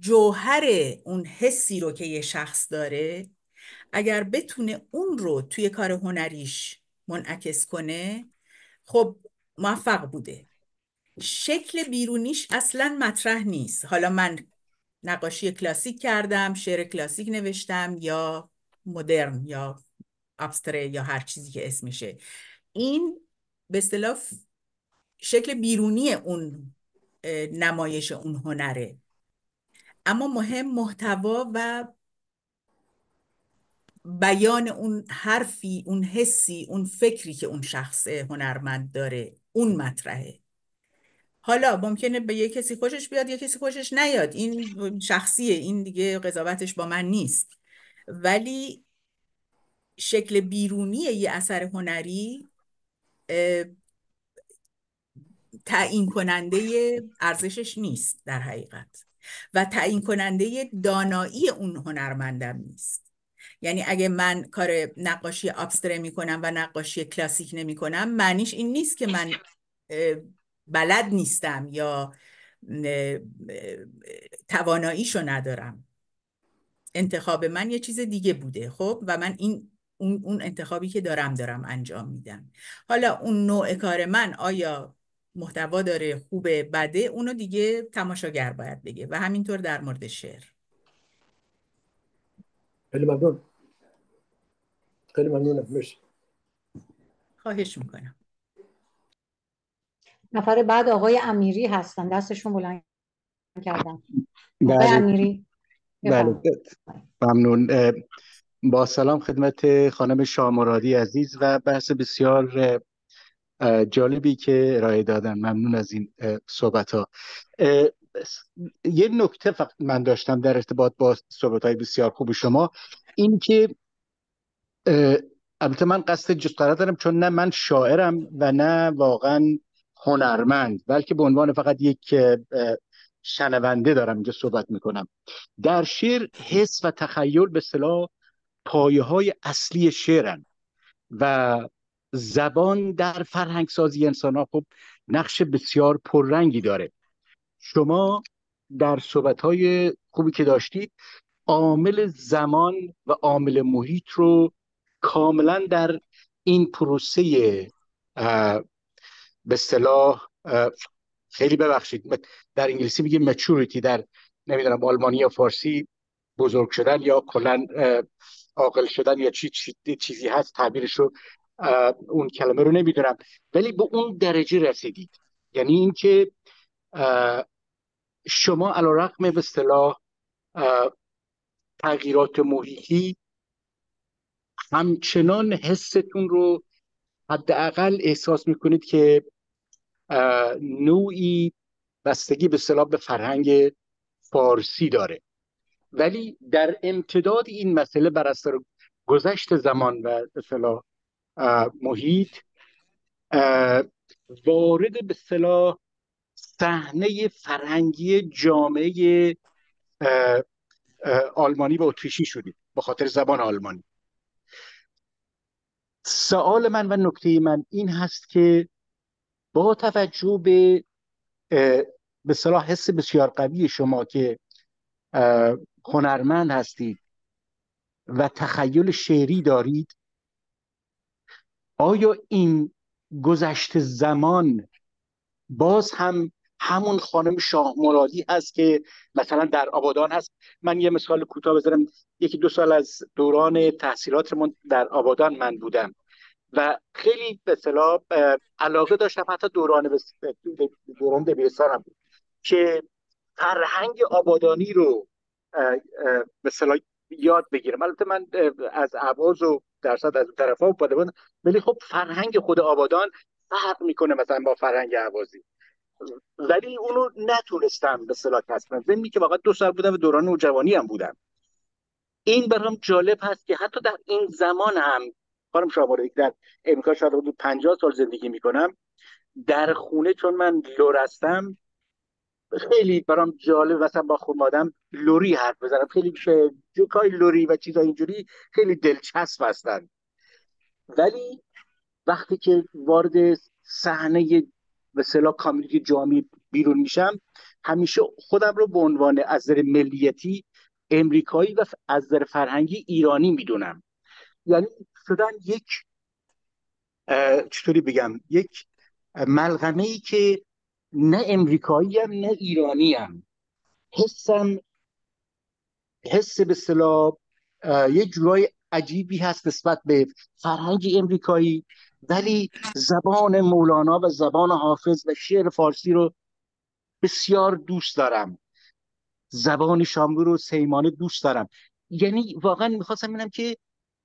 جوهر اون حسی رو که یه شخص داره اگر بتونه اون رو توی کار هنریش منعکس کنه خب موفق بوده شکل بیرونیش اصلا مطرح نیست حالا من نقاشی کلاسیک کردم شعر کلاسیک نوشتم یا مدرن یا ابستره یا هر چیزی که اسمشه این به اصطلاح شکل بیرونی اون نمایش اون هنره اما مهم محتوا و بیان اون حرفی اون حسی اون فکری که اون شخص هنرمند داره اون مطرحه حالا ممکنه به یه کسی خوشش بیاد یه کسی خوشش نیاد این شخصیه این دیگه قضاوتش با من نیست ولی شکل بیرونی یه اثر هنری تعیین کننده ارزشش نیست در حقیقت و تعیین کننده دانایی اون هنرمندم نیست یعنی اگه من کار نقاشی ابستره کنم و نقاشی کلاسیک نمی کنم معنیش این نیست که من بلد نیستم یا تواناییشو ندارم انتخاب من یه چیز دیگه بوده خب و من این اون انتخابی که دارم دارم انجام میدم حالا اون نوع کار من آیا محتوا داره خوبه بده اونو دیگه تماشاگر باید بگه و همینطور در مورد شعر خیلی ممنون خیلی ممنونم خواهش میکنم نفر بعد آقای امیری هستن دستشون بلند کردن آقای بله. امیری بله ممنون با سلام خدمت خانم شامرادی عزیز و بحث بسیار جالبی که ارائه دادن ممنون از این صحبت ها یه نکته فقط من داشتم در ارتباط با صحبت های بسیار خوب شما این که البته من قصد جز دارم چون نه من شاعرم و نه واقعا هنرمند بلکه به عنوان فقط یک شنونده دارم اینجا صحبت میکنم در شعر حس و تخیل به صلاح پایه های اصلی شعرن و زبان در فرهنگ سازی انسان ها خب نقش بسیار پررنگی داره شما در صحبت های خوبی که داشتید عامل زمان و عامل محیط رو کاملا در این پروسه به اصطلاح خیلی ببخشید در انگلیسی میگه maturity در نمیدونم آلمانی یا فارسی بزرگ شدن یا کلا عاقل شدن یا چی, چی چیزی هست تعبیرش رو اون کلمه رو نمیدونم ولی به اون درجه رسیدید یعنی اینکه شما علا رقم به اصطلاح تغییرات محیطی همچنان حستون رو حداقل احساس میکنید که نوعی بستگی به صلاح به فرهنگ فارسی داره ولی در امتداد این مسئله بر اثر گذشت زمان و اصطلاح محیط وارد به صلاح صحنه فرهنگی جامعه آلمانی و اتریشی شدید به خاطر زبان آلمانی سوال من و نکته من این هست که با توجه به به صلاح حس بسیار قوی شما که هنرمند هستید و تخیل شعری دارید آیا این گذشت زمان باز هم همون خانم شاه مرادی هست که مثلا در آبادان هست من یه مثال کوتاه بذارم یکی دو سال از دوران تحصیلات من در آبادان من بودم و خیلی به صلاح علاقه داشتم حتی دوران بس... بود که فرهنگ آبادانی رو به صلاح یاد بگیرم البته من از عواز و درصد از طرف ها بودم ولی خب فرهنگ خود آبادان فرق میکنه مثلا با فرهنگ عوازی ولی اونو نتونستم به صلاح کسب کنم ضمنی که واقعا دو سال بودم و دوران نوجوانی هم بودم این برام جالب هست که حتی در این زمان هم خانم شما رو در امریکا شاید حدود 50 سال زندگی میکنم در خونه چون من لور هستم خیلی برام جالب مثلا با مادم لوری حرف بزنم خیلی جوکای لوری و چیزای اینجوری خیلی دلچسب هستن ولی وقتی که وارد صحنه به صلاح کامیونیتی جامعی بیرون میشم همیشه خودم رو به عنوان از نظر ملیتی امریکایی و از نظر فرهنگی ایرانی میدونم یعنی شدن یک چطوری بگم یک ملغمه ای که نه امریکایی هم نه ایرانی هم حسم حس به صلاح یه جورای عجیبی هست نسبت به فرهنگ امریکایی ولی زبان مولانا و زبان حافظ و شعر فارسی رو بسیار دوست دارم زبان شامور رو سیمانه دوست دارم یعنی واقعا میخواستم ببینم که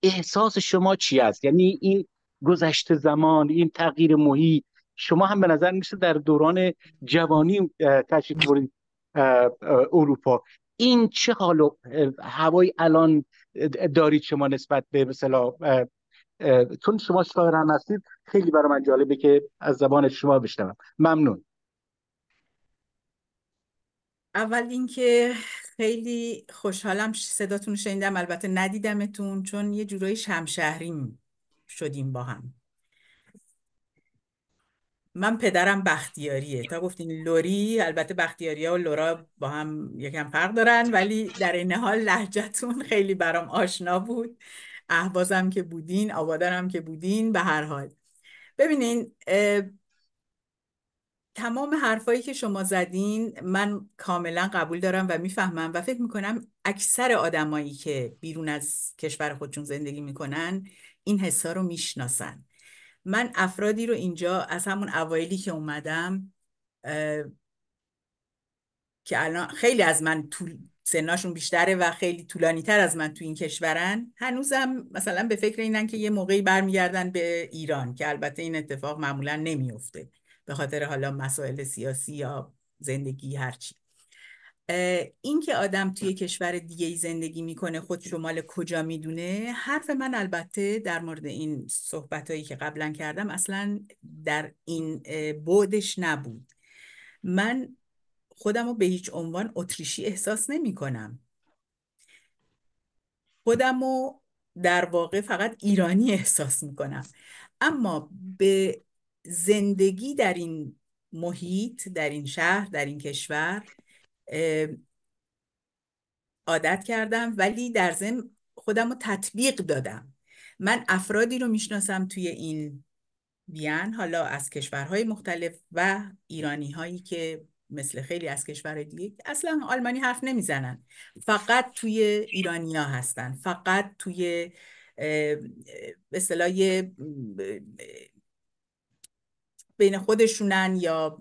احساس شما چی است یعنی این گذشته زمان این تغییر محیط شما هم به نظر میشه در دوران جوانی تشریف برید اروپا این چه حال و هوای الان دارید شما نسبت به مثلا چون شما شاعر هستید خیلی برای من جالبه که از زبان شما بشنوم ممنون اول اینکه خیلی خوشحالم صداتون شنیدم البته ندیدمتون چون یه جورایی شمشهریم شدیم با هم من پدرم بختیاریه تا گفتین لوری البته ها و لورا با هم یکم فرق دارن ولی در این حال لحجتون خیلی برام آشنا بود احوازم که بودین آبادرم که بودین به هر حال ببینین تمام حرفایی که شما زدین من کاملا قبول دارم و میفهمم و فکر میکنم اکثر آدمایی که بیرون از کشور خودشون زندگی میکنن این حسا رو میشناسن من افرادی رو اینجا از همون اوایلی که اومدم که الان خیلی از من طول سناشون بیشتره و خیلی طولانی تر از من تو این کشورن هنوزم مثلا به فکر اینن که یه موقعی برمیگردن به ایران که البته این اتفاق معمولا نمیفته به خاطر حالا مسائل سیاسی یا زندگی هرچی این که آدم توی کشور دیگه ای زندگی میکنه خود مال کجا میدونه حرف من البته در مورد این صحبت هایی که قبلا کردم اصلا در این بودش نبود من خودم به هیچ عنوان اتریشی احساس نمی کنم خودم در واقع فقط ایرانی احساس می کنم اما به زندگی در این محیط در این شهر در این کشور عادت کردم ولی در زم خودم رو تطبیق دادم من افرادی رو میشناسم توی این بیان حالا از کشورهای مختلف و ایرانی هایی که مثل خیلی از کشورهای دیگه اصلا آلمانی حرف نمیزنن فقط توی ایرانیا هستن فقط توی به بین خودشونن یا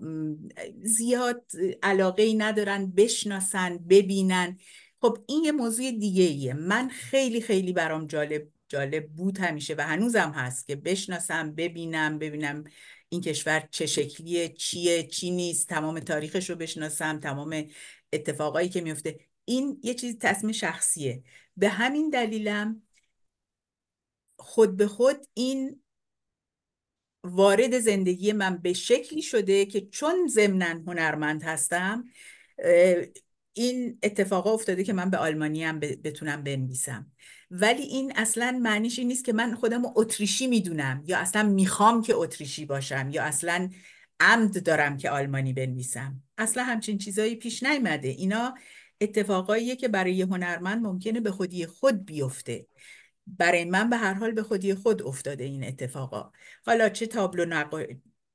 زیاد علاقه ای ندارن بشناسن ببینن خب این یه موضوع دیگه ایه من خیلی خیلی برام جالب جالب بود همیشه و هنوزم هست که بشناسم ببینم ببینم این کشور چه شکلیه چیه چی نیست تمام تاریخش رو بشناسم تمام اتفاقایی که میفته این یه چیز تصمیم شخصیه به همین دلیلم خود به خود این وارد زندگی من به شکلی شده که چون ضمنا هنرمند هستم این اتفاق افتاده که من به آلمانی هم بتونم بنویسم ولی این اصلا معنیش این نیست که من خودم اتریشی میدونم یا اصلا میخوام که اتریشی باشم یا اصلا عمد دارم که آلمانی بنویسم اصلا همچین چیزایی پیش نیمده اینا اتفاقاییه که برای هنرمند ممکنه به خودی خود بیفته برای من به هر حال به خودی خود افتاده این اتفاقا حالا چه تابلو نقا...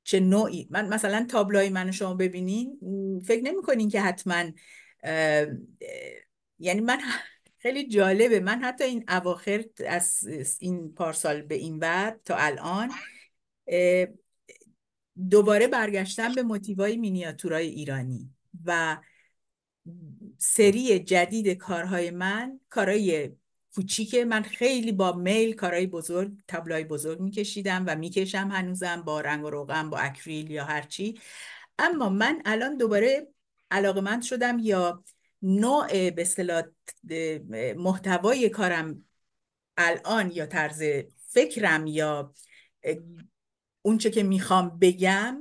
چه نوعی من مثلا تابلوهای من شما ببینین فکر کنین که حتما اه... یعنی من خیلی جالبه من حتی این اواخر از این پارسال به این بعد تا الان دوباره برگشتم به موتیوهای مینیاتورای ایرانی و سری جدید کارهای من کارهای کوچیکه من خیلی با میل کارهای بزرگ تابلوهای بزرگ میکشیدم و میکشم هنوزم با رنگ و روغم با اکریل یا هرچی اما من الان دوباره مند شدم یا نوع به اصطلاح محتوای کارم الان یا طرز فکرم یا اونچه که میخوام بگم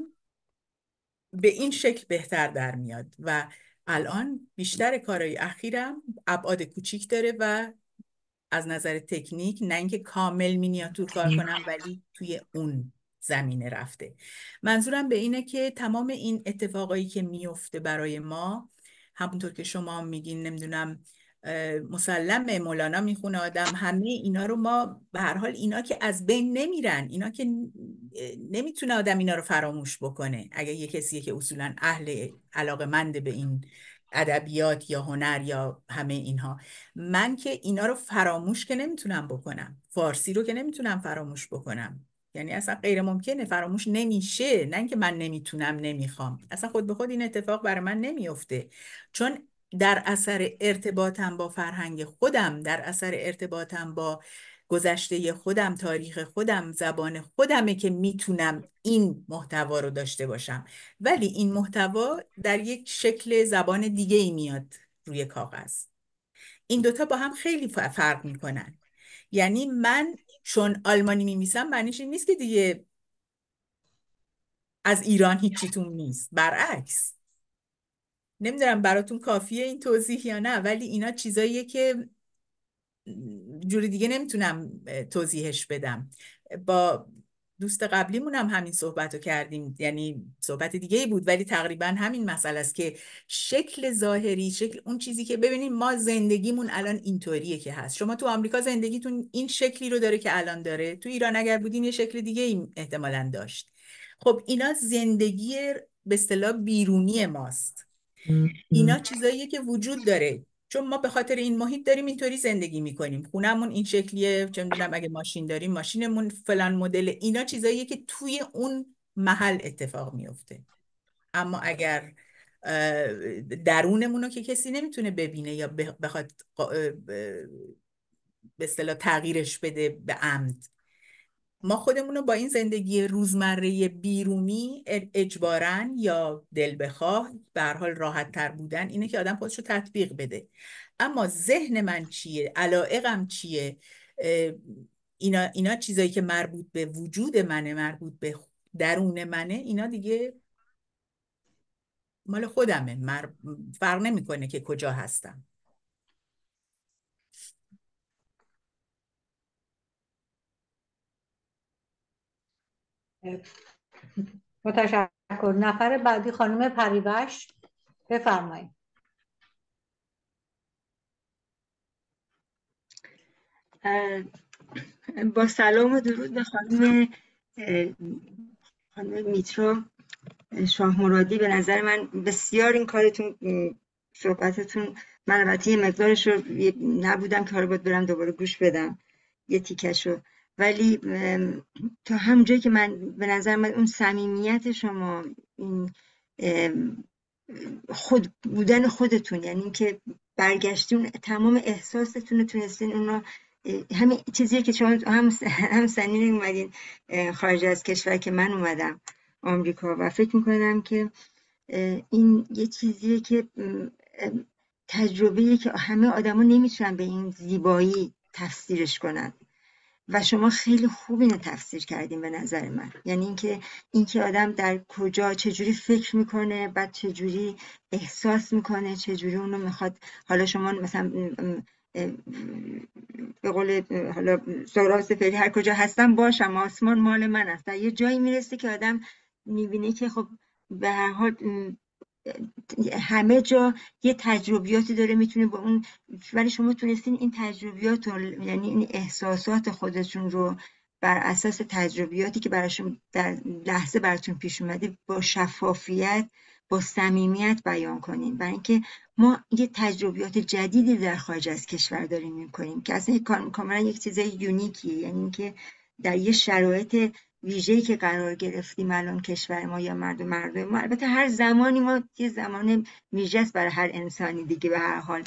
به این شکل بهتر در میاد و الان بیشتر کارهای اخیرم ابعاد کوچیک داره و از نظر تکنیک نه اینکه کامل مینیاتور کار کنم ولی توی اون زمینه رفته منظورم به اینه که تمام این اتفاقایی که میفته برای ما همونطور که شما میگین نمیدونم مسلم مولانا میخونه آدم همه اینا رو ما به هر حال اینا که از بین نمیرن اینا که نمیتونه آدم اینا رو فراموش بکنه اگر یه کسیه که اصولا اهل علاقه منده به این ادبیات یا هنر یا همه اینها من که اینا رو فراموش که نمیتونم بکنم فارسی رو که نمیتونم فراموش بکنم یعنی اصلا غیر ممکنه فراموش نمیشه نه اینکه من نمیتونم نمیخوام اصلا خود به خود این اتفاق برای من نمیفته چون در اثر ارتباطم با فرهنگ خودم در اثر ارتباطم با گذشته خودم تاریخ خودم زبان خودمه که میتونم این محتوا رو داشته باشم ولی این محتوا در یک شکل زبان دیگه ای میاد روی کاغذ این دوتا با هم خیلی فرق میکنن یعنی من چون آلمانی میمیسم معنیش این نیست که دیگه از ایران هیچیتون نیست برعکس نمیدونم براتون کافیه این توضیح یا نه ولی اینا چیزاییه که جوری دیگه نمیتونم توضیحش بدم با دوست قبلیمون هم همین صحبت رو کردیم یعنی صحبت دیگه ای بود ولی تقریبا همین مسئله است که شکل ظاهری شکل اون چیزی که ببینیم ما زندگیمون الان اینطوریه که هست شما تو آمریکا زندگیتون این شکلی رو داره که الان داره تو ایران اگر بودین یه شکل دیگه ای احتمالا داشت خب اینا زندگی به اصطلاح بیرونی ماست اینا چیزاییه که وجود داره چون ما به خاطر این محیط داریم اینطوری زندگی میکنیم خونهمون این شکلیه چه میدونم اگه ماشین داریم ماشینمون فلان مدل اینا چیزاییه که توی اون محل اتفاق میفته اما اگر درونمون رو که کسی نمیتونه ببینه یا بخواد به اصطلاح تغییرش بده به عمد ما خودمون رو با این زندگی روزمره بیرونی اجبارا یا دل بخواه به حال راحت تر بودن اینه که آدم خودش رو تطبیق بده اما ذهن من چیه علائقم چیه اینا, اینا چیزایی که مربوط به وجود منه مربوط به درون منه اینا دیگه مال خودمه مر... فرق نمیکنه که کجا هستم متشکر نفر بعدی خانم پریوش بفرمایید با سلام و درود به خانم خانم میترو شاه مرادی به نظر من بسیار این کارتون صحبتتون من البته یه مقدارش رو نبودم که حالا باید برم دوباره گوش بدم یه تیکش رو ولی تا همونجایی که من به نظر من اون صمیمیت شما این خود بودن خودتون یعنی اینکه برگشتون تمام احساستون رو تونستین اونا همین چیزی که شما هم هم سنین اومدین خارج از کشور که من اومدم آمریکا و فکر میکنم که این یه چیزیه که تجربه که همه آدما نمیتونن به این زیبایی تفسیرش کنن و شما خیلی خوب اینو تفسیر کردین به نظر من یعنی اینکه اینکه آدم در کجا چجوری فکر میکنه بعد چجوری احساس میکنه چجوری اونو میخواد حالا شما مثلا به قول حالا سهراب هر کجا هستم باشم آسمان مال من است در یه جایی میرسه که آدم میبینه که خب به هر حال همه جا یه تجربیاتی داره میتونه با اون ولی شما تونستین این تجربیات رو یعنی این احساسات خودتون رو بر اساس تجربیاتی که براشون در لحظه براتون پیش اومده با شفافیت با صمیمیت بیان کنین برای اینکه ما یه تجربیات جدیدی در خارج از کشور داریم میکنیم که اصلا کاملا یک چیز یونیکی یعنی اینکه در یه شرایط ویژه‌ای که قرار گرفتیم الان کشور ما یا مردم مردم ما البته هر زمانی ما یه زمان ویژه است برای هر انسانی دیگه به هر حال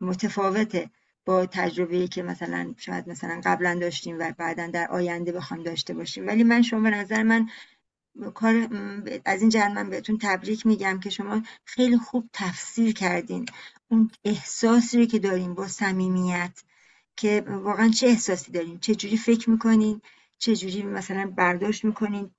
متفاوته با تجربه که مثلا شاید مثلا قبلا داشتیم و بعدا در آینده بخوام داشته باشیم ولی من شما به نظر من کار از این جهت من بهتون تبریک میگم که شما خیلی خوب تفسیر کردین اون احساسی رو که داریم با صمیمیت که واقعا چه احساسی داریم چه جوری فکر میکنین چجوری مثلا برداشت میکنین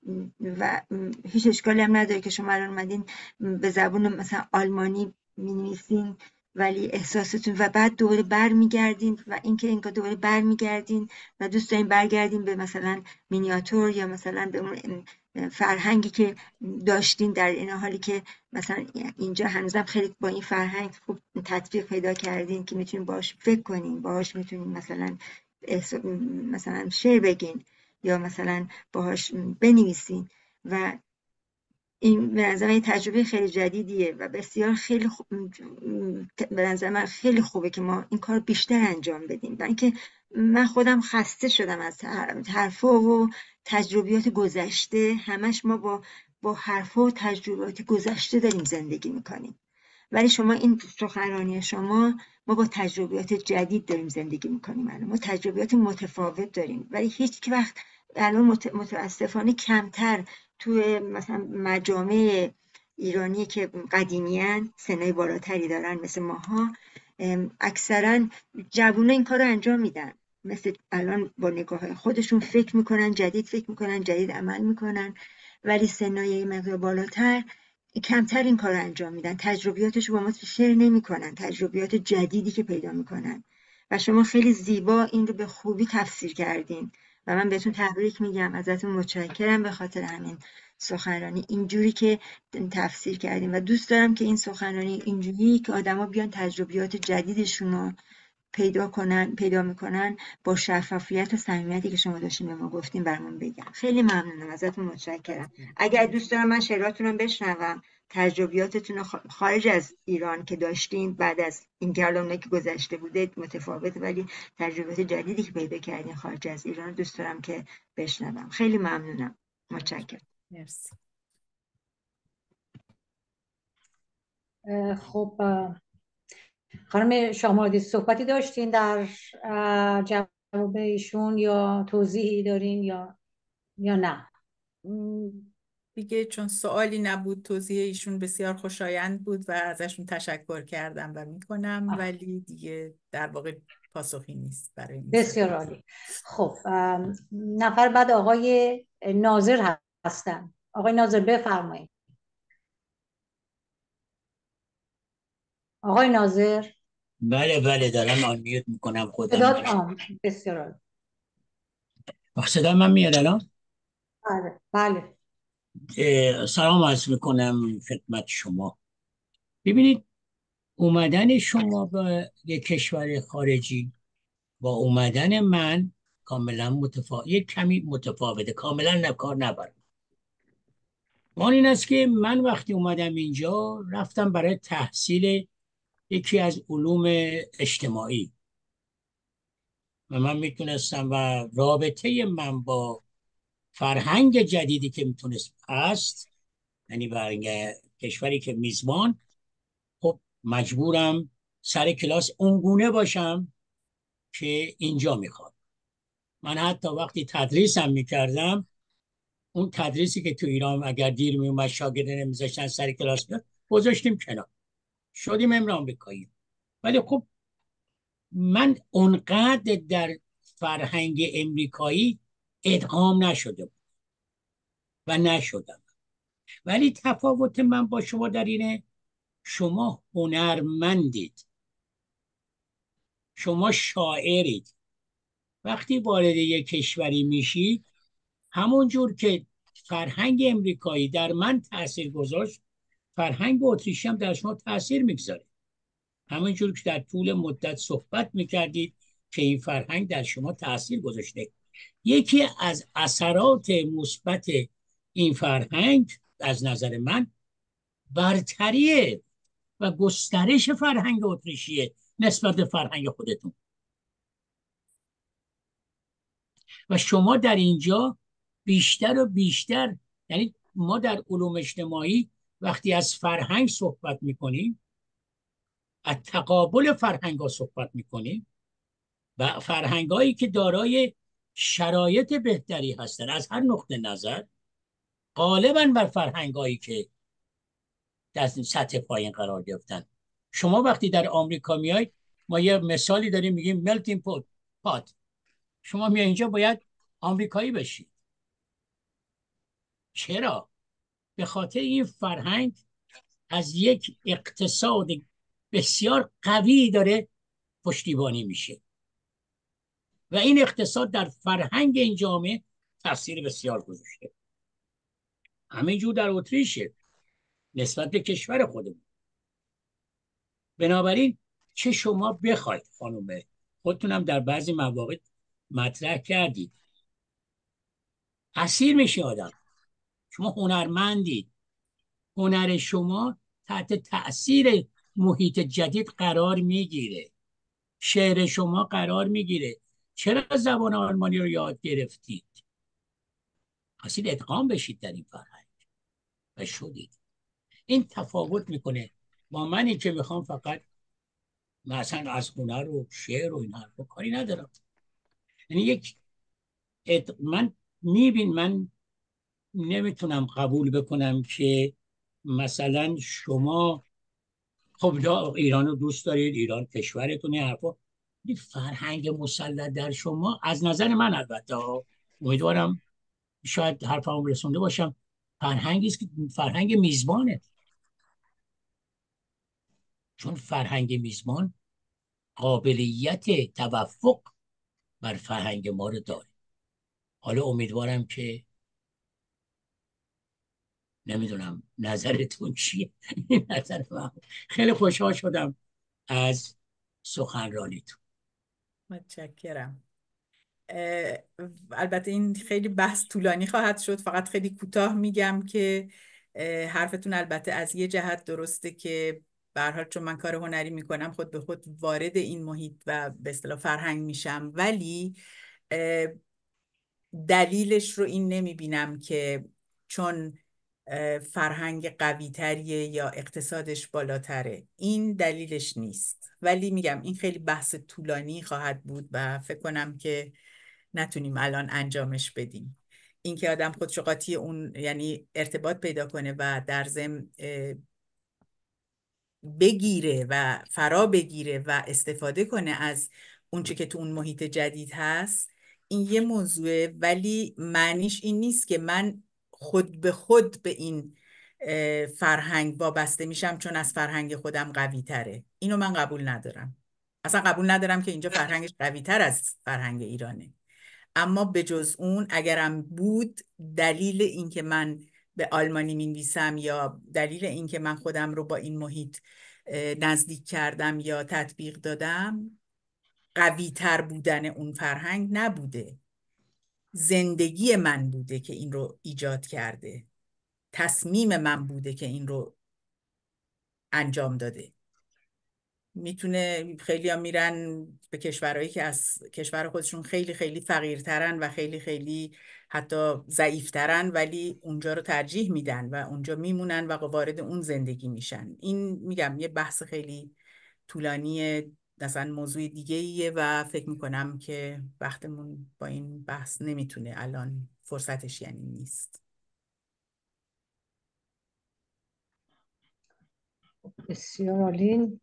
و هیچ اشکالی هم نداره که شما الان اومدین به زبون مثلا آلمانی مینویسین ولی احساستون و بعد دوباره برمیگردین و اینکه اینکه دوباره برمیگردین و دوست دارین برگردین به مثلا مینیاتور یا مثلا به اون فرهنگی که داشتین در این حالی که مثلا اینجا هنوزم خیلی با این فرهنگ خوب تطبیق پیدا کردین که میتونین باش فکر کنین باهاش میتونین مثلا مثلا شعر بگین یا مثلا باهاش بنویسین و این به نظر یه تجربه خیلی جدیدیه و بسیار خیلی به نظر من خیلی خوبه که ما این کار بیشتر انجام بدیم و اینکه من خودم خسته شدم از حرفا و تجربیات گذشته همش ما با با حرفا و تجربیات گذشته داریم زندگی میکنیم ولی شما این سخنرانی شما ما با تجربیات جدید داریم زندگی میکنیم الان ما تجربیات متفاوت داریم ولی هیچ وقت الان متاسفانه کمتر توی مثلا مجامع ایرانی که قدیمیان سنای بالاتری دارن مثل ماها اکثرا جوونه این کار رو انجام میدن مثل الان با نگاه خودشون فکر میکنن جدید فکر میکنن جدید عمل میکنن ولی سنای مقدار بالاتر کمتر این کار رو انجام میدن تجربیاتش رو با ما شیر نمی تجربیات جدیدی که پیدا میکنن و شما خیلی زیبا این رو به خوبی تفسیر کردین و من بهتون تبریک میگم ازتون متشکرم به خاطر همین سخنرانی اینجوری که تفسیر کردیم و دوست دارم که این سخنرانی اینجوری که آدما بیان تجربیات جدیدشون رو پیدا کنن پیدا میکنن با شفافیت و صمیمیتی که شما داشتین به ما گفتین برامون بگم خیلی ممنونم ازتون متشکرم اگر دوست دارم من شعراتون رو بشنوم تجربیاتتون خارج از ایران که داشتین بعد از این گرلونه که گذشته بوده متفاوت ولی تجربیات جدیدی که پیدا کردین خارج از ایران دوست دارم که بشنوم خیلی ممنونم متشکرم مرسی خب خانم شامادی صحبتی داشتین در جواب ایشون یا توضیحی دارین یا یا نه دیگه چون سوالی نبود توضیح ایشون بسیار خوشایند بود و ازشون تشکر کردم و میکنم ولی دیگه در واقع پاسخی نیست برای این بسیار عالی خب نفر بعد آقای ناظر هستن آقای ناظر بفرمایید آقای ناظر بله بله دارم آنمیوت میکنم خودم بسیار من میاد الان بله بله سلام عرض میکنم خدمت شما ببینید اومدن شما به یک کشور خارجی با اومدن من کاملا متفاوت یک کمی متفاوته کاملا نکار نبرم آن این است که من وقتی اومدم اینجا رفتم برای تحصیل یکی از علوم اجتماعی و من میتونستم و رابطه من با فرهنگ جدیدی که میتونست هست یعنی برای کشوری که میزبان خب مجبورم سر کلاس اونگونه باشم که اینجا میخواد من حتی وقتی تدریسم میکردم اون تدریسی که تو ایران اگر دیر میومد شاگرده نمیذاشتن سر کلاس بیاد گذاشتیم کنار شدیم امر آمریکایی ولی خب من اونقدر در فرهنگ امریکایی ادغام نشده بود و نشدم ولی تفاوت من با شما در اینه شما هنرمندید شما شاعرید وقتی وارد یک کشوری میشی همون جور که فرهنگ امریکایی در من تاثیر گذاشت فرهنگ اتریشی هم در شما تاثیر میگذاره همینجور که در طول مدت صحبت میکردید که این فرهنگ در شما تاثیر گذاشته یکی از اثرات مثبت این فرهنگ از نظر من برتریه و گسترش فرهنگ اتریشیه نسبت به فرهنگ خودتون و شما در اینجا بیشتر و بیشتر یعنی ما در علوم اجتماعی وقتی از فرهنگ صحبت میکنیم از تقابل فرهنگ ها صحبت میکنیم و فرهنگ هایی که دارای شرایط بهتری هستند از هر نقطه نظر غالبا بر فرهنگ هایی که در سطح پایین قرار گرفتن شما وقتی در آمریکا میایید ما یه مثالی داریم میگیم ملتین پات شما میای اینجا باید آمریکایی بشید چرا به خاطر این فرهنگ از یک اقتصاد بسیار قوی داره پشتیبانی میشه و این اقتصاد در فرهنگ این جامعه تاثیر بسیار گذاشته همینجور در اتریش نسبت به کشور خودمون بنابراین چه شما بخواید خودتون خودتونم در بعضی مواقع مطرح کردید اسیر میشه آدم شما هنرمندید هنر شما تحت تاثیر محیط جدید قرار میگیره شعر شما قرار میگیره چرا زبان آلمانی رو یاد گرفتید خواستید ادغام بشید در این فرهنگ و شدید این تفاوت میکنه با منی که میخوام فقط مثلا از هنر و شعر و این حرف کاری ندارم یعنی یک من میبین من نمیتونم قبول بکنم که مثلا شما خب ایران رو دوست دارید ایران کشورتون این حرفا فرهنگ مسلط در شما از نظر من البته امیدوارم شاید هم رسونده باشم فرهنگی است که فرهنگ میزبانه چون فرهنگ میزبان قابلیت توفق بر فرهنگ ما رو داره حالا امیدوارم که نمیدونم نظرتون چیه نظر خیلی خوشحال شدم از سخنرانیتون متشکرم البته این خیلی بحث طولانی خواهد شد فقط خیلی کوتاه میگم که حرفتون البته از یه جهت درسته که برحال چون من کار هنری میکنم خود به خود وارد این محیط و به اصطلاح فرهنگ میشم ولی دلیلش رو این نمیبینم که چون فرهنگ قویتریه یا اقتصادش بالاتره این دلیلش نیست ولی میگم این خیلی بحث طولانی خواهد بود و فکر کنم که نتونیم الان انجامش بدیم اینکه آدم خودشو قاطی اون یعنی ارتباط پیدا کنه و در زم بگیره و فرا بگیره و استفاده کنه از اونچه که تو اون محیط جدید هست این یه موضوعه ولی معنیش این نیست که من خود به خود به این فرهنگ وابسته میشم چون از فرهنگ خودم قوی تره اینو من قبول ندارم اصلا قبول ندارم که اینجا فرهنگش قوی تر از فرهنگ ایرانه اما به جز اون اگرم بود دلیل اینکه من به آلمانی می نویسم یا دلیل اینکه من خودم رو با این محیط نزدیک کردم یا تطبیق دادم قوی تر بودن اون فرهنگ نبوده زندگی من بوده که این رو ایجاد کرده تصمیم من بوده که این رو انجام داده میتونه خیلی ها میرن به کشورهایی که از کشور خودشون خیلی خیلی فقیرترن و خیلی خیلی حتی ضعیفترن ولی اونجا رو ترجیح میدن و اونجا میمونن و وارد اون زندگی میشن این میگم یه بحث خیلی طولانی اصلا موضوع دیگه ایه و فکر میکنم که وقتمون با این بحث نمیتونه الان فرصتش یعنی نیست بسیار عالی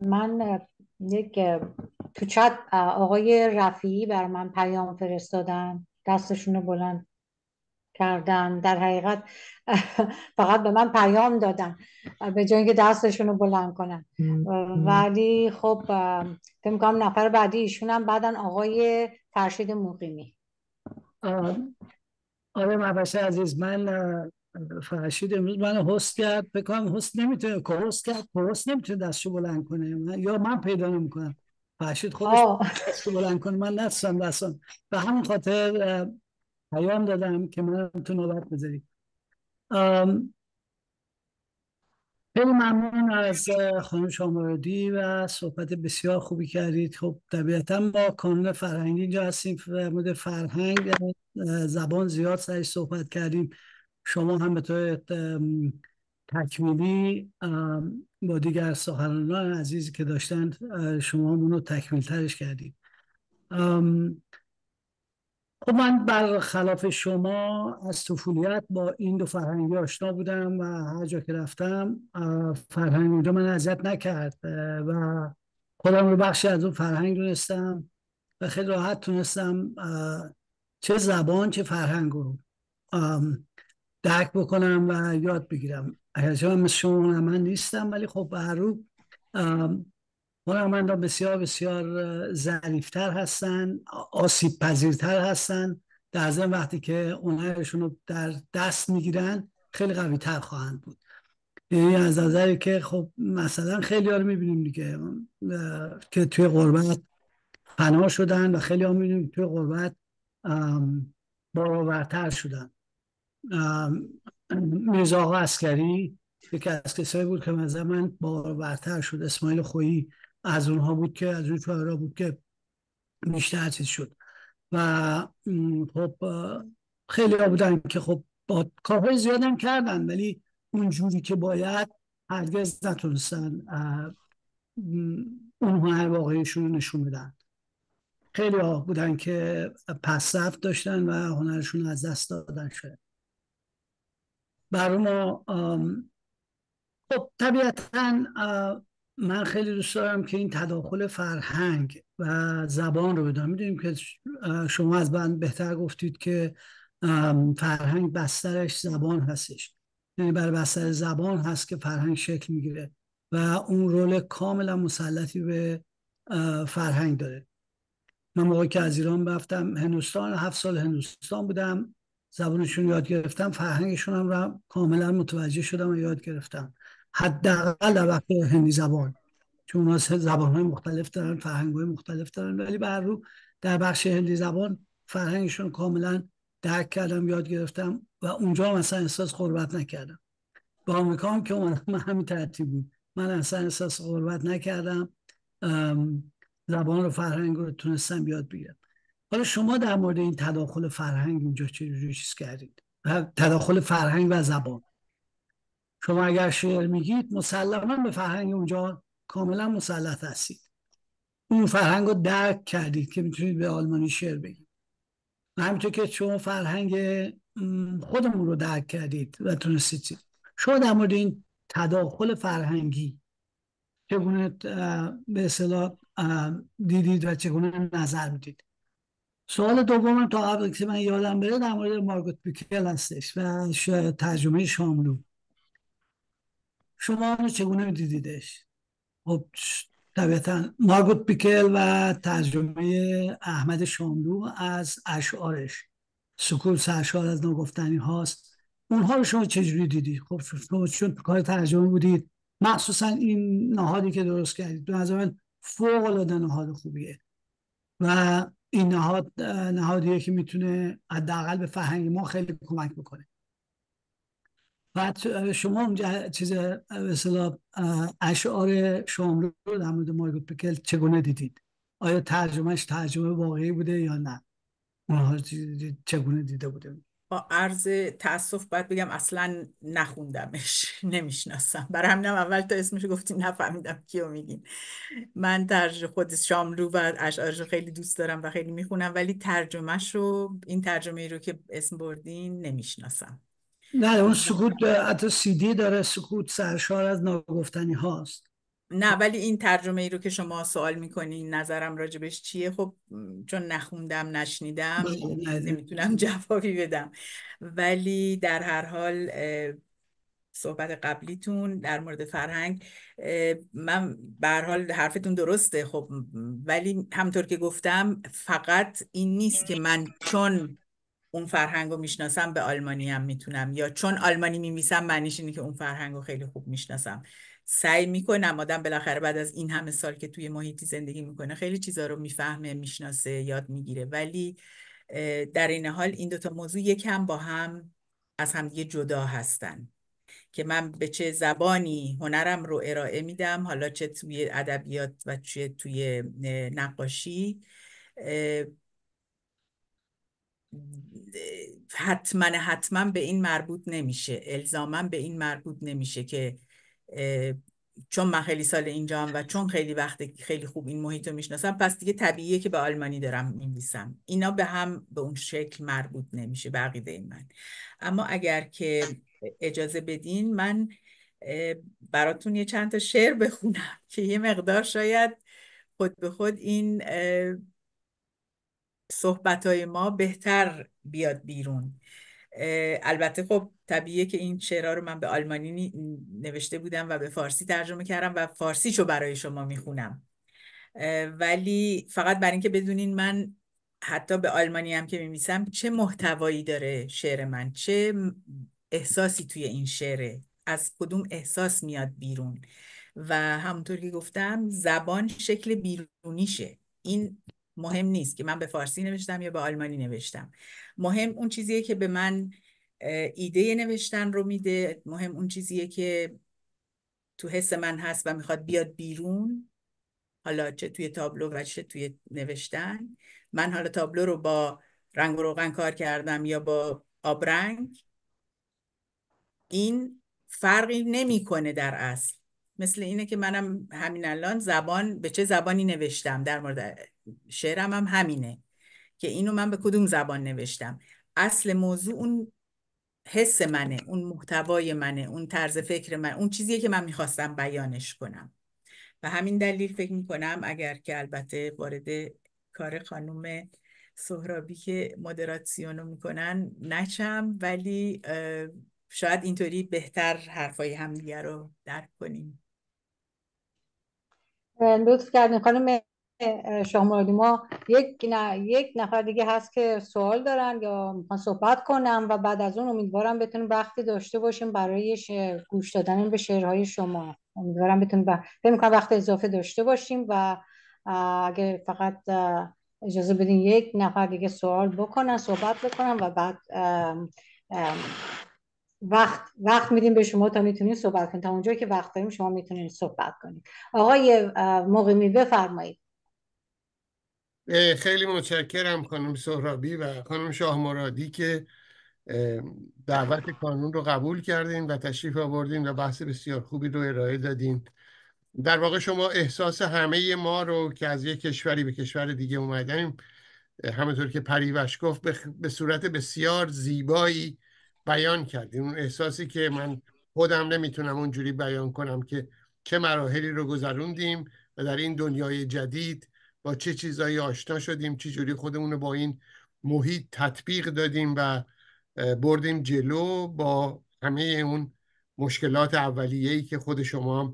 من یک تو چت آقای رفیعی بر من پیام فرستادن دستشون رو بلند کردن در حقیقت فقط به من پیام دادن به جای که دستشون بلند کنن ولی خب فکر کنم نفر بعدی ایشون هم آقای فرشید مقیمی آره مبشه عزیز من فرشید امروز من هست کرد بکنم هست نمیتونه که هست کرد هست نمیتونه دستشو بلند کنه من یا من پیدا نمیکنم فرشید خودش بلند کنه من نتونم دستم به همین خاطر پیام دادم که من تو نوبت بذاریم. خیلی ممنون از خانم شامردی و صحبت بسیار خوبی کردید خب طبیعتا با کانون فرهنگی اینجا هستیم مورد فرهنگ زبان زیاد سری صحبت کردیم شما هم به طور تکمیلی با دیگر سخنرانان عزیزی که داشتند شما همونو تکمیل ترش کردید خب من برخلاف شما از طفولیت با این دو فرهنگی آشنا بودم و هر جا که رفتم فرهنگ اونجا من اذیت نکرد و خودم رو بخشی از اون فرهنگ دونستم و خیلی راحت تونستم چه زبان چه فرهنگ رو درک بکنم و یاد بگیرم اگرچه من مثل شما من نیستم ولی خب به هنرمندان بسیار بسیار ظریفتر هستن آسیب پذیرتر هستن در ضمن وقتی که هنرشون رو در دست میگیرن خیلی قوی تر خواهند بود یعنی از نظری که خب مثلا خیلی ها رو میبینیم دیگه که توی قربت پناه شدن و خیلی ها میبینیم توی قربت باورتر شدن میرزا آقا اسکری یکی از کسایی بود که مثلا من باورتر شد اسماعیل خویی از اونها بود که از اون شاعرها بود که بیشتر چیز شد و خب خیلی ها بودن که خب با کارهای زیادم کردن ولی اونجوری که باید هرگز نتونستن اون هنر واقعیشون رو نشون بدن خیلی ها بودن که پس داشتن و هنرشون از دست دادن شد برای ما خب طبیعتا من خیلی دوست دارم که این تداخل فرهنگ و زبان رو بدم میدونیم که شما از من بهتر گفتید که فرهنگ بسترش زبان هستش یعنی بر بستر زبان هست که فرهنگ شکل میگیره و اون رول کاملا مسلطی به فرهنگ داره من موقعی که از ایران رفتم هندوستان هفت سال هندوستان بودم زبانشون یاد گرفتم فرهنگشون هم کاملا متوجه شدم و یاد گرفتم حداقل در وقت هندی زبان چون اونا زبان های مختلف دارن فرهنگ های مختلف دارن ولی بر رو در بخش هندی زبان فرهنگشون کاملا درک کردم یاد گرفتم و اونجا مثلا احساس غربت نکردم به آمریکا هم که اومدم همین ترتیب بود من اصلا احساس غربت نکردم زبان رو فرهنگ رو تونستم یاد بگیرم حالا شما در مورد این تداخل فرهنگ اینجا چه چیز کردید تداخل فرهنگ و زبان شما اگر شعر میگید مسلما به فرهنگ اونجا کاملا مسلط هستید اون فرهنگ رو درک کردید که میتونید به آلمانی شعر بگید و همینطور که شما فرهنگ خودمون رو درک کردید و تونستید شما در مورد این تداخل فرهنگی چگونه به اصطلاح دیدید و چگونه نظر میدید سوال دومم تا قبل که من یادم بره در مورد مارگوت بیکل هستش و ترجمه شاملو شما رو چگونه دیدیدش؟ خب طبیعتا مارگوت پیکل و ترجمه احمد شاملو از اشعارش سکول سرشار از نگفتنی هاست اونها رو شما چجوری دیدید خب چون کار ترجمه بودید مخصوصا این نهادی که درست کردید به از من فوق نهاد خوبیه و این نهاد نهادیه که میتونه حداقل به فرهنگ ما خیلی کمک بکنه و شما اونجا چیز به اشعار شاملو رو در مورد مارگوت پکل چگونه دیدید آیا ترجمهش ترجمه واقعی بوده یا نه اونها چگونه دیده بوده با عرض تاسف باید بگم اصلا نخوندمش نمیشناسم برای همینم اول تا اسمش گفتیم نفهمیدم کیو میگین من در خود شاملو و اشعارش رو خیلی دوست دارم و خیلی میخونم ولی ترجمهش رو این ترجمه ای رو که اسم بردین نمیشناسم نه اون سکوت حتی سیدی داره سکوت سرشار از نگفتنی هاست نه ولی این ترجمه ای رو که شما سوال میکنین نظرم راجبش چیه خب چون نخوندم نشنیدم بله، بله. نمیتونم جوابی بدم ولی در هر حال صحبت قبلیتون در مورد فرهنگ من به حال حرفتون درسته خب ولی همطور که گفتم فقط این نیست که من چون اون فرهنگ رو میشناسم به آلمانی هم میتونم یا چون آلمانی میمیسم معنیش اینه که اون فرهنگ رو خیلی خوب میشناسم سعی میکنم آدم بالاخره بعد از این همه سال که توی محیطی زندگی میکنه خیلی چیزا رو میفهمه میشناسه یاد میگیره ولی در این حال این دوتا موضوع یکم با هم از هم یه جدا هستن که من به چه زبانی هنرم رو ارائه میدم حالا چه توی ادبیات و چه توی نقاشی حتما حتما به این مربوط نمیشه الزاما به این مربوط نمیشه که چون من خیلی سال اینجا هم و چون خیلی وقت خیلی خوب این محیط رو میشناسم پس دیگه طبیعیه که به آلمانی دارم میویسم اینا به هم به اون شکل مربوط نمیشه بقیده من اما اگر که اجازه بدین من براتون یه چند تا شعر بخونم که یه مقدار شاید خود به خود این صحبت ما بهتر بیاد بیرون البته خب طبیعیه که این شعرها رو من به آلمانی نوشته بودم و به فارسی ترجمه کردم و فارسی رو برای شما میخونم ولی فقط برای اینکه بدونین من حتی به آلمانی هم که میمیسم چه محتوایی داره شعر من چه احساسی توی این شعره از کدوم احساس میاد بیرون و همونطور که گفتم زبان شکل بیرونیشه این مهم نیست که من به فارسی نوشتم یا به آلمانی نوشتم مهم اون چیزیه که به من ایده نوشتن رو میده مهم اون چیزیه که تو حس من هست و میخواد بیاد بیرون حالا چه توی تابلو و چه توی نوشتن من حالا تابلو رو با رنگ و روغن کار کردم یا با آبرنگ این فرقی نمیکنه در اصل مثل اینه که منم همین الان زبان به چه زبانی نوشتم در مورد شعرم هم همینه که اینو من به کدوم زبان نوشتم اصل موضوع اون حس منه اون محتوای منه اون طرز فکر من اون چیزیه که من میخواستم بیانش کنم و همین دلیل فکر میکنم اگر که البته وارد کار خانم سهرابی که مدراتسیونو میکنن نچم ولی شاید اینطوری بهتر حرفای همدیگه رو درک کنیم لطف کردین خانم شاه ما یک, یک نفر دیگه هست که سوال دارن یا میخوان صحبت کنم و بعد از اون امیدوارم بتونیم وقتی داشته باشیم برای گوش دادن به شعرهای شما امیدوارم بتونیم ب... فکر وقت اضافه داشته باشیم و اگر فقط اجازه بدین یک نفر دیگه سوال بکنن صحبت بکنم و بعد وقت وقت میدیم به شما تا میتونید صحبت کنید تا اونجایی که وقت داریم شما میتونید صحبت کنید آقای مقیمی بفرمایید خیلی متشکرم خانم سهرابی و خانم شاه مرادی که دعوت کانون رو قبول کردین و تشریف آوردین و بحث بسیار خوبی رو ارائه دادین در واقع شما احساس همه ما رو که از یک کشوری به کشور دیگه اومدیم همونطور که پریوش گفت به صورت بسیار زیبایی بیان کردین اون احساسی که من خودم نمیتونم اونجوری بیان کنم که چه مراحلی رو گذروندیم و در این دنیای جدید با چه چیزایی آشنا شدیم چه جوری خودمون رو با این محیط تطبیق دادیم و بردیم جلو با همه اون مشکلات اولیه‌ای که خود شما هم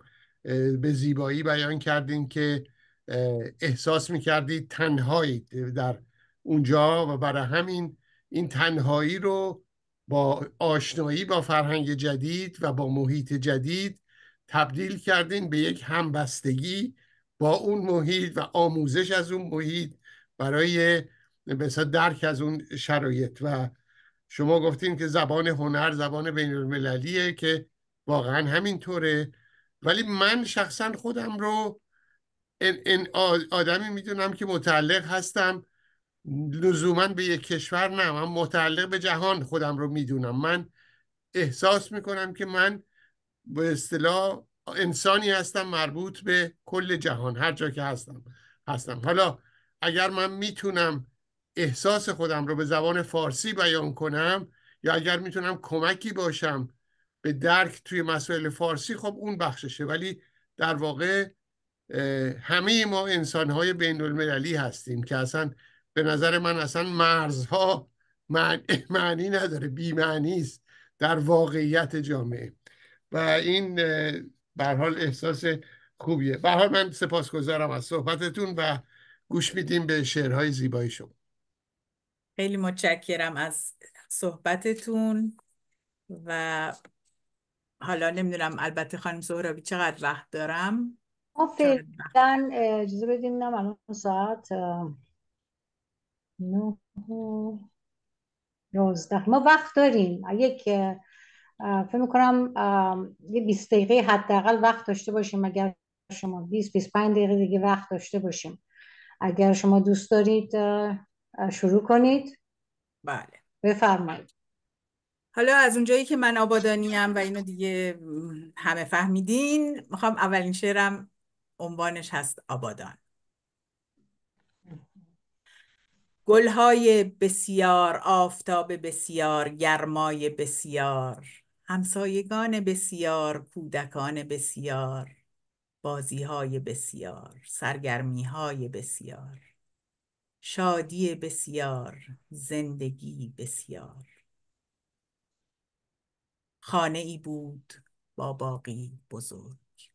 به زیبایی بیان کردیم که احساس میکردید تنهایی در اونجا و برای همین این تنهایی رو با آشنایی با فرهنگ جدید و با محیط جدید تبدیل کردین به یک همبستگی با اون محیط و آموزش از اون محیط برای مثلا درک از اون شرایط و شما گفتین که زبان هنر زبان بین که واقعا همینطوره ولی من شخصا خودم رو این آدمی میدونم که متعلق هستم لزوما به یک کشور نه من متعلق به جهان خودم رو میدونم من احساس میکنم که من به اصطلاح انسانی هستم مربوط به کل جهان هر جا که هستم هستم حالا اگر من میتونم احساس خودم رو به زبان فارسی بیان کنم یا اگر میتونم کمکی باشم به درک توی مسائل فارسی خب اون بخششه ولی در واقع همه ما انسانهای بین المللی هستیم که اصلا به نظر من اصلا مرزها معنی نداره بیمعنی است در واقعیت جامعه و این به حال احساس خوبیه به حال من سپاسگزارم از صحبتتون و گوش میدیم به شعرهای زیبایی شما خیلی متشکرم از صحبتتون و حالا نمیدونم البته خانم سهرابی چقدر وقت دارم ما فعلا اجازه بدیم الان ساعت نه ما وقت داریم یک فکر میکنم یه 20 دقیقه حداقل وقت داشته باشیم اگر شما 20 25 دقیقه دیگه وقت داشته باشیم اگر شما دوست دارید شروع کنید بله بفرمایید حالا از اونجایی که من آبادانیم و اینو دیگه همه فهمیدین میخوام اولین شعرم عنوانش هست آبادان گلهای بسیار آفتاب بسیار گرمای بسیار همسایگان بسیار کودکان بسیار بازی های بسیار سرگرمی های بسیار شادی بسیار زندگی بسیار خانه ای بود با باقی بزرگ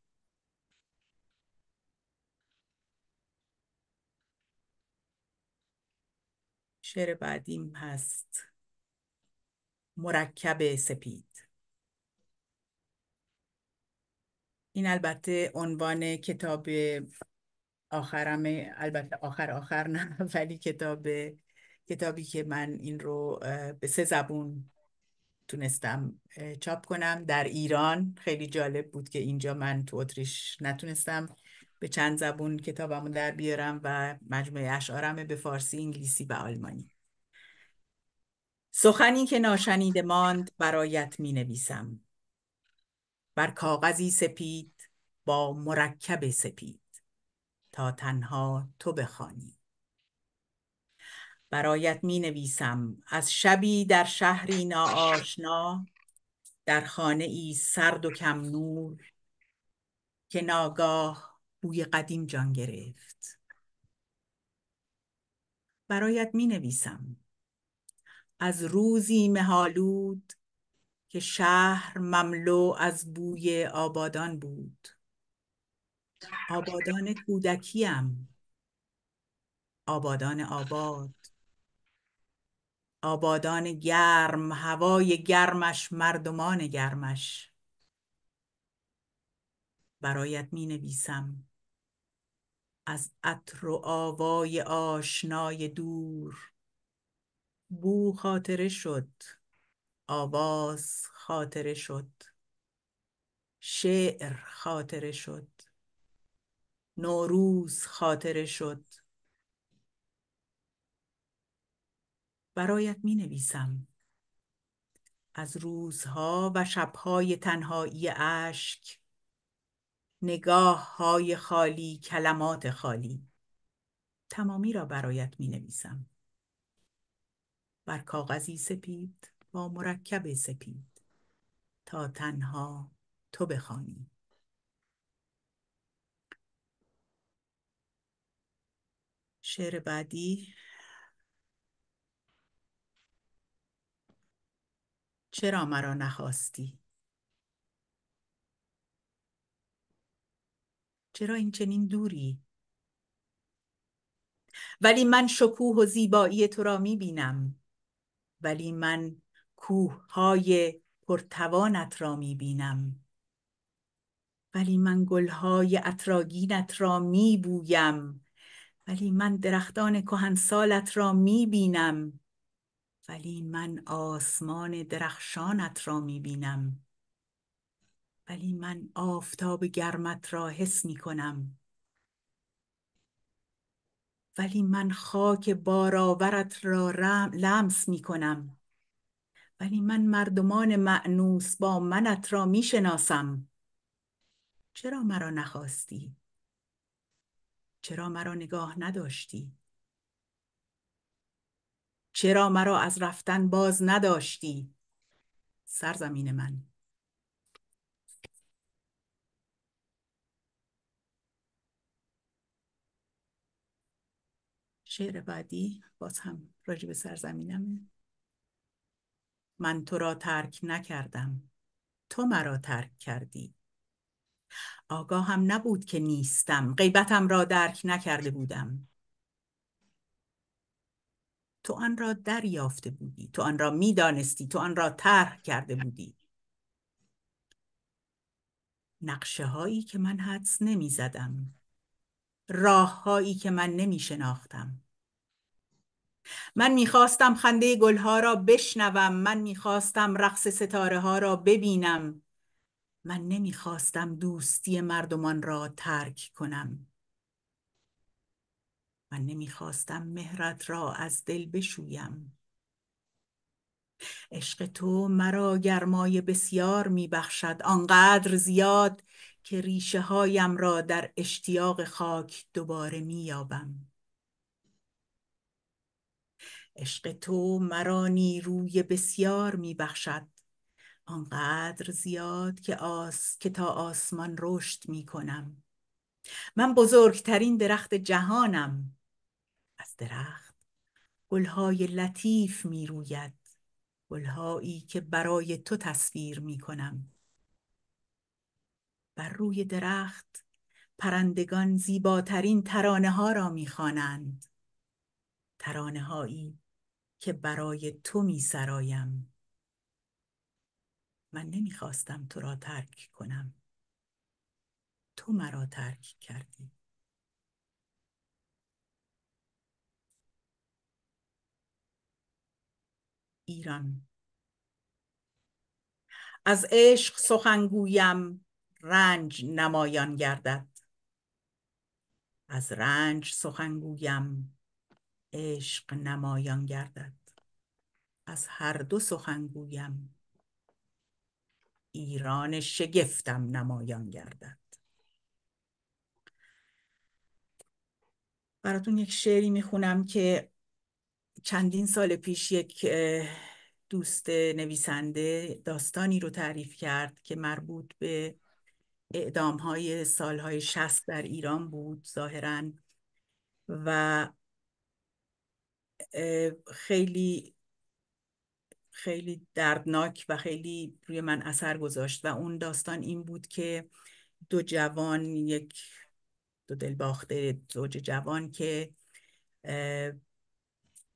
شعر بعدیم هست مرکب سپید این البته عنوان کتاب آخرم البته آخر آخر نه ولی کتاب کتابی که من این رو به سه زبون تونستم چاپ کنم در ایران خیلی جالب بود که اینجا من تو اتریش نتونستم به چند زبون کتابمو در بیارم و مجموعه اشعارم به فارسی، انگلیسی و آلمانی سخنی که ناشنیده ماند برایت می نویسم بر کاغذی سپید با مرکب سپید تا تنها تو بخوانی برایت می نویسم از شبی در شهری ناآشنا در خانه ای سرد و کم نور که ناگاه بوی قدیم جان گرفت برایت می نویسم از روزی مهالود که شهر مملو از بوی آبادان بود آبادان کودکیم آبادان آباد آبادان گرم هوای گرمش مردمان گرمش برایت می نویسم از عطر و آوای آشنای دور بو خاطره شد آواز خاطره شد شعر خاطره شد نوروز خاطره شد برایت می نویسم از روزها و شبهای تنهایی اشک نگاه های خالی کلمات خالی تمامی را برایت می نویسم بر کاغذی سپید با مرکب سپید تا تنها تو بخوانی شعر بعدی چرا مرا نخواستی چرا این چنین دوری ولی من شکوه و زیبایی تو را می بینم ولی من های پرتوانت را می بینم ولی من های اطراگینت را می بویم ولی من درختان کهنسالت را می بینم ولی من آسمان درخشانت را می بینم ولی من آفتاب گرمت را حس می کنم ولی من خاک بارآورت را لمس می کنم ولی من مردمان معنوس با منت را می شناسم چرا مرا نخواستی؟ چرا مرا نگاه نداشتی؟ چرا مرا از رفتن باز نداشتی؟ سرزمین من شعر بعدی باز هم راجب سرزمینمه من تو را ترک نکردم تو مرا ترک کردی آگاهم نبود که نیستم غیبتم را درک نکرده بودم تو آن را دریافته بودی تو آن را میدانستی تو آن را طرح کرده بودی نقشه هایی که من حدس نمی زدم راه هایی که من نمی شناختم من میخواستم خنده گلها را بشنوم من میخواستم رقص ستاره ها را ببینم من نمیخواستم دوستی مردمان را ترک کنم من نمیخواستم مهرت را از دل بشویم عشق تو مرا گرمای بسیار میبخشد آنقدر زیاد که ریشه هایم را در اشتیاق خاک دوباره مییابم عشق تو مرا نیروی بسیار میبخشد بخشد آنقدر زیاد که, آس... که تا آسمان رشد می کنم من بزرگترین درخت جهانم از درخت گلهای لطیف می روید گلهایی که برای تو تصویر می کنم بر روی درخت پرندگان زیباترین ترانه ها را می خوانند ترانه هایی که برای تو می سرایم من نمیخواستم تو را ترک کنم تو مرا ترک کردی ایران از عشق سخنگویم رنج نمایان گردد از رنج سخنگویم عشق نمایان گردد از هر دو سخن گویم ایران شگفتم نمایان گردد براتون یک شعری میخونم که چندین سال پیش یک دوست نویسنده داستانی رو تعریف کرد که مربوط به اعدام های سال های شست در ایران بود ظاهرا و خیلی خیلی دردناک و خیلی روی من اثر گذاشت و اون داستان این بود که دو جوان یک دو دلباخته زوج جوان که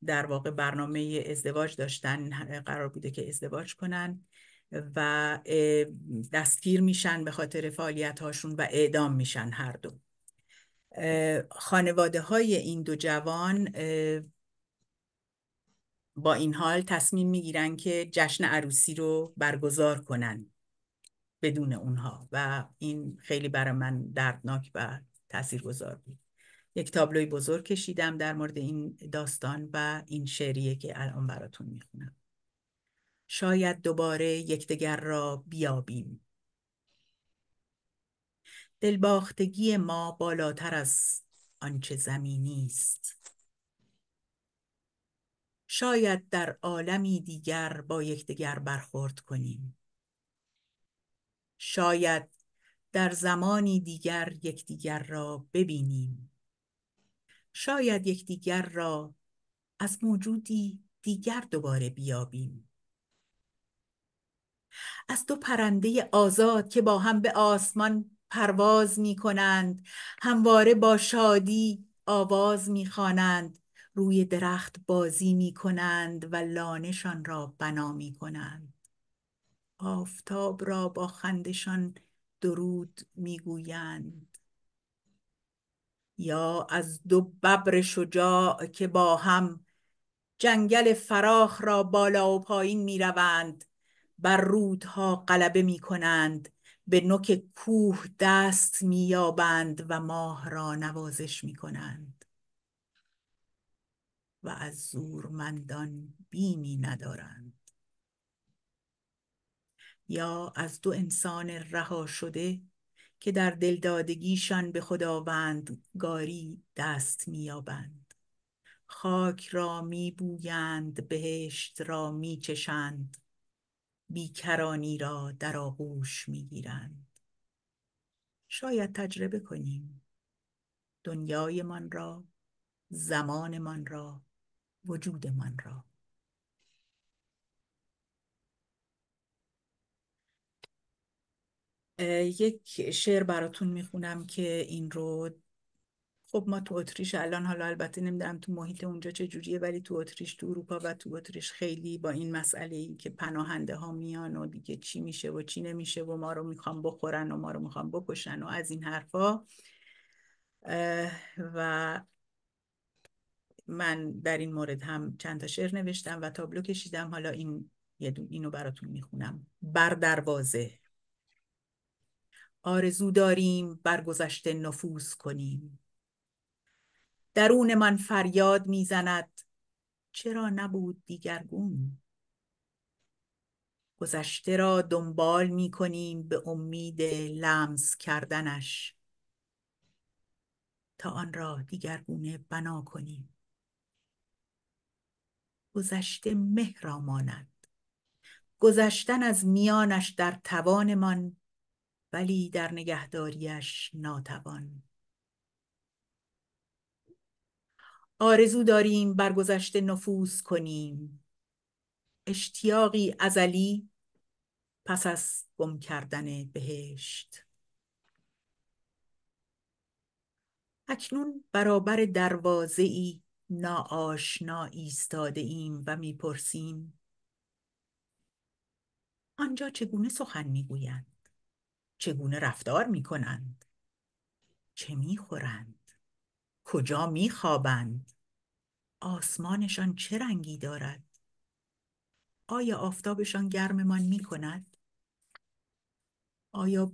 در واقع برنامه ازدواج داشتن قرار بوده که ازدواج کنن و دستگیر میشن به خاطر فعالیت هاشون و اعدام میشن هر دو خانواده های این دو جوان با این حال تصمیم میگیرن که جشن عروسی رو برگزار کنن بدون اونها و این خیلی برای من دردناک و تاثیرگذار بود یک تابلوی بزرگ کشیدم در مورد این داستان و این شعریه که الان براتون میخونم شاید دوباره یکدیگر را بیابیم دلباختگی ما بالاتر از آنچه زمینی است شاید در عالمی دیگر با یکدیگر برخورد کنیم شاید در زمانی دیگر یکدیگر را ببینیم شاید یکدیگر را از موجودی دیگر دوباره بیابیم از دو پرنده آزاد که با هم به آسمان پرواز می کنند همواره با شادی آواز می خوانند روی درخت بازی می کنند و لانشان را بنا می کنند آفتاب را با خندشان درود می گویند یا از دو ببر شجاع که با هم جنگل فراخ را بالا و پایین می روند بر رودها غلبه می کنند به نوک کوه دست می یابند و ماه را نوازش می کنند و از زورمندان بیمی ندارند یا از دو انسان رها شده که در دلدادگیشان به گاری دست مییابند خاک را میبویند بهشت را میچشند بیکرانی را در آغوش میگیرند شاید تجربه کنیم دنیایمان را زمانمان را وجود من را یک شعر براتون میخونم که این رو خب ما تو اتریش الان حالا البته نمیدونم تو محیط اونجا چه جوریه ولی تو اتریش تو اروپا و تو اتریش خیلی با این مسئله این که پناهنده ها میان و دیگه چی میشه و چی نمیشه و ما رو میخوان بخورن و ما رو میخوان بکشن و از این حرفا و من در این مورد هم چند تا شعر نوشتم و تابلو کشیدم حالا این اینو براتون میخونم بر دروازه آرزو داریم برگذشته نفوذ کنیم درون من فریاد میزند چرا نبود دیگرگون گذشته را دنبال می کنیم به امید لمس کردنش تا آن را دیگرگونه بنا کنیم گذشته مهر ماند گذشتن از میانش در توانمان ولی در نگهداریش ناتوان آرزو داریم بر گذشته نفوذ کنیم اشتیاقی ازلی پس از گم کردن بهشت اکنون برابر دروازه ای ناآشنا ایستاده ایم و میپرسیم آنجا چگونه سخن میگویند چگونه رفتار میکنند چه میخورند کجا میخوابند آسمانشان چه رنگی دارد آیا آفتابشان گرممان میکند آیا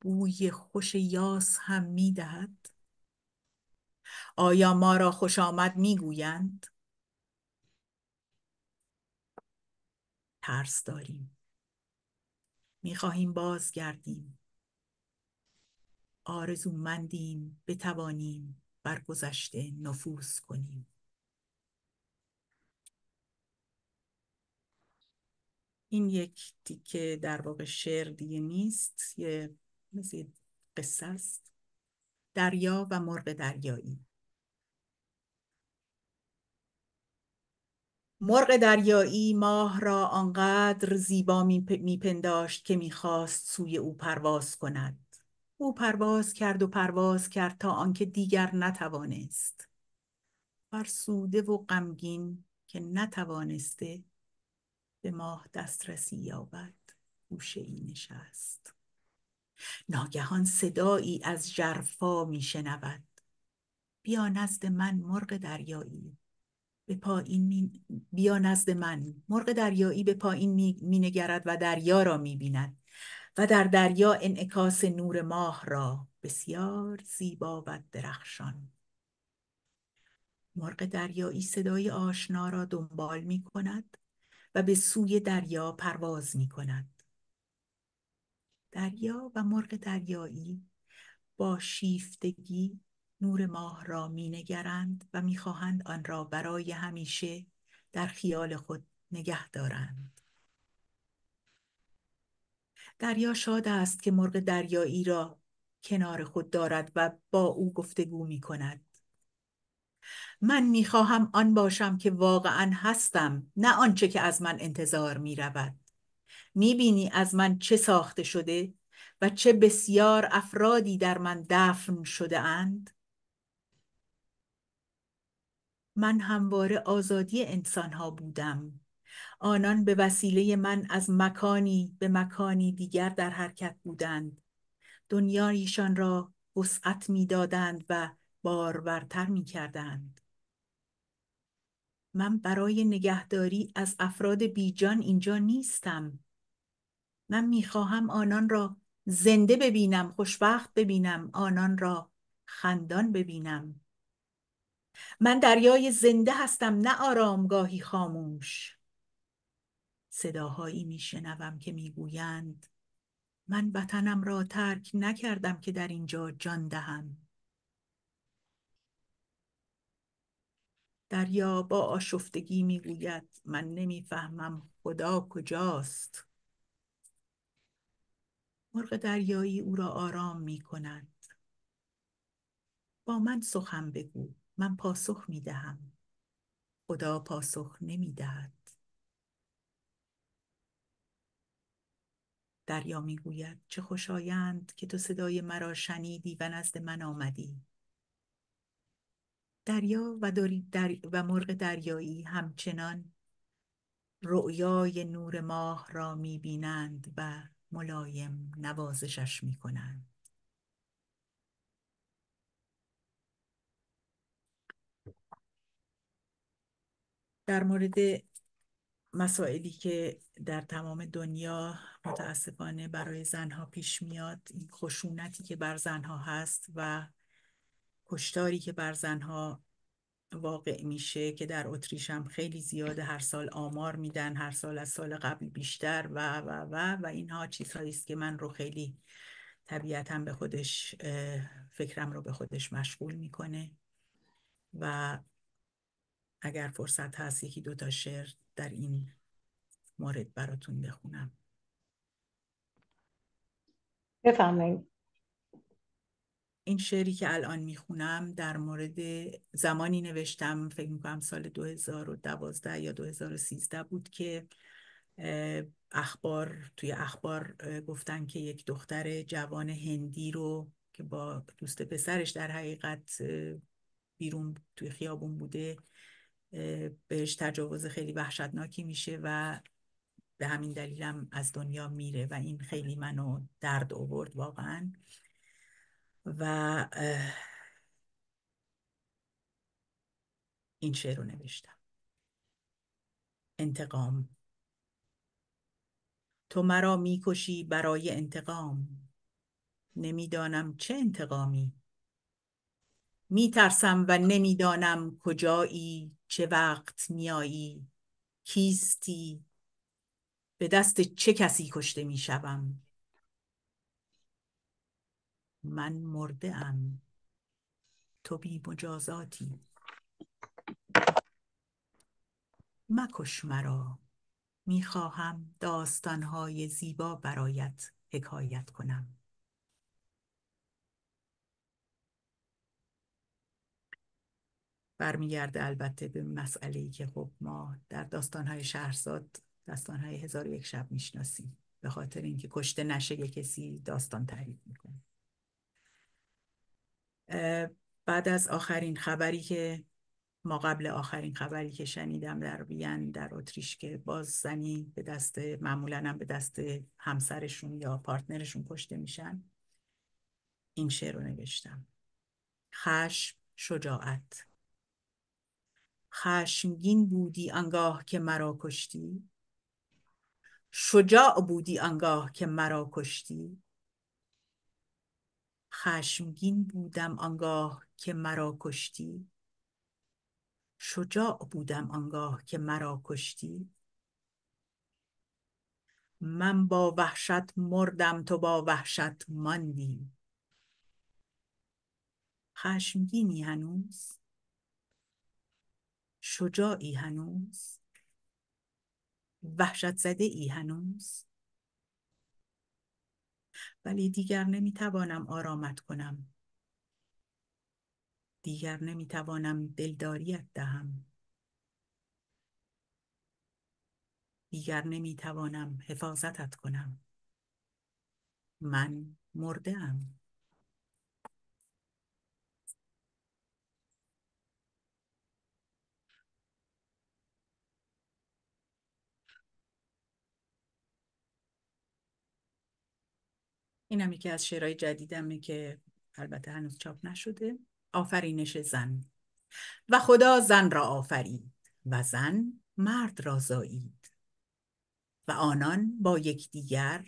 بوی خوش یاس هم میدهد آیا ما را خوش آمد می گویند؟ ترس داریم می خواهیم بازگردیم آرزومندیم بتوانیم بر گذشته نفوذ کنیم این یک تیکه در واقع شعر دیگه نیست یه مثل قصه است دریا و مرغ دریایی مرغ دریایی ماه را آنقدر زیبا میپنداشت که میخواست سوی او پرواز کند او پرواز کرد و پرواز کرد تا آنکه دیگر نتوانست فرسوده و غمگین که نتوانسته به ماه دسترسی یابد گوشه ای نشست ناگهان صدایی از جرفا میشنود بیا نزد من مرغ دریایی به پایین بیا نزد من مرغ دریایی به پایین می... می نگرد و دریا را می بیند و در دریا انعکاس نور ماه را بسیار زیبا و درخشان مرغ دریایی صدای آشنا را دنبال می کند و به سوی دریا پرواز می کند دریا و مرغ دریایی با شیفتگی نور ماه را نگرند و میخواهند آن را برای همیشه در خیال خود نگه دارند دریا شاد است که مرغ دریایی را کنار خود دارد و با او گفتگو می کند من خواهم آن باشم که واقعا هستم نه آنچه که از من انتظار می رود. میبینی از من چه ساخته شده و چه بسیار افرادی در من دفن شده اند؟ من همواره آزادی انسانها بودم آنان به وسیله من از مکانی به مکانی دیگر در حرکت بودند دنیایشان را وسعت میدادند و بارورتر کردند. من برای نگهداری از افراد بیجان اینجا نیستم من میخواهم آنان را زنده ببینم خوشبخت ببینم آنان را خندان ببینم من دریای زنده هستم نه آرامگاهی خاموش صداهایی میشنوم که میگویند من وطنم را ترک نکردم که در اینجا جان دهم دریا با آشفتگی میگوید من نمیفهمم خدا کجاست مرغ دریایی او را آرام می کند. با من سخن بگو من پاسخ می دهم خدا پاسخ نمی دهد دریا می گوید چه خوشایند که تو صدای مرا شنیدی و نزد من آمدی دریا و, در... و مرغ دریایی همچنان رؤیای نور ماه را می بینند و ملایم نوازشش می کنند. در مورد مسائلی که در تمام دنیا متاسفانه برای زنها پیش میاد این خشونتی که بر زنها هست و کشتاری که بر زنها واقع میشه که در اتریش هم خیلی زیاده هر سال آمار میدن هر سال از سال قبل بیشتر و و و و اینها چیزهایی است که من رو خیلی طبیعتا به خودش فکرم رو به خودش مشغول میکنه و اگر فرصت هست یکی دو تا شعر در این مورد براتون بخونم بفهمید این شعری که الان میخونم در مورد زمانی نوشتم فکر میکنم سال 2012 یا 2013 بود که اخبار توی اخبار گفتن که یک دختر جوان هندی رو که با دوست پسرش در حقیقت بیرون توی خیابون بوده بهش تجاوز خیلی وحشتناکی میشه و به همین دلیلم از دنیا میره و این خیلی منو درد آورد واقعا و این شعر رو نوشتم انتقام تو مرا میکشی برای انتقام نمیدانم چه انتقامی میترسم و نمیدانم کجایی چه وقت میایی کیستی به دست چه کسی کشته میشوم من مرده ام تو بی مجازاتی مکش مرا میخواهم داستانهای زیبا برایت حکایت کنم برمیگرده البته به مسئله که خب ما در داستانهای شهرزاد داستانهای هزار و یک شب میشناسیم به خاطر اینکه کشته نشه یه کسی داستان تعریف میکنه بعد از آخرین خبری که ما قبل آخرین خبری که شنیدم در وین در اتریش که باز زنی به دست معمولا هم به دست همسرشون یا پارتنرشون کشته میشن این شعر رو نوشتم خشم شجاعت خشمگین بودی انگاه که مرا کشتی شجاع بودی انگاه که مرا کشتی خشمگین بودم آنگاه که مرا کشتی شجاع بودم آنگاه که مرا کشتی من با وحشت مردم تو با وحشت ماندی خشمگینی هنوز شجاعی هنوز وحشت زده ای هنوز ولی دیگر نمیتوانم آرامت کنم دیگر نمیتوانم دلداریت دهم دیگر نمیتوانم حفاظتت کنم من مرده این هم یکی از شعرهای جدیدمه که البته هنوز چاپ نشده آفرینش زن و خدا زن را آفرید و زن مرد را زایید و آنان با یکدیگر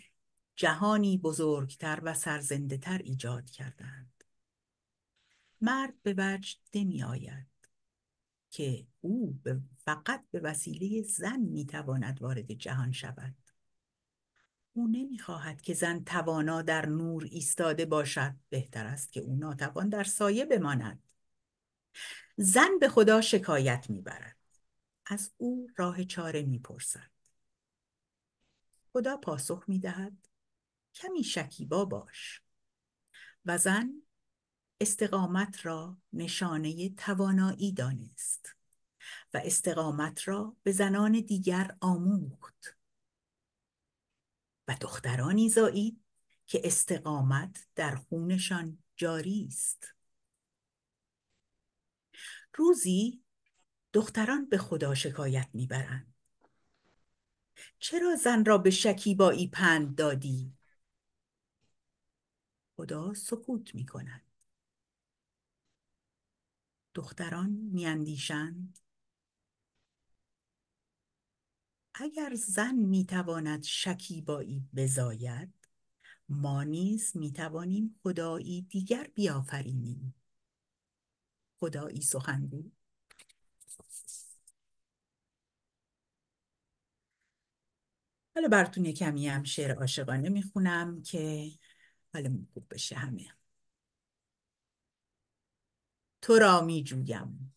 جهانی بزرگتر و سرزنده تر ایجاد کردند مرد به وجه نمی آید که او فقط به وسیله زن می تواند وارد جهان شود او نمیخواهد که زن توانا در نور ایستاده باشد بهتر است که او ناتوان در سایه بماند زن به خدا شکایت میبرد از او راه چاره میپرسد خدا پاسخ میدهد کمی شکیبا باش و زن استقامت را نشانه توانایی دانست و استقامت را به زنان دیگر آموخت و دخترانی زایید که استقامت در خونشان جاری است روزی دختران به خدا شکایت میبرند چرا زن را به شکیبایی پند دادی خدا سکوت می کند. دختران میاندیشند اگر زن میتواند شکیبایی بزاید ما نیز میتوانیم خدایی دیگر بیافرینیم خدایی سخنگو حالا براتون کمی هم شعر عاشقانه میخونم که حالا خوب بشه همه تو را میجویم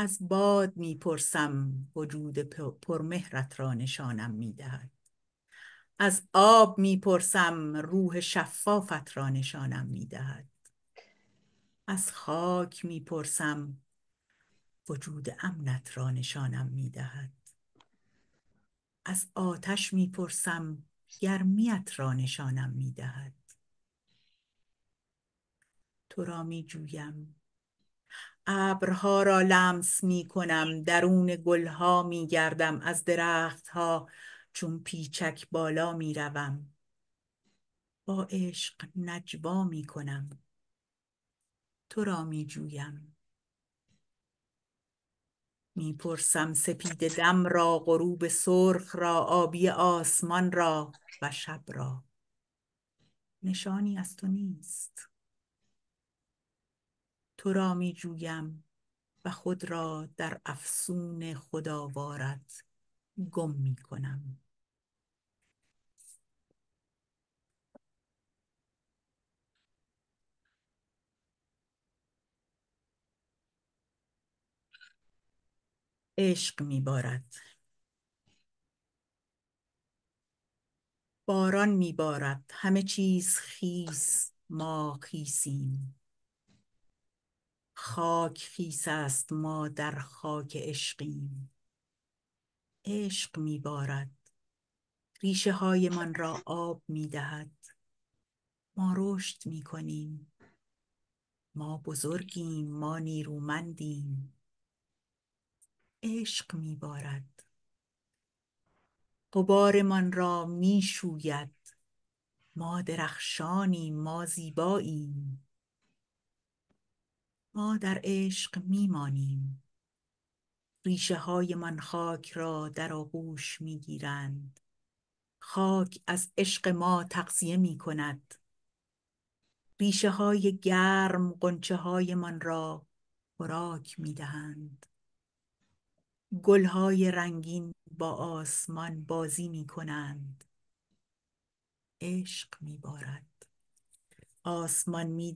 از باد میپرسم وجود پرمهرت را نشانم میدهد از آب میپرسم روح شفافت را نشانم میدهد از خاک میپرسم وجود امنت را نشانم میدهد از آتش میپرسم گرمیت را نشانم میدهد تو را میجویم ابرها را لمس می کنم درون گلها می گردم از درختها چون پیچک بالا می روم با عشق نجوا می کنم تو را می جویم میپرسم سپید دم را غروب سرخ را آبی آسمان را و شب را نشانی از تو نیست تو را می جویم و خود را در افسون خداوارت گم می کنم عشق می بارد باران می بارد همه چیز خیز ما خیسیم خاک خیس است ما در خاک عشقیم عشق میبارد ریشه های من را آب میدهد ما رشد میکنیم ما بزرگیم ما نیرومندیم عشق میبارد من را میشوید ما درخشانیم ما زیباییم ما در عشق میمانیم ریشه های من خاک را در آغوش میگیرند خاک از عشق ما تقضیه می کند ریشه های گرم قنچه های من را خوراک می دهند گل های رنگین با آسمان بازی می کنند عشق می بارد آسمان می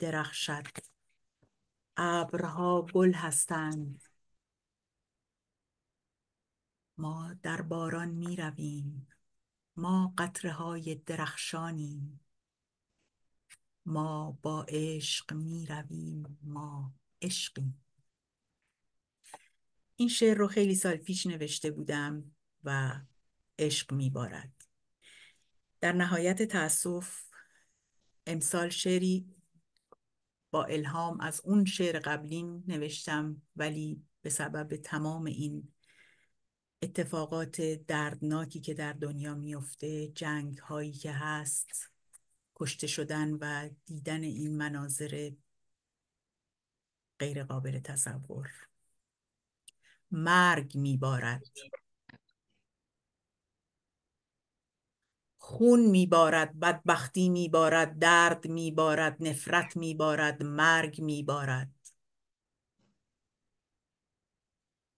ابرها گل هستند ما در باران می رویم ما قطره های درخشانیم ما با عشق می رویم ما عشقیم این شعر رو خیلی سال پیش نوشته بودم و عشق می بارد. در نهایت تأسف امسال شعری با الهام از اون شعر قبلین نوشتم ولی به سبب تمام این اتفاقات دردناکی که در دنیا میفته جنگ هایی که هست کشته شدن و دیدن این مناظر غیر قابل تصور مرگ میبارد خون میبارد بدبختی میبارد درد میبارد نفرت میبارد مرگ میبارد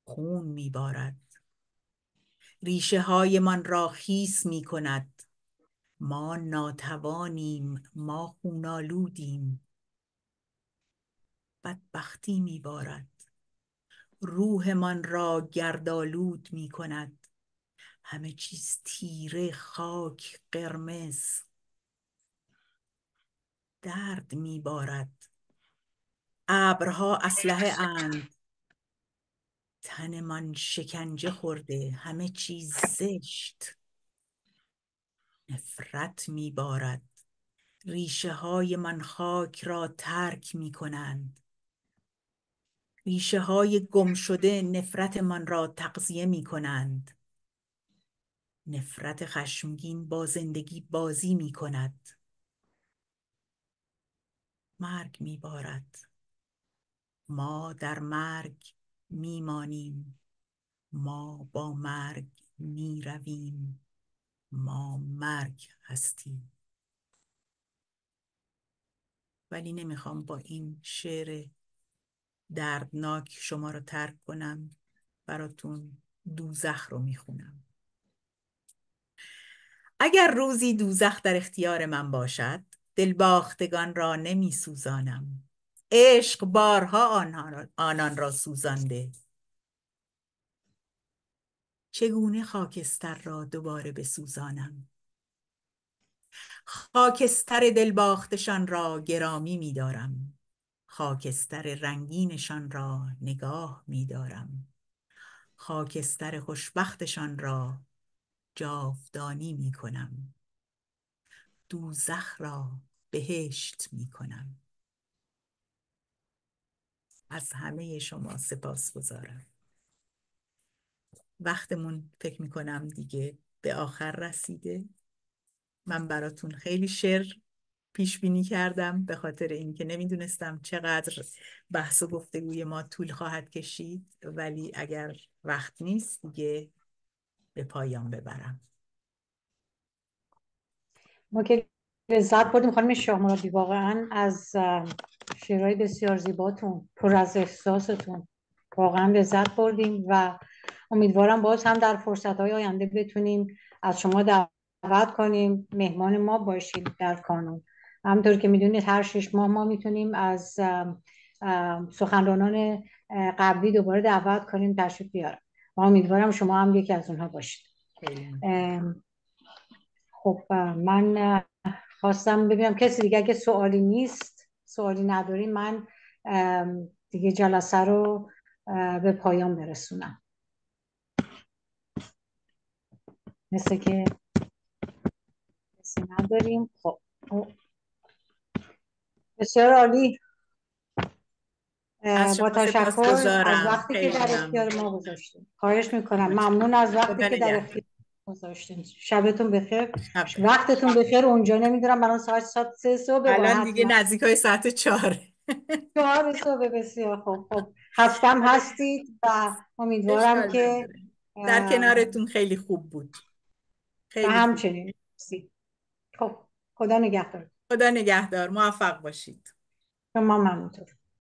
خون میبارد ریشه های من را خیس می کند ما ناتوانیم ما خونالودیم بدبختی میبارد روحمان را گردالود می کند همه چیز تیره خاک قرمز درد میبارد ابرها اسلحه اند من شکنجه خورده همه چیز زشت نفرت میبارد ریشه های من خاک را ترک می کنند ریشه های گم شده نفرت من را تقضیه می کنند نفرت خشمگین با زندگی بازی می کند مرگ می بارد ما در مرگ می مانیم ما با مرگ می رویم ما مرگ هستیم ولی نمیخوام با این شعر دردناک شما رو ترک کنم براتون دوزخ رو میخونم اگر روزی دوزخ در اختیار من باشد دلباختگان را نمی سوزانم عشق بارها آنان را سوزانده چگونه خاکستر را دوباره بسوزانم خاکستر دلباختشان را گرامی میدارم خاکستر رنگینشان را نگاه میدارم خاکستر خوشبختشان را جاودانی می کنم دوزخ را بهشت می کنم از همه شما سپاس گذارم وقتمون فکر می کنم دیگه به آخر رسیده من براتون خیلی شعر پیش بینی کردم به خاطر اینکه نمیدونستم چقدر بحث و گفتگوی ما طول خواهد کشید ولی اگر وقت نیست دیگه به پایان ببرم ما که لذت بردیم خانم شاه واقعا از شعرهای بسیار زیباتون پر از احساستون واقعا لذت بردیم و امیدوارم باز هم در فرصت آینده بتونیم از شما دعوت کنیم مهمان ما باشید در کانون همطور که میدونید هر شش ماه ما میتونیم از سخنرانان قبلی دوباره دعوت کنیم تشریف بیارم و امیدوارم شما هم یکی از اونها باشید خب من خواستم ببینم کسی دیگه اگه سوالی نیست سوالی نداری من دیگه جلسه رو به پایان برسونم مثل که کسی نداریم خب بسیار عالی با تشکر از وقتی که در اختیار ما گذاشتیم خواهش میکنم ممنون از وقتی که در اختیار شبتون بخیر وقتتون بخیر اونجا نمیدونم الان ساعت ساعت سه صبح الان دیگه نزدیک های ساعت چهار چهار صبح بسیار خوب خب هفتم هستید و امیدوارم که در کنارتون خیلی خوب بود خیلی همچنین خب خدا نگهدار خدا نگهدار موفق باشید شما ممنونتون